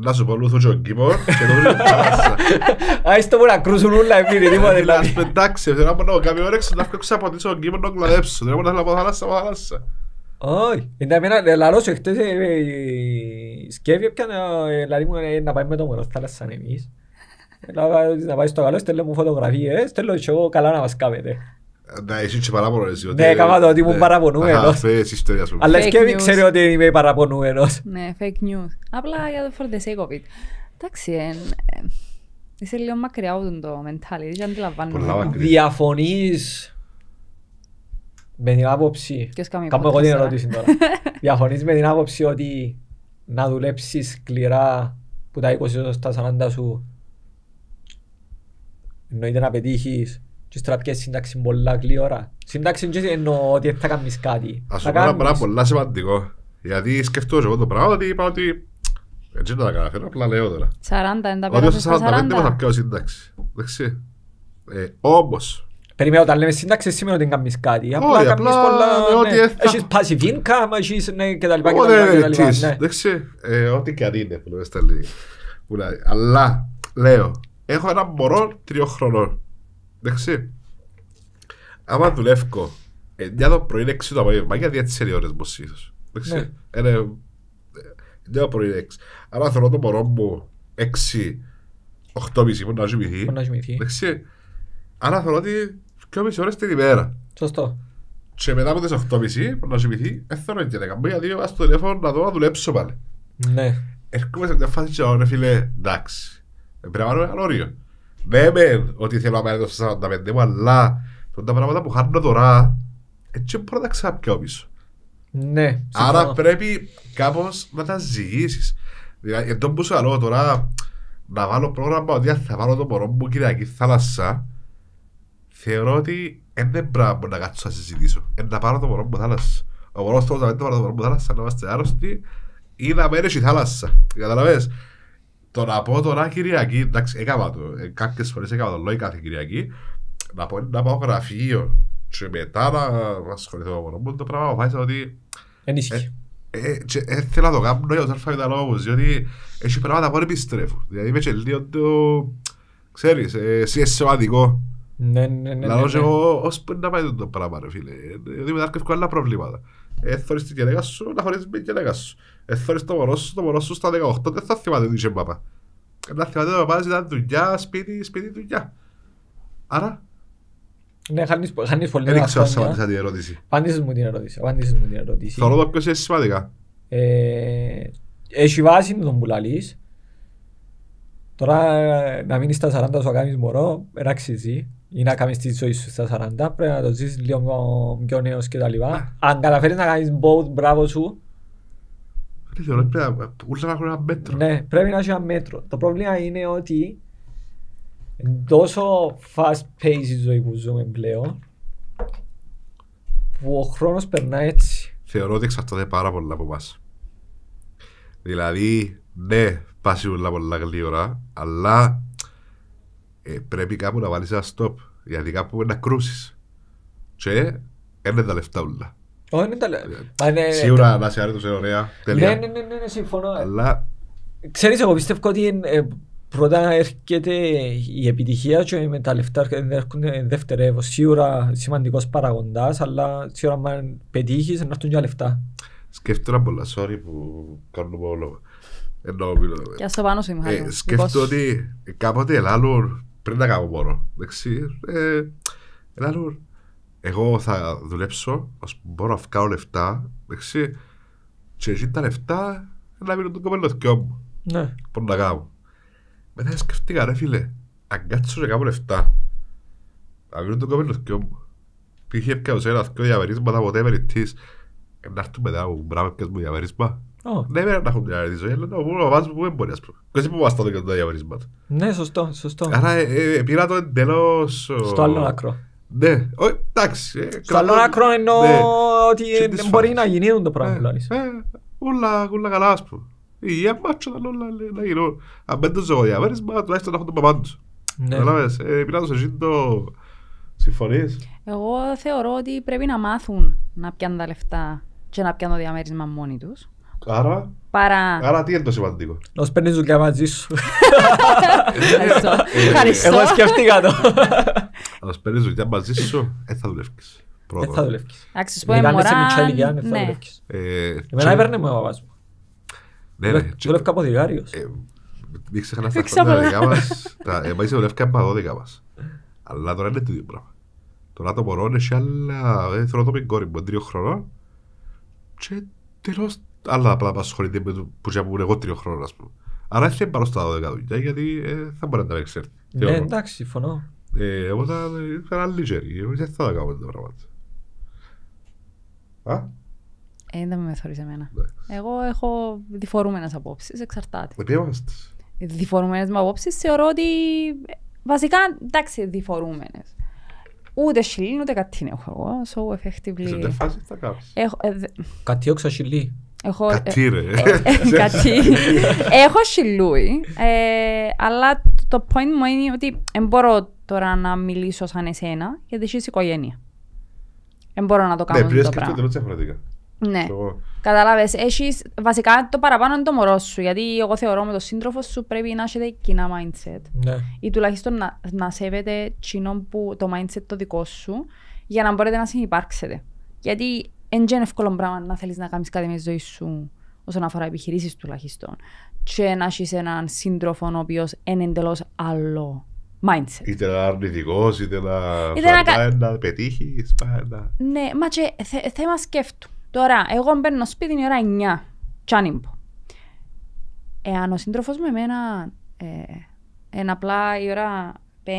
να σου πολλούθω και ο κήπο και το θάλασσα. που να κρούσουν ούλα εμείς, τίποτα δηλαδή. Να σπεντάξει, θέλω να να τον κήπο να κλαδέψω, θέλω να από θάλασσα από θάλασσα. Όχι, λαλό σου, χτες σκέφη έπιανε, λαλή μου να πάει με το μωρό θάλασσα εμείς. Να πάει στο καλό, στέλνω μου φωτογραφίες, στέλνω και να ναι, εσύ και παράπονες. Ναι, κάμα το ότι ήμουν ναι. παραπονούμενος. Αλλά και δεν ξέρει ότι είμαι παραπονούμενος. Ναι, fake news. Απλά για το for the sake of it. Εντάξει, ε, είσαι λίγο μακριά από το μεντάλι. δεν αντιλαμβάνομαι. Διαφωνείς με την άποψη. Κάμε εγώ την ερώτηση τώρα. Διαφωνείς με την άποψη ότι να δουλέψεις σκληρά που τα 20 στα 40 σου εννοείται να πετύχεις και στραπιές σύνταξη πολλά γλύωρα. Σύνταξη και εννοώ ότι θα κάνεις κάτι. Ας σου πω ένα πράγμα πολλά σημαντικό. Γιατί σκεφτώ εγώ το πράγμα ότι είπα ότι έτσι δεν τα καταφέρω, απλά λέω τώρα. 40, δεν τα πέρασες στα 40. Ότι 45 θα πιάω σύνταξη. Εντάξει. Ε, όμως, Περιμένω όταν λέμε σύνταξη σήμερα ότι κάνεις κάτι. Απλά κάνεις πολλά... Ναι. Έχεις passive income, έχεις ναι και τα λοιπά και τα ναι, λοιπά. Ναι, Εντάξει, ε, ό,τι και αν είναι που λέμε στα λίγα. Αλλά λέω, έχω ένα μωρό τριών χρονών. Εντάξει. Άμα δουλεύω 9 ε, το πρωί είναι έξι το απόγευμα, γιατί έτσι είναι οι ώρες μου σύγχρος. Εντάξει. Είναι 9 ε, το πρωί είναι έξι. Άμα θέλω το μωρό μου 6, 8.30 που να ζουμηθεί. Που να ζουμηθεί. Εντάξει. Άρα θέλω ότι μισή ώρες την ημέρα. Σωστό. Και μετά από τις μισή, μπορεί να ζουμηθεί, ε, θέλω και 10. Γιατί βάζω το τηλέφωνο να δω να δουλέψω πάλι. Ναι. Έρχομαι σε μια φάση και ρε «Ναι, φίλε, εντάξει. Πρέπει να βάλουμε ένα όριο. Ναι, με, ότι θέλω να πάρει το 45 μου, αλλά τα πράγματα που χάνω τώρα, έτσι μπορώ να τα ξαπιώ πίσω. Ναι. Άρα συμφωνώ. πρέπει κάπως να τα ζυγίσεις. Δηλαδή, εδώ που σου λέω τώρα, να βάλω πρόγραμμα ότι θα βάλω το μωρό μου Κυριακή θάλασσα, θεωρώ ότι δεν είναι πράγμα να κάτσω να συζητήσω. Ε, να πάρω το μωρό μου θάλασσα. Ο μωρός θέλω να πάρω το μωρό μου θάλασσα, να είμαστε άρρωστοι ή να μένει η θάλασσα. Καταλαβαίνεις να πω τώρα Κυριακή, εντάξει, έκανα το. Ε, Κάποιες φορές έκανα το λόγο κάθε Κυριακή. Να, πω, να πάω γραφείο και μετά να ασχοληθώ με μόνο μου. Το πράγμα αποφάσισα ότι. Ενίσχυε. Ε, ε, ε θέλω να το κάνω για του αλφαβητά λόγου, διότι έχει πράγματα που επιστρέφουν. Δηλαδή είμαι και λίγο το. ξέρεις, εσύ είσαι σημαντικό. Ναι, ναι, ναι. ναι εγώ ναι. να πάει το πράγμα, φίλε. μετά Εθώρες το μωρό σου, το μωρό σου στα 18 δεν θα θυμάται ότι είχε παπά. Να θυμάται ότι ο παπάς ήταν δουλειά, σπίτι, σπίτι, δουλειά. Άρα... Ναι, χάνεις, χάνεις πολύ Δεν ξέρω αν απαντήσα την ερώτηση. Απαντήσεις μου την ερώτηση. Απαντήσεις μου την ερώτηση. Θα το ποιος είναι σημαντικά. Ε, έχει βάση να τον πουλαλείς. Τώρα να μείνεις στα 40 σου να κάνεις μωρό, ράξεις ή να κάνεις τη ζωή σου στα 40, πρέπει να το ζεις λίγο πιο νέος κτλ. Αν καταφέρεις να κάνεις both, μπράβο σου, Θεωρώ ότι να έχουν ένα μέτρο. Ναι, πρέπει να έχει ένα μέτρο. Το πρόβλημα είναι ότι τόσο fast pace η ζωή που ζούμε πλέον που ο χρόνος περνά έτσι. Θεωρώ ότι εξαρτάται πάρα πολλά από εμάς. Δηλαδή, ναι, πάση πολλά πολλά γλύωρα, αλλά ε, πρέπει κάπου να βάλεις ένα stop, γιατί κάπου να κρούσεις. Και έρνε τα λεφτά όλα. Όχι, δεν τα λέω. Ε, σίγουρα ε, ωραία. Ναι, ναι, ναι, ναι, ναι, συμφωνώ. Αλλά... Ξέρεις, εγώ πιστεύω ότι ε, πρώτα έρχεται η επιτυχία και με τα λεφτά έρχονται δεύτερο Σίγουρα σημαντικός παραγοντάς, αλλά σίγουρα αν πετύχεις να έρθουν και λεφτά. Σκέφτομαι πολλά, sorry που κάνω λόγο. Εννοώ μιλώ. Και ας το πάνω σου, Μιχάλη. Σκέφτομαι λοιπόν. ότι κάποτε ελάλλουν πριν να κάνω μόνο. ξέρω, ελάλλουν εγώ θα δουλέψω, ας μπορώ να φτιάξω λεφτά, εξή, και ζει τα λεφτά να το κομμάτι δυο μου. Ναι. Πώς να κάνω. Μετά σκεφτήκα ρε φίλε, αν κάτσω λεφτά, να το κομμάτι δυο μου. Πήγε έπιαω σε ένα διαμερίσματα ποτέ να έρθουν μετά μπράβο Ναι, δεν έχουν διαμερίσω, αλλά το ο δεν μπορεί, ας πούμε. Ναι, σωστό, σωστό. Ε, ε, το Στο ναι, εντάξει. Καλό άκρο εννοώ ότι δεν μπορεί να γίνει το πράγμα. Όλα καλά, ας πούμε. Η αμάτσο ήταν όλα να γίνουν. Αν δεν το ζωγοδιαβέρισμα, τουλάχιστον να έχω τον παπά τους. Κατάλαβες, πειράζω σε εσύ το... Συμφωνείς. Εγώ θεωρώ ότι πρέπει να μάθουν να πιάνουν τα λεφτά και να πιάνουν το διαμέρισμα μόνοι τους. Άρα, Παρά... Άρα τι είναι το σημαντικό. Να σου παίρνεις δουλειά μαζί σου. Ευχαριστώ. Εγώ σκέφτηκα το. Αν σου παίρνεις δουλειά μαζί σου, δεν ε, θα δουλεύει. Δεν θα δουλεύει. Εντάξει, σου πω εμωρά. Αν είσαι μικρή ηλικία, δεν θα ναι. δουλεύει. Ε, Εμένα έπαιρνε μου ο παπάς μου. Ναι, ναι, δουλεύει από διγάριος. Ε, μην ξεχνάς τα χρόνια δικά μας. Εμείς δουλεύει από δώδεκα μας. Αλλά τώρα είναι το ίδιο πράγμα. Τώρα το μωρό είναι σε άλλα... Θέλω να το κόρη μου, τρία χρόνια. Και τελώς άλλα πράγματα ασχολείται με το που ήμουν εγώ τρία χρόνια, ας πούμε. Άρα δεν πάρω στα δώδεκα δουλειά γιατί θα μπορεί να τα εξέρθει. Ναι, εντάξει, συμφωνώ. Ε, εγώ θα έκανα λιγέρη. εγώ δεν θα τα κάνω τα πράγματα. Α? Ε, δεν με θεωρείς εμένα. Εγώ έχω διφορούμενες απόψεις, εξαρτάται. Με είμαστε. Διφορούμενες με απόψεις θεωρώ ότι βασικά, εντάξει, διφορούμενες. Ούτε σιλή, ούτε κάτι έχω εγώ, so effectively... Σε τε θα κάψεις. Ε, κάτι όξα σιλή. Έχω, ε, κατή ρε. κατή. <laughs> Έχω σιλούι, αλλά το point μου είναι ότι δεν τώρα να μιλήσω σαν εσένα, γιατί είσαι οικογένεια. Δεν μπορώ να το ναι, κάνω. Ναι, πριν σκεφτείτε το διαφορετικά. Ναι. Κατάλαβε. Έχεις βασικά το παραπάνω είναι το μωρό σου. Γιατί εγώ θεωρώ με τον σύντροφο σου πρέπει να έχετε κοινά mindset. Ναι. Ή τουλάχιστον να, να που, το mindset το δικό σου για να μπορείτε να συνεπάρξετε. Γιατί δεν είναι εύκολο πράγμα να θέλεις να κάνεις κάτι με τη ζωή σου όσον αφορά επιχειρήσεις τουλάχιστον. Και να έχεις έναν σύντροφο ο οποίος είναι εντελώς άλλο mindset. Είτε να αρνηθικό, είτε να, είτε να... να πετύχει. Να... Ναι, μα και θε, θέμα σκέφτου. Τώρα, εγώ μπαίνω σπίτι την ώρα 9, τσάνιμπο. Εάν ο σύντροφος με εμένα ε, είναι απλά η ώρα 5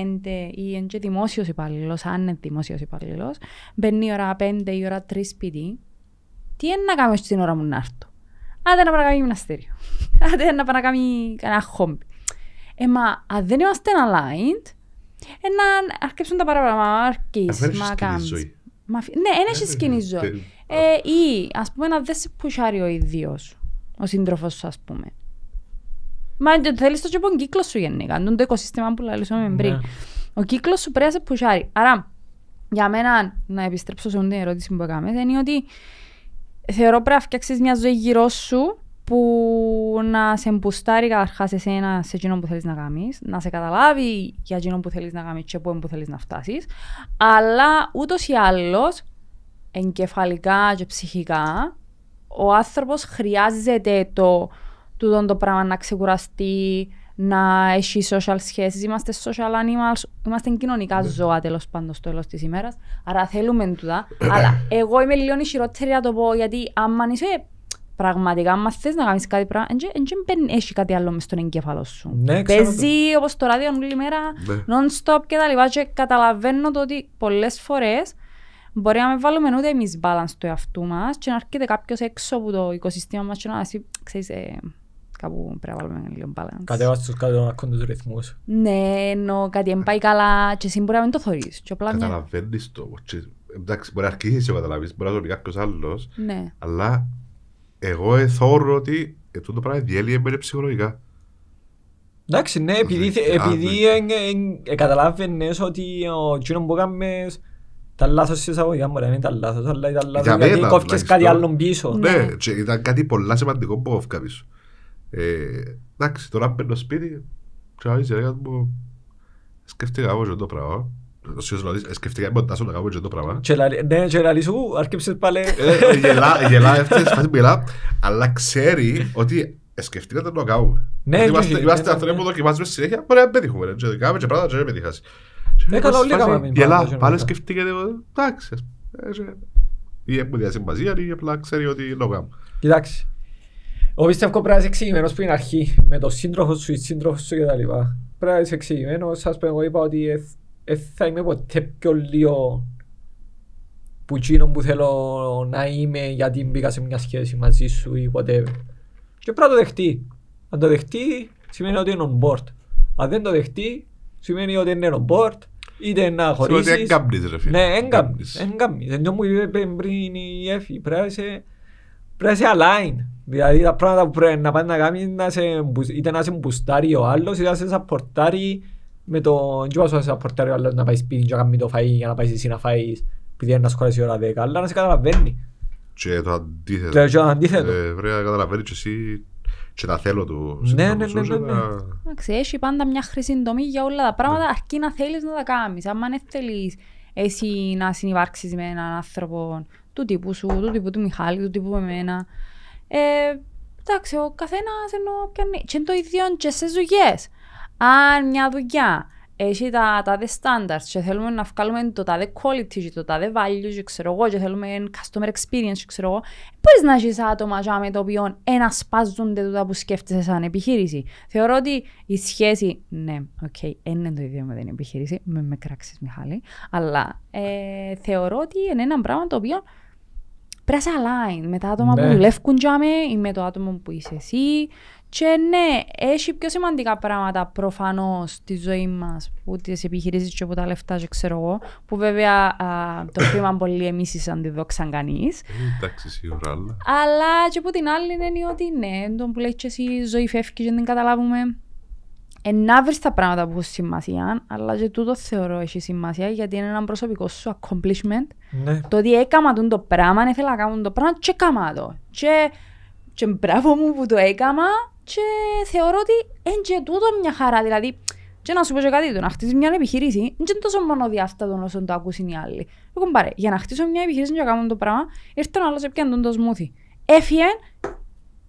ή είναι και δημόσιος υπαλλήλος, αν είναι δημόσιος υπαλλήλος, μπαίνει η ώρα 5 ή η ώρα 3 σπίτι, τι είναι να κάνω στην ώρα μου να έρθω. Άντε να πάω να κάνω γυμναστήριο. <laughs> Άντε να πάω να κάνω κανένα χόμπι. Ε, μα, αν δεν είμαστε aligned, να αρκέψουν τα παραπάνω, μα κάνεις. ζωή. ναι, έναι, έχεις ε, κοινή ε, ζωή. Ε, ε ή, ας πούμε, να δεν σε πουσάρει ο ίδιος, ο σύντροφος σου, ας πούμε. Μα θέλεις το τσιπον κύκλο σου γενικά, το οικοσύστημα που λαλήσαμε πριν. Ναι. Ο κύκλος σου πρέπει να σε πουσάρει. Άρα, για μένα, να επιστρέψω σε μια την ερώτηση που έκαμε, είναι ότι θεωρώ πρέπει να φτιάξεις μια ζωή γύρω σου που να σε εμπουστάρει καταρχάς εσένα σε εκείνο που θέλεις να κάνεις, να σε καταλάβει για εκείνο που θέλεις να κάνεις και πού θέλεις να φτάσεις. Αλλά ούτως ή άλλως, εγκεφαλικά και ψυχικά, ο άνθρωπος χρειάζεται το το πράγμα να ξεκουραστεί, να έχει social σχέσεις. Είμαστε social animals, είμαστε κοινωνικά ναι. ζώα τέλος πάντων στο τέλος της ημέρας. Άρα θέλουμε τούτα. αλλά <coughs> εγώ είμαι λίγο ισχυρότερη να το πω γιατί άμα είσαι πραγματικά μας θες να κάνεις κάτι πράγμα, δεν έχει κάτι άλλο μες στον εγκέφαλο σου. Ναι, Παίζει το... όπως το ράδιο όλη μέρα, ναι. non-stop και τα λοιπά και καταλαβαίνω το ότι πολλές φορές μπορεί να με βάλουμε ούτε εμείς balance του εαυτού μας και να έρχεται κάποιος έξω από το οικοσύστημα μας και να λέει, ξέρεις, ε, κάπου πρέπει να βάλουμε λίγο balance. Κατέβασε τους κάτω να ακούν τους ρυθμούς. Ναι, ενώ κάτι δεν πάει καλά και εσύ μπορεί να μην το θωρείς. Ναι. Καταλαβαίνεις το. Εντάξει, μπορεί να αρχίσεις και καταλάβεις, μπορεί να το πει κάποιος άλλος, ναι. αλλά εγώ θεωρώ ότι αυτό ε, το πράγμα διέλυε με ψυχολογικά. Εντάξει, ναι, επειδή, ε, επειδή ε, καταλάβαινες ότι ο Τζίνο που έκαμες τα λάθος σε εισαγωγικά μου, δεν ήταν λάθος, αλλά ήταν για γιατί κόφκες κάτι άλλο πίσω. Ναι, ήταν κάτι πολλά σημαντικό που κόφκα πίσω. Εντάξει, τώρα μπαίνω σπίτι, ξέρω, είσαι, μου, σκέφτηκα εγώ το πράγμα. Ο ε, ε, να το πράγμα. Ναι, και σου, αρκέψες πάλι. Ε, γελά, φάση που γελά, αλλά ότι να το ναι, κάνουμε. Είμαστε αυτοί ναι, ναι. που δοκιμάζουμε συνέχεια, μπορεί να πετύχουμε. Και κάνουμε και πράγματα και δεν πετύχασαι. Ναι, καλά, όλοι πάλι σκεφτείτε, εντάξει. Ή έχουμε διασυμβασία, ή απλά ξέρει ότι ο πρέπει να είσαι εξηγημένος που είναι αρχή, με το σύντροφο σου, η Πρέπει να είσαι θα είμαι ποτέ πιο λίγο που εκείνο που θέλω να είμαι γιατί μπήκα σε μια σχέση μαζί σου ή whatever. Και πρέπει να το δεχτεί. Αν το δεχτεί σημαίνει ότι είναι on board. Αν δεν το δεχτεί σημαίνει ότι είναι on board είτε να χωρίσεις. Σημαίνει ότι εγκάμπνεις ρε φίλε. Ναι, εγκάμπνεις. Εγκάμπνεις. Δεν μου είπε πριν η Εφη. Πρέπει να σε, πρέπει σε align. Δηλαδή τα πράγματα που πρέπει να πάει να κάνεις είτε να σε μπουστάρει ο άλλος είτε να σε σαπορτάρει με το να σε ένα πορταρίο να πάεις σπίτι και να κάνεις το φαΐ για να πάεις εσύ να φάεις επειδή είναι να σχολεί ώρα 10, αλλά να σε καταλαβαίνει. Και το αντίθετο. Και ε, να καταλαβαίνεις και εσύ και τα θέλω του. Ναι, ναι, ναι. ναι, ναι. έχει πάντα μια χρήση τομή για όλα τα πράγματα, ναι. αρκεί να θέλεις να τα κάνεις. Αν δεν θέλεις εσύ να συνυπάρξεις με έναν άνθρωπο του τύπου σου, του τύπου του Μιχάλη, του τύπου εμένα. Ε, εντάξει, ο καθένας εννοώ πιάνει. Και είναι το ίδιο και σε ζωγές αν μια δουλειά έχει τα τάδε standards και θέλουμε να βγάλουμε το τάδε quality και το τάδε value και ξέρω εγώ και θέλουμε customer experience και ξέρω εγώ, μπορείς να έχεις άτομα για με το οποίο ένα σπάζονται τούτα που σκέφτεσαι σαν επιχείρηση. Θεωρώ ότι η σχέση, ναι, οκ, okay, είναι το ίδιο με την επιχείρηση, με, με κράξεις Μιχάλη, αλλά ε, θεωρώ ότι είναι ένα πράγμα το οποίο πρέπει να σε με τα άτομα ναι. που δουλεύουν ή με το άτομο που είσαι εσύ, και ναι, έχει πιο σημαντικά πράγματα προφανώς στη ζωή μας που τις επιχειρήσεις και από τα λεφτά, και ξέρω εγώ. Που βέβαια α, το χρήμα πολύ εμεί σαν τη κανείς. Εντάξει, σίγουρα, αλλά. Αλλά και από την άλλη είναι ότι ναι, τον που λέει και εσύ, η ζωή φεύγει και δεν καταλάβουμε. Ενά τα πράγματα που έχουν σημασία, αλλά και τούτο θεωρώ έχει σημασία γιατί είναι ένα προσωπικό σου accomplishment. Ναι. Το ότι έκανα το πράγμα, ήθελα να κάνω το πράγμα, και το. Και, και μπράβο μου που το έκανα, και θεωρώ ότι εν και τούτο μια χαρά. Δηλαδή, και να σου πω και κάτι, το να χτίσεις μια επιχείρηση, δεν είναι τόσο μόνο μονοδιάστατο όσο το ακούσουν οι άλλοι. Εγώ λοιπόν, πάρε, για να χτίσω μια επιχείρηση και να κάνω το πράγμα, ήρθε ο άλλος έπιαν τον το σμούθι. Έφυγε,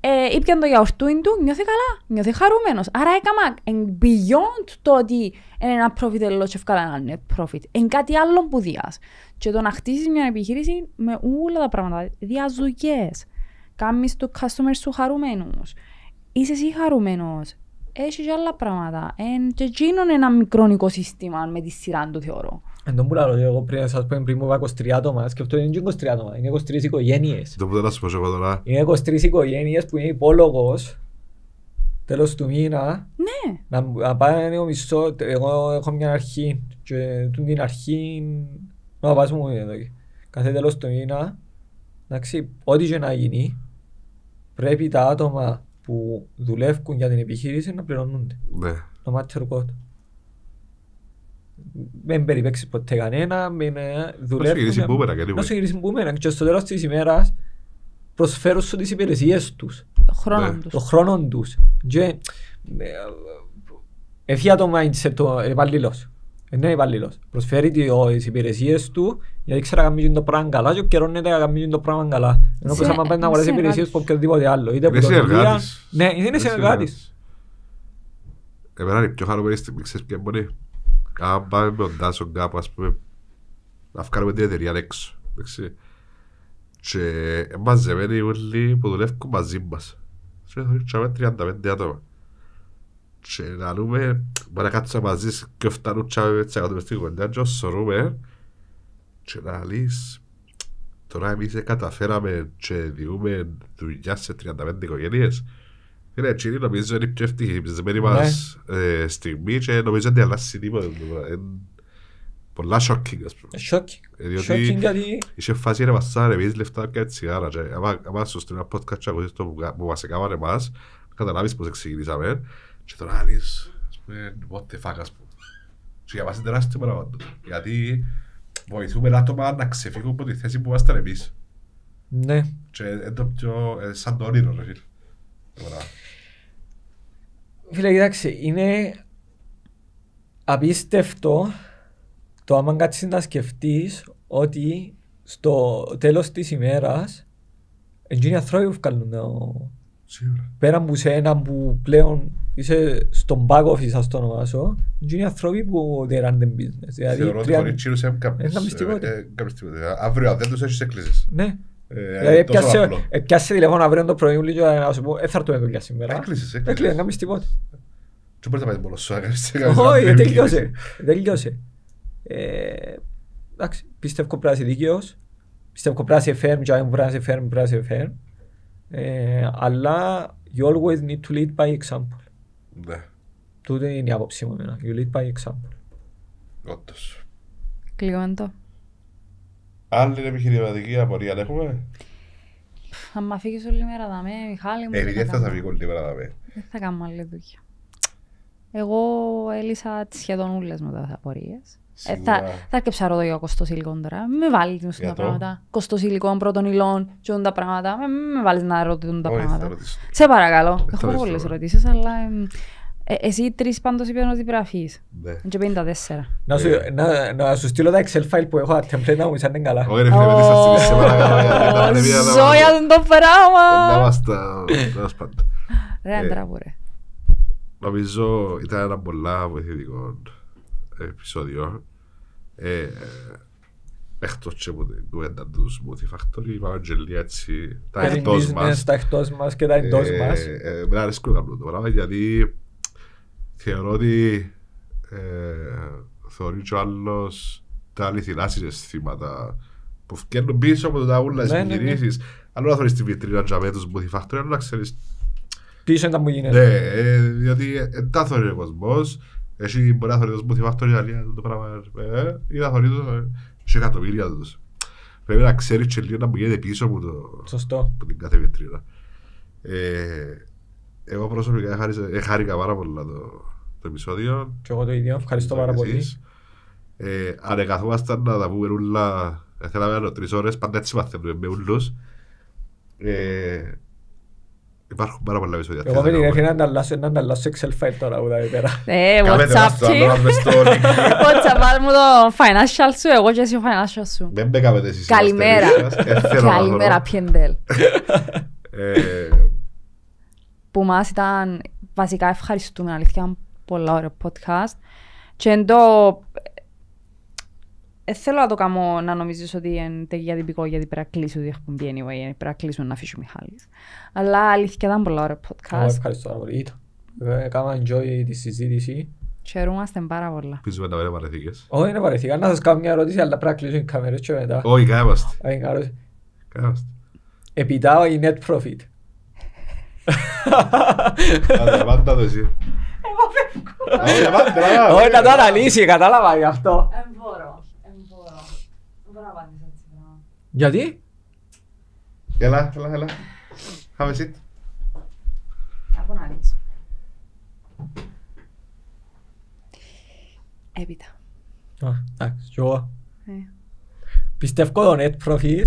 ε, ήπιαν το γιαουρτούιν του, νιώθει καλά, νιώθει χαρούμενος. Άρα έκανα beyond το ότι είναι ένα profit ελό και ευκάλα ένα net profit. Είναι κάτι άλλο που διά. Και το να χτίσεις μια επιχείρηση με όλα τα πράγματα, διαζουγέ. Κάμε του customer σου χαρούμενου είσαι εσύ χαρούμενος. Έχεις και άλλα πράγματα. Εν, και εκείνο είναι ένα μικρό οικοσύστημα με τη σειρά του θεωρώ. Εν τον πουλάω, εγώ πριν σας πω πριν μου είπα 23 άτομα, σκεφτώ είναι 23 άτομα, είναι 23 οικογένειες. Το που δεν θα σου πω εγώ τώρα. Είναι 23 οικογένειες που είναι υπόλογος τέλος του μήνα. Ναι. Να, να πάει ένα μισό, εγώ έχω μια αρχή και την αρχή, να πας μου εδώ. Κάθε τέλος του μήνα, εντάξει, ό,τι και να γίνει, πρέπει τα άτομα που δουλεύουν για την επιχείρηση να πληρώνονται. Ναι. No matter what. Δεν περιπέξεις ποτέ κανένα, μην δουλεύουν. Να σου μπούμερα και Να σου μένα και στο τέλος της ημέρας προσφέρουν σου τις υπηρεσίες τους. Το χρόνο τους. Το χρόνο τους. Και το το είναι υπαλλήλος. Προσφέρει τις υπηρεσίες του γιατί ξέρει να κάνει το πράγμα καλά και καιρώνεται να κάνει το πράγμα καλά. Ενώ πως άμα πέντε να αγοράσει υπηρεσίες από οποιοδήποτε άλλο. Είτε συνεργάτης. Ναι, είναι συνεργάτης. Εμένα είναι πιο χαρούμενη στιγμή, ξέρεις ποια μπορεί. Αν πάμε με τον Τάσο κάπου, ας πούμε, να βγάλουμε την εταιρεία έξω. Και μαζεμένοι όλοι που δουλεύουν μαζί μας. Και θα ρίξαμε 35 άτομα και να δούμε, μπορεί να κάτσουμε μαζί και φτάνουν τσάμε με κάτω μες στην κοντά και να λύσεις τώρα εμείς καταφέραμε και διούμε δουλειά σε 35 οικογένειες είναι νομίζω είναι ναι. ε, και νομίζω ότι τίποτα πολλά ας πούμε. Ε, shocking. Ε, διότι είχε φάση να εμείς λεφτά και ένα podcast και τον άλλες, ας πούμε, what the fuck, ας πούμε. για είναι τεράστιο πράγμα γιατί βοηθούμε άτομα να ξεφύγουν από τη θέση που ήμασταν εμείς. Ναι. Και είναι το πιο, ε, σαν το όνειρο, ρε φίλε. Φίλε, κοιτάξτε, είναι απίστευτο το άμα κάτσεις να σκεφτείς ότι στο τέλος της ημέρας εγγύνοι ανθρώποι βγάλουν Σίγουρα. πέρα σε σένα που πλέον είσαι στον back office, ας το ονομάσω, είναι οι άνθρωποι που they run the business. Δηλαδή, Θεωρώ ότι μπορεί να κάποιες τιμότητες. Ε, ε, αύριο, αν δεν τους έχεις εκκλήσεις. Ναι. Επιάσε ε, τηλέφωνο αύριο το πρωί μου λίγο να σου πω, έφταρτο με δουλειά σήμερα. Έκλεισες, έκλεισες. να μην τίποτα. Τι μπορείς να πάει μόνος σου, Όχι, τελειώσε, τελειώσε. Εντάξει, πιστεύω πράσι δίκαιος, πιστεύω πράσι εφέρμ, και αν πράσι εφέρμ, πράσι εφέρμ. Αλλά you always need to lead by example. Ναι. Τούτη είναι η άποψή μου εμένα. You lead by example. Όντως. το. Άλλη επιχειρηματική απορία έχουμε. Αν μ' αφήγεις όλη μέρα δαμέ, Μιχάλη μου. Ε, θα σα όλη μέρα δαμέ. Δεν θα κάνω άλλη δουλειά. Εγώ έλυσα σχεδόν όλες μου τα απορίες. Ε, θα, θα αρκεψα ρόδο για κόστο υλικών τώρα. Με βάλεις την ουσία τα πράγματα. Κόστο υλικών, πρώτων υλών, και τα πράγματα. Με, με βάλεις να ρωτήσουν τα πράγματα. Σε παρακαλώ. Έχω πάρα πολλές ερωτήσεις, αλλά. Ε, εσύ τρεις πάντως είπες ότι πρέπει να φύγει. Ναι. 54. Να σου, ε. να, να σου στείλω τα Excel file που έχω, τα template να μου είσαι είναι καλά. Όχι, ρε φίλε, παιδί σας στείλει σε παρακαλώ. Ζώια δεν το πράγμα. Ε, να μας τα. Ρε αντράβουρε. Νομίζω ήταν ένα πολλά βοηθητικό επεισόδιο. Εκτό ε, ε, και από την κουβέντα του Smoothie Factory, είπαμε και έτσι τα εκτός μας. Τα εκτός μας και τα εντός ε, μας. Μην να κάποιο το πράγμα γιατί θεωρώ ότι θεωρεί και ο άλλος τα αληθινά συναισθήματα που φτιάχνουν πίσω από το ταούλα ναι, ναι, ναι. να συγκινήσεις. Αν όλα θεωρείς την βιτρίνα και αμέτους Smoothie Factory, αν να ξέρεις... Πίσω είναι τα μου γίνεται. Ναι, διότι τα θεωρεί ο κόσμος. Έχει μπορεί να θεωρεί τους που στο Ιταλία το πράγμα ε, ε, ή να θεωρεί τους ε, εκατομμύρια τους. Πρέπει να ξέρεις και λίγο να μου γίνεται πίσω από, το, Σωστό. από την κάθε βιτρίνα. Ε, εγώ προσωπικά χάρισα, χάρηκα πάρα πολύ το, το επεισόδιο. Και εγώ το ίδιο, ευχαριστώ πάρα πολύ. Ε, αν εγκαθόμασταν να τα πούμε όλα θέλαμε να τρεις ώρες, πάντα έτσι μαθαίνουμε με ούλους. Ε, Υπάρχουν πάρα πολλά επεισόδια. Εγώ με την ευκαιρία να ανταλλάσσω, να ανταλλάσσω Excel file τώρα που τα πέρα. Ε, WhatsApp team. <laughs> WhatsApp, μου το financial σου, εγώ και εσύ ο financial σου. Δεν μπέκαμε εσείς. Καλημέρα. Ε, Καλημέρα, πιεντέλ. Που μας ήταν βασικά ευχαριστούμε, αλήθεια, πολλά ωραία podcast. Και το ε, θέλω να το κάνω να νομίζεις ότι είναι για την πικό, γιατί πρέπει να κλείσει ότι έχουμε anyway, πρέπει να κλείσουμε να αφήσουμε Μιχάλης. Αλλά αλήθεια ήταν πολύ ωραίο podcast. Ευχαριστώ πάρα πολύ. Ε, Κάμα enjoy τη συζήτηση. Χαιρούμαστε πάρα πολλά. Πίσω μετά βέβαια παρεθήκες. Όχι, είναι παρεθήκα. Να σας κάνω μια ερώτηση, αλλά πρέπει να κλείσω οι κάμερες και μετά. Όχι, κάμαστε. Κάμαστε. Επιτάω η net profit. Πάντα το εσύ. Εγώ φεύγω. Όχι, να το αναλύσει, κατάλαβα γι' αυτό. Δεν μπορώ. Γιατί? Έλα, έλα, έλα. Have a seat. Από να δεις. Έπειτα. Εντάξει, κι ε. Πιστεύω το net profit.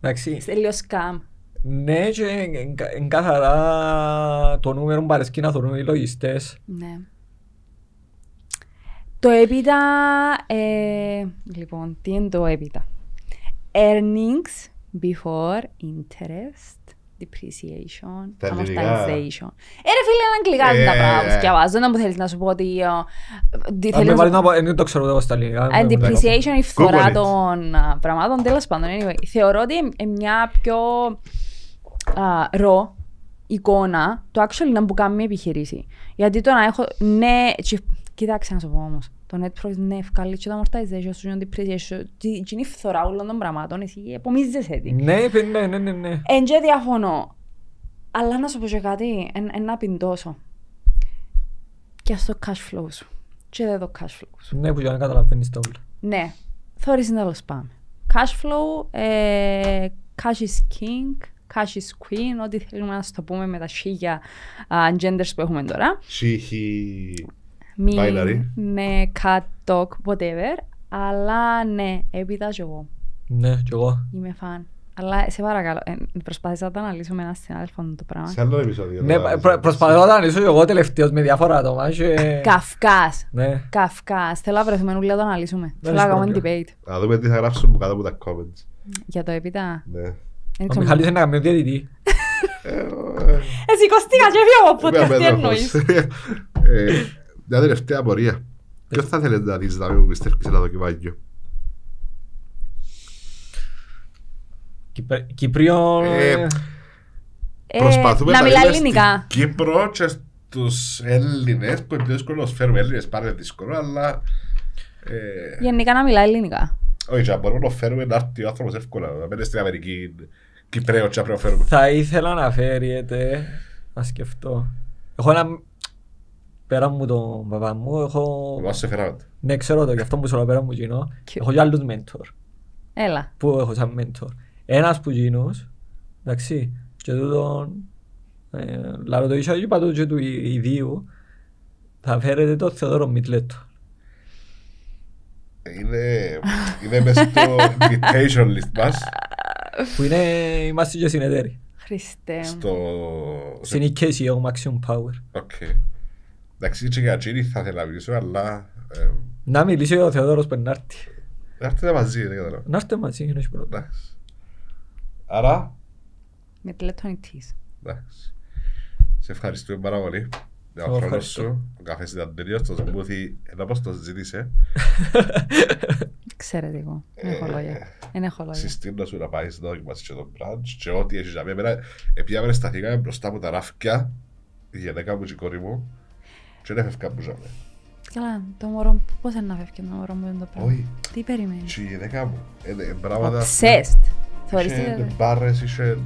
Εντάξει. Σε λίγο σκάμ. Ναι, και εγκαθαρά καθαρά το νούμερο μου παρεσκεί να θεωρούν οι λογιστές. Ναι. Το έπειτα, ε, λοιπόν, τι είναι το έπειτα earnings before interest, depreciation, amortization. Έρε ρε φίλε, είναι αγγλικά τα ε, ε, πράγματα. που Διαβάζω, ε. δεν μου θέλεις να σου πω ότι... Αν με βάλει να πω, δεν το ξέρω πώς τα λίγα. Depreciation, η φθορά των πραγμάτων, τέλος πάντων. θεωρώ ότι μια πιο ρο εικόνα το actual να μου μια επιχειρήση. Γιατί το να έχω ναι, Κοιτάξτε να σου πω όμως. Το Netflix είναι ευκαλή και το amortization σου, είναι depreciation, και φθορά όλων των πραγμάτων, εσύ επομίζεσαι τι. Ναι, ναι, ναι, ναι, ναι. Εν και διαφωνώ. Αλλά να σου πω και κάτι, εν, να πιντώσω. Και στο το cash flow σου. Και δεν το cash flow σου. Ναι, που για να καταλαβαίνεις το όλο. Ναι. Θεωρεί να το σπάμε. Cash flow, ε, cash is king, cash is queen, ό,τι θέλουμε να το πούμε με τα σίγια uh, genders που έχουμε τώρα. Σίγια. Μην, με Ναι, cut talk, whatever. Αλλά ναι, έπειτα κι εγώ. Ναι, κι εγώ. Είμαι φαν. Αλλά σε παρακαλώ, ε, προσπάθησα να το αναλύσω με έναν συνάδελφο το πράγμα. Σε άλλο επεισόδιο. Ναι, προ, προσπαθώ να το αναλύσω εγώ τελευταίος με διάφορα άτομα. Και... Καυκάς. Ναι. Καυκάς. Θέλω να βρεθούμε να το αναλύσουμε. Θέλω να κάνουμε debate. Να δούμε τι θα γράψουν κάτω από τα comments. Για το έπειτα. Ναι. Ο Μιχάλης είναι να διαιτητή. Εσύ ε, κοστίγα, και φύγω από πότε. Τι μια τελευταία απορία. Ποιος ε. θα θέλετε να δεις να μην πιστεύεις ένα δοκιμάγιο. Κυπρίο... Ε, ε. Προσπαθούμε να μιλάει ελληνικά. Κύπρο και στους Έλληνες που είναι πιο δύσκολο να φέρουμε Έλληνες πάρα δύσκολο αλλά... Γενικά να μιλάει ελληνικά. Όχι, αν μπορούμε να φέρουμε να έρθει ο άνθρωπος εύκολα. Να μένει στην Αμερική Κυπρέο και να φέρουμε. Θα ήθελα να φέρετε, να σκεφτώ. Έχω ένα πέρα μου τον παπά μου, έχω... Ναι, ξέρω το, γι' αυτό που σου πέρα μου γίνω. Έχω και άλλους μέντορ. Έλα. Που έχω σαν μέντορ. Ένας που γίνους, εντάξει, και τούτον... Ε, λάρω το ίσιο και πατώ και του ιδίου, θα φέρετε το Θεοδόρο Μιτλέτο. Είναι, είναι μέσα στο invitation list μας. Που είναι, είμαστε και συνεταίροι. Χριστέ μου. Στο... Στην maximum power. Okay. Εντάξει και για τσίρι θα ήθελα να μιλήσω, αλλά... Ε, να μιλήσει ο Θεοδόρος Πενάρτη. Να έρθετε μαζί, δεν καταλαβαίνω. Να έρθετε μαζί, είναι όχι πρόβλημα. Άρα... Με τηλετώνη Εντάξει. Σε ευχαριστούμε πάρα πολύ. Για τον χρόνο Ο καφές ήταν το πολύ. ενώ πώς το ζήτησε. Ξέρετε εγώ, δεν ε, έχω λόγια. Συστήνω σου να πάεις να πολύ. Και δεν φεύγει κάπου ζάμε. Καλά, το μωρό μου, πώς είναι να φεύγει το μωρό μου το πράγμα. Τι περιμένεις. Τι γυναίκα μου. Ε, πράγματα. Obsessed. Θεωρείς τι είναι. Μπάρες, είσαι...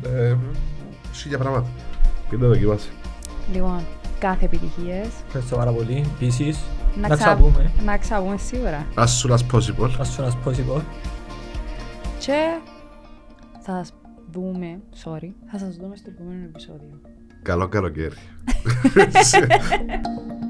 Σίγια πράγματα. Πείτε το κοιμάσαι; Λοιπόν, κάθε επιτυχίες. Ευχαριστώ πάρα πολύ. Επίσης, να ξαπούμε. Να ξαπούμε σίγουρα. As soon as possible. As soon as possible. Και θα σας δούμε, sorry, θα σας δούμε στο επόμενο επεισόδιο. Καλό καλοκαίρι. <laughs> <laughs> <laughs>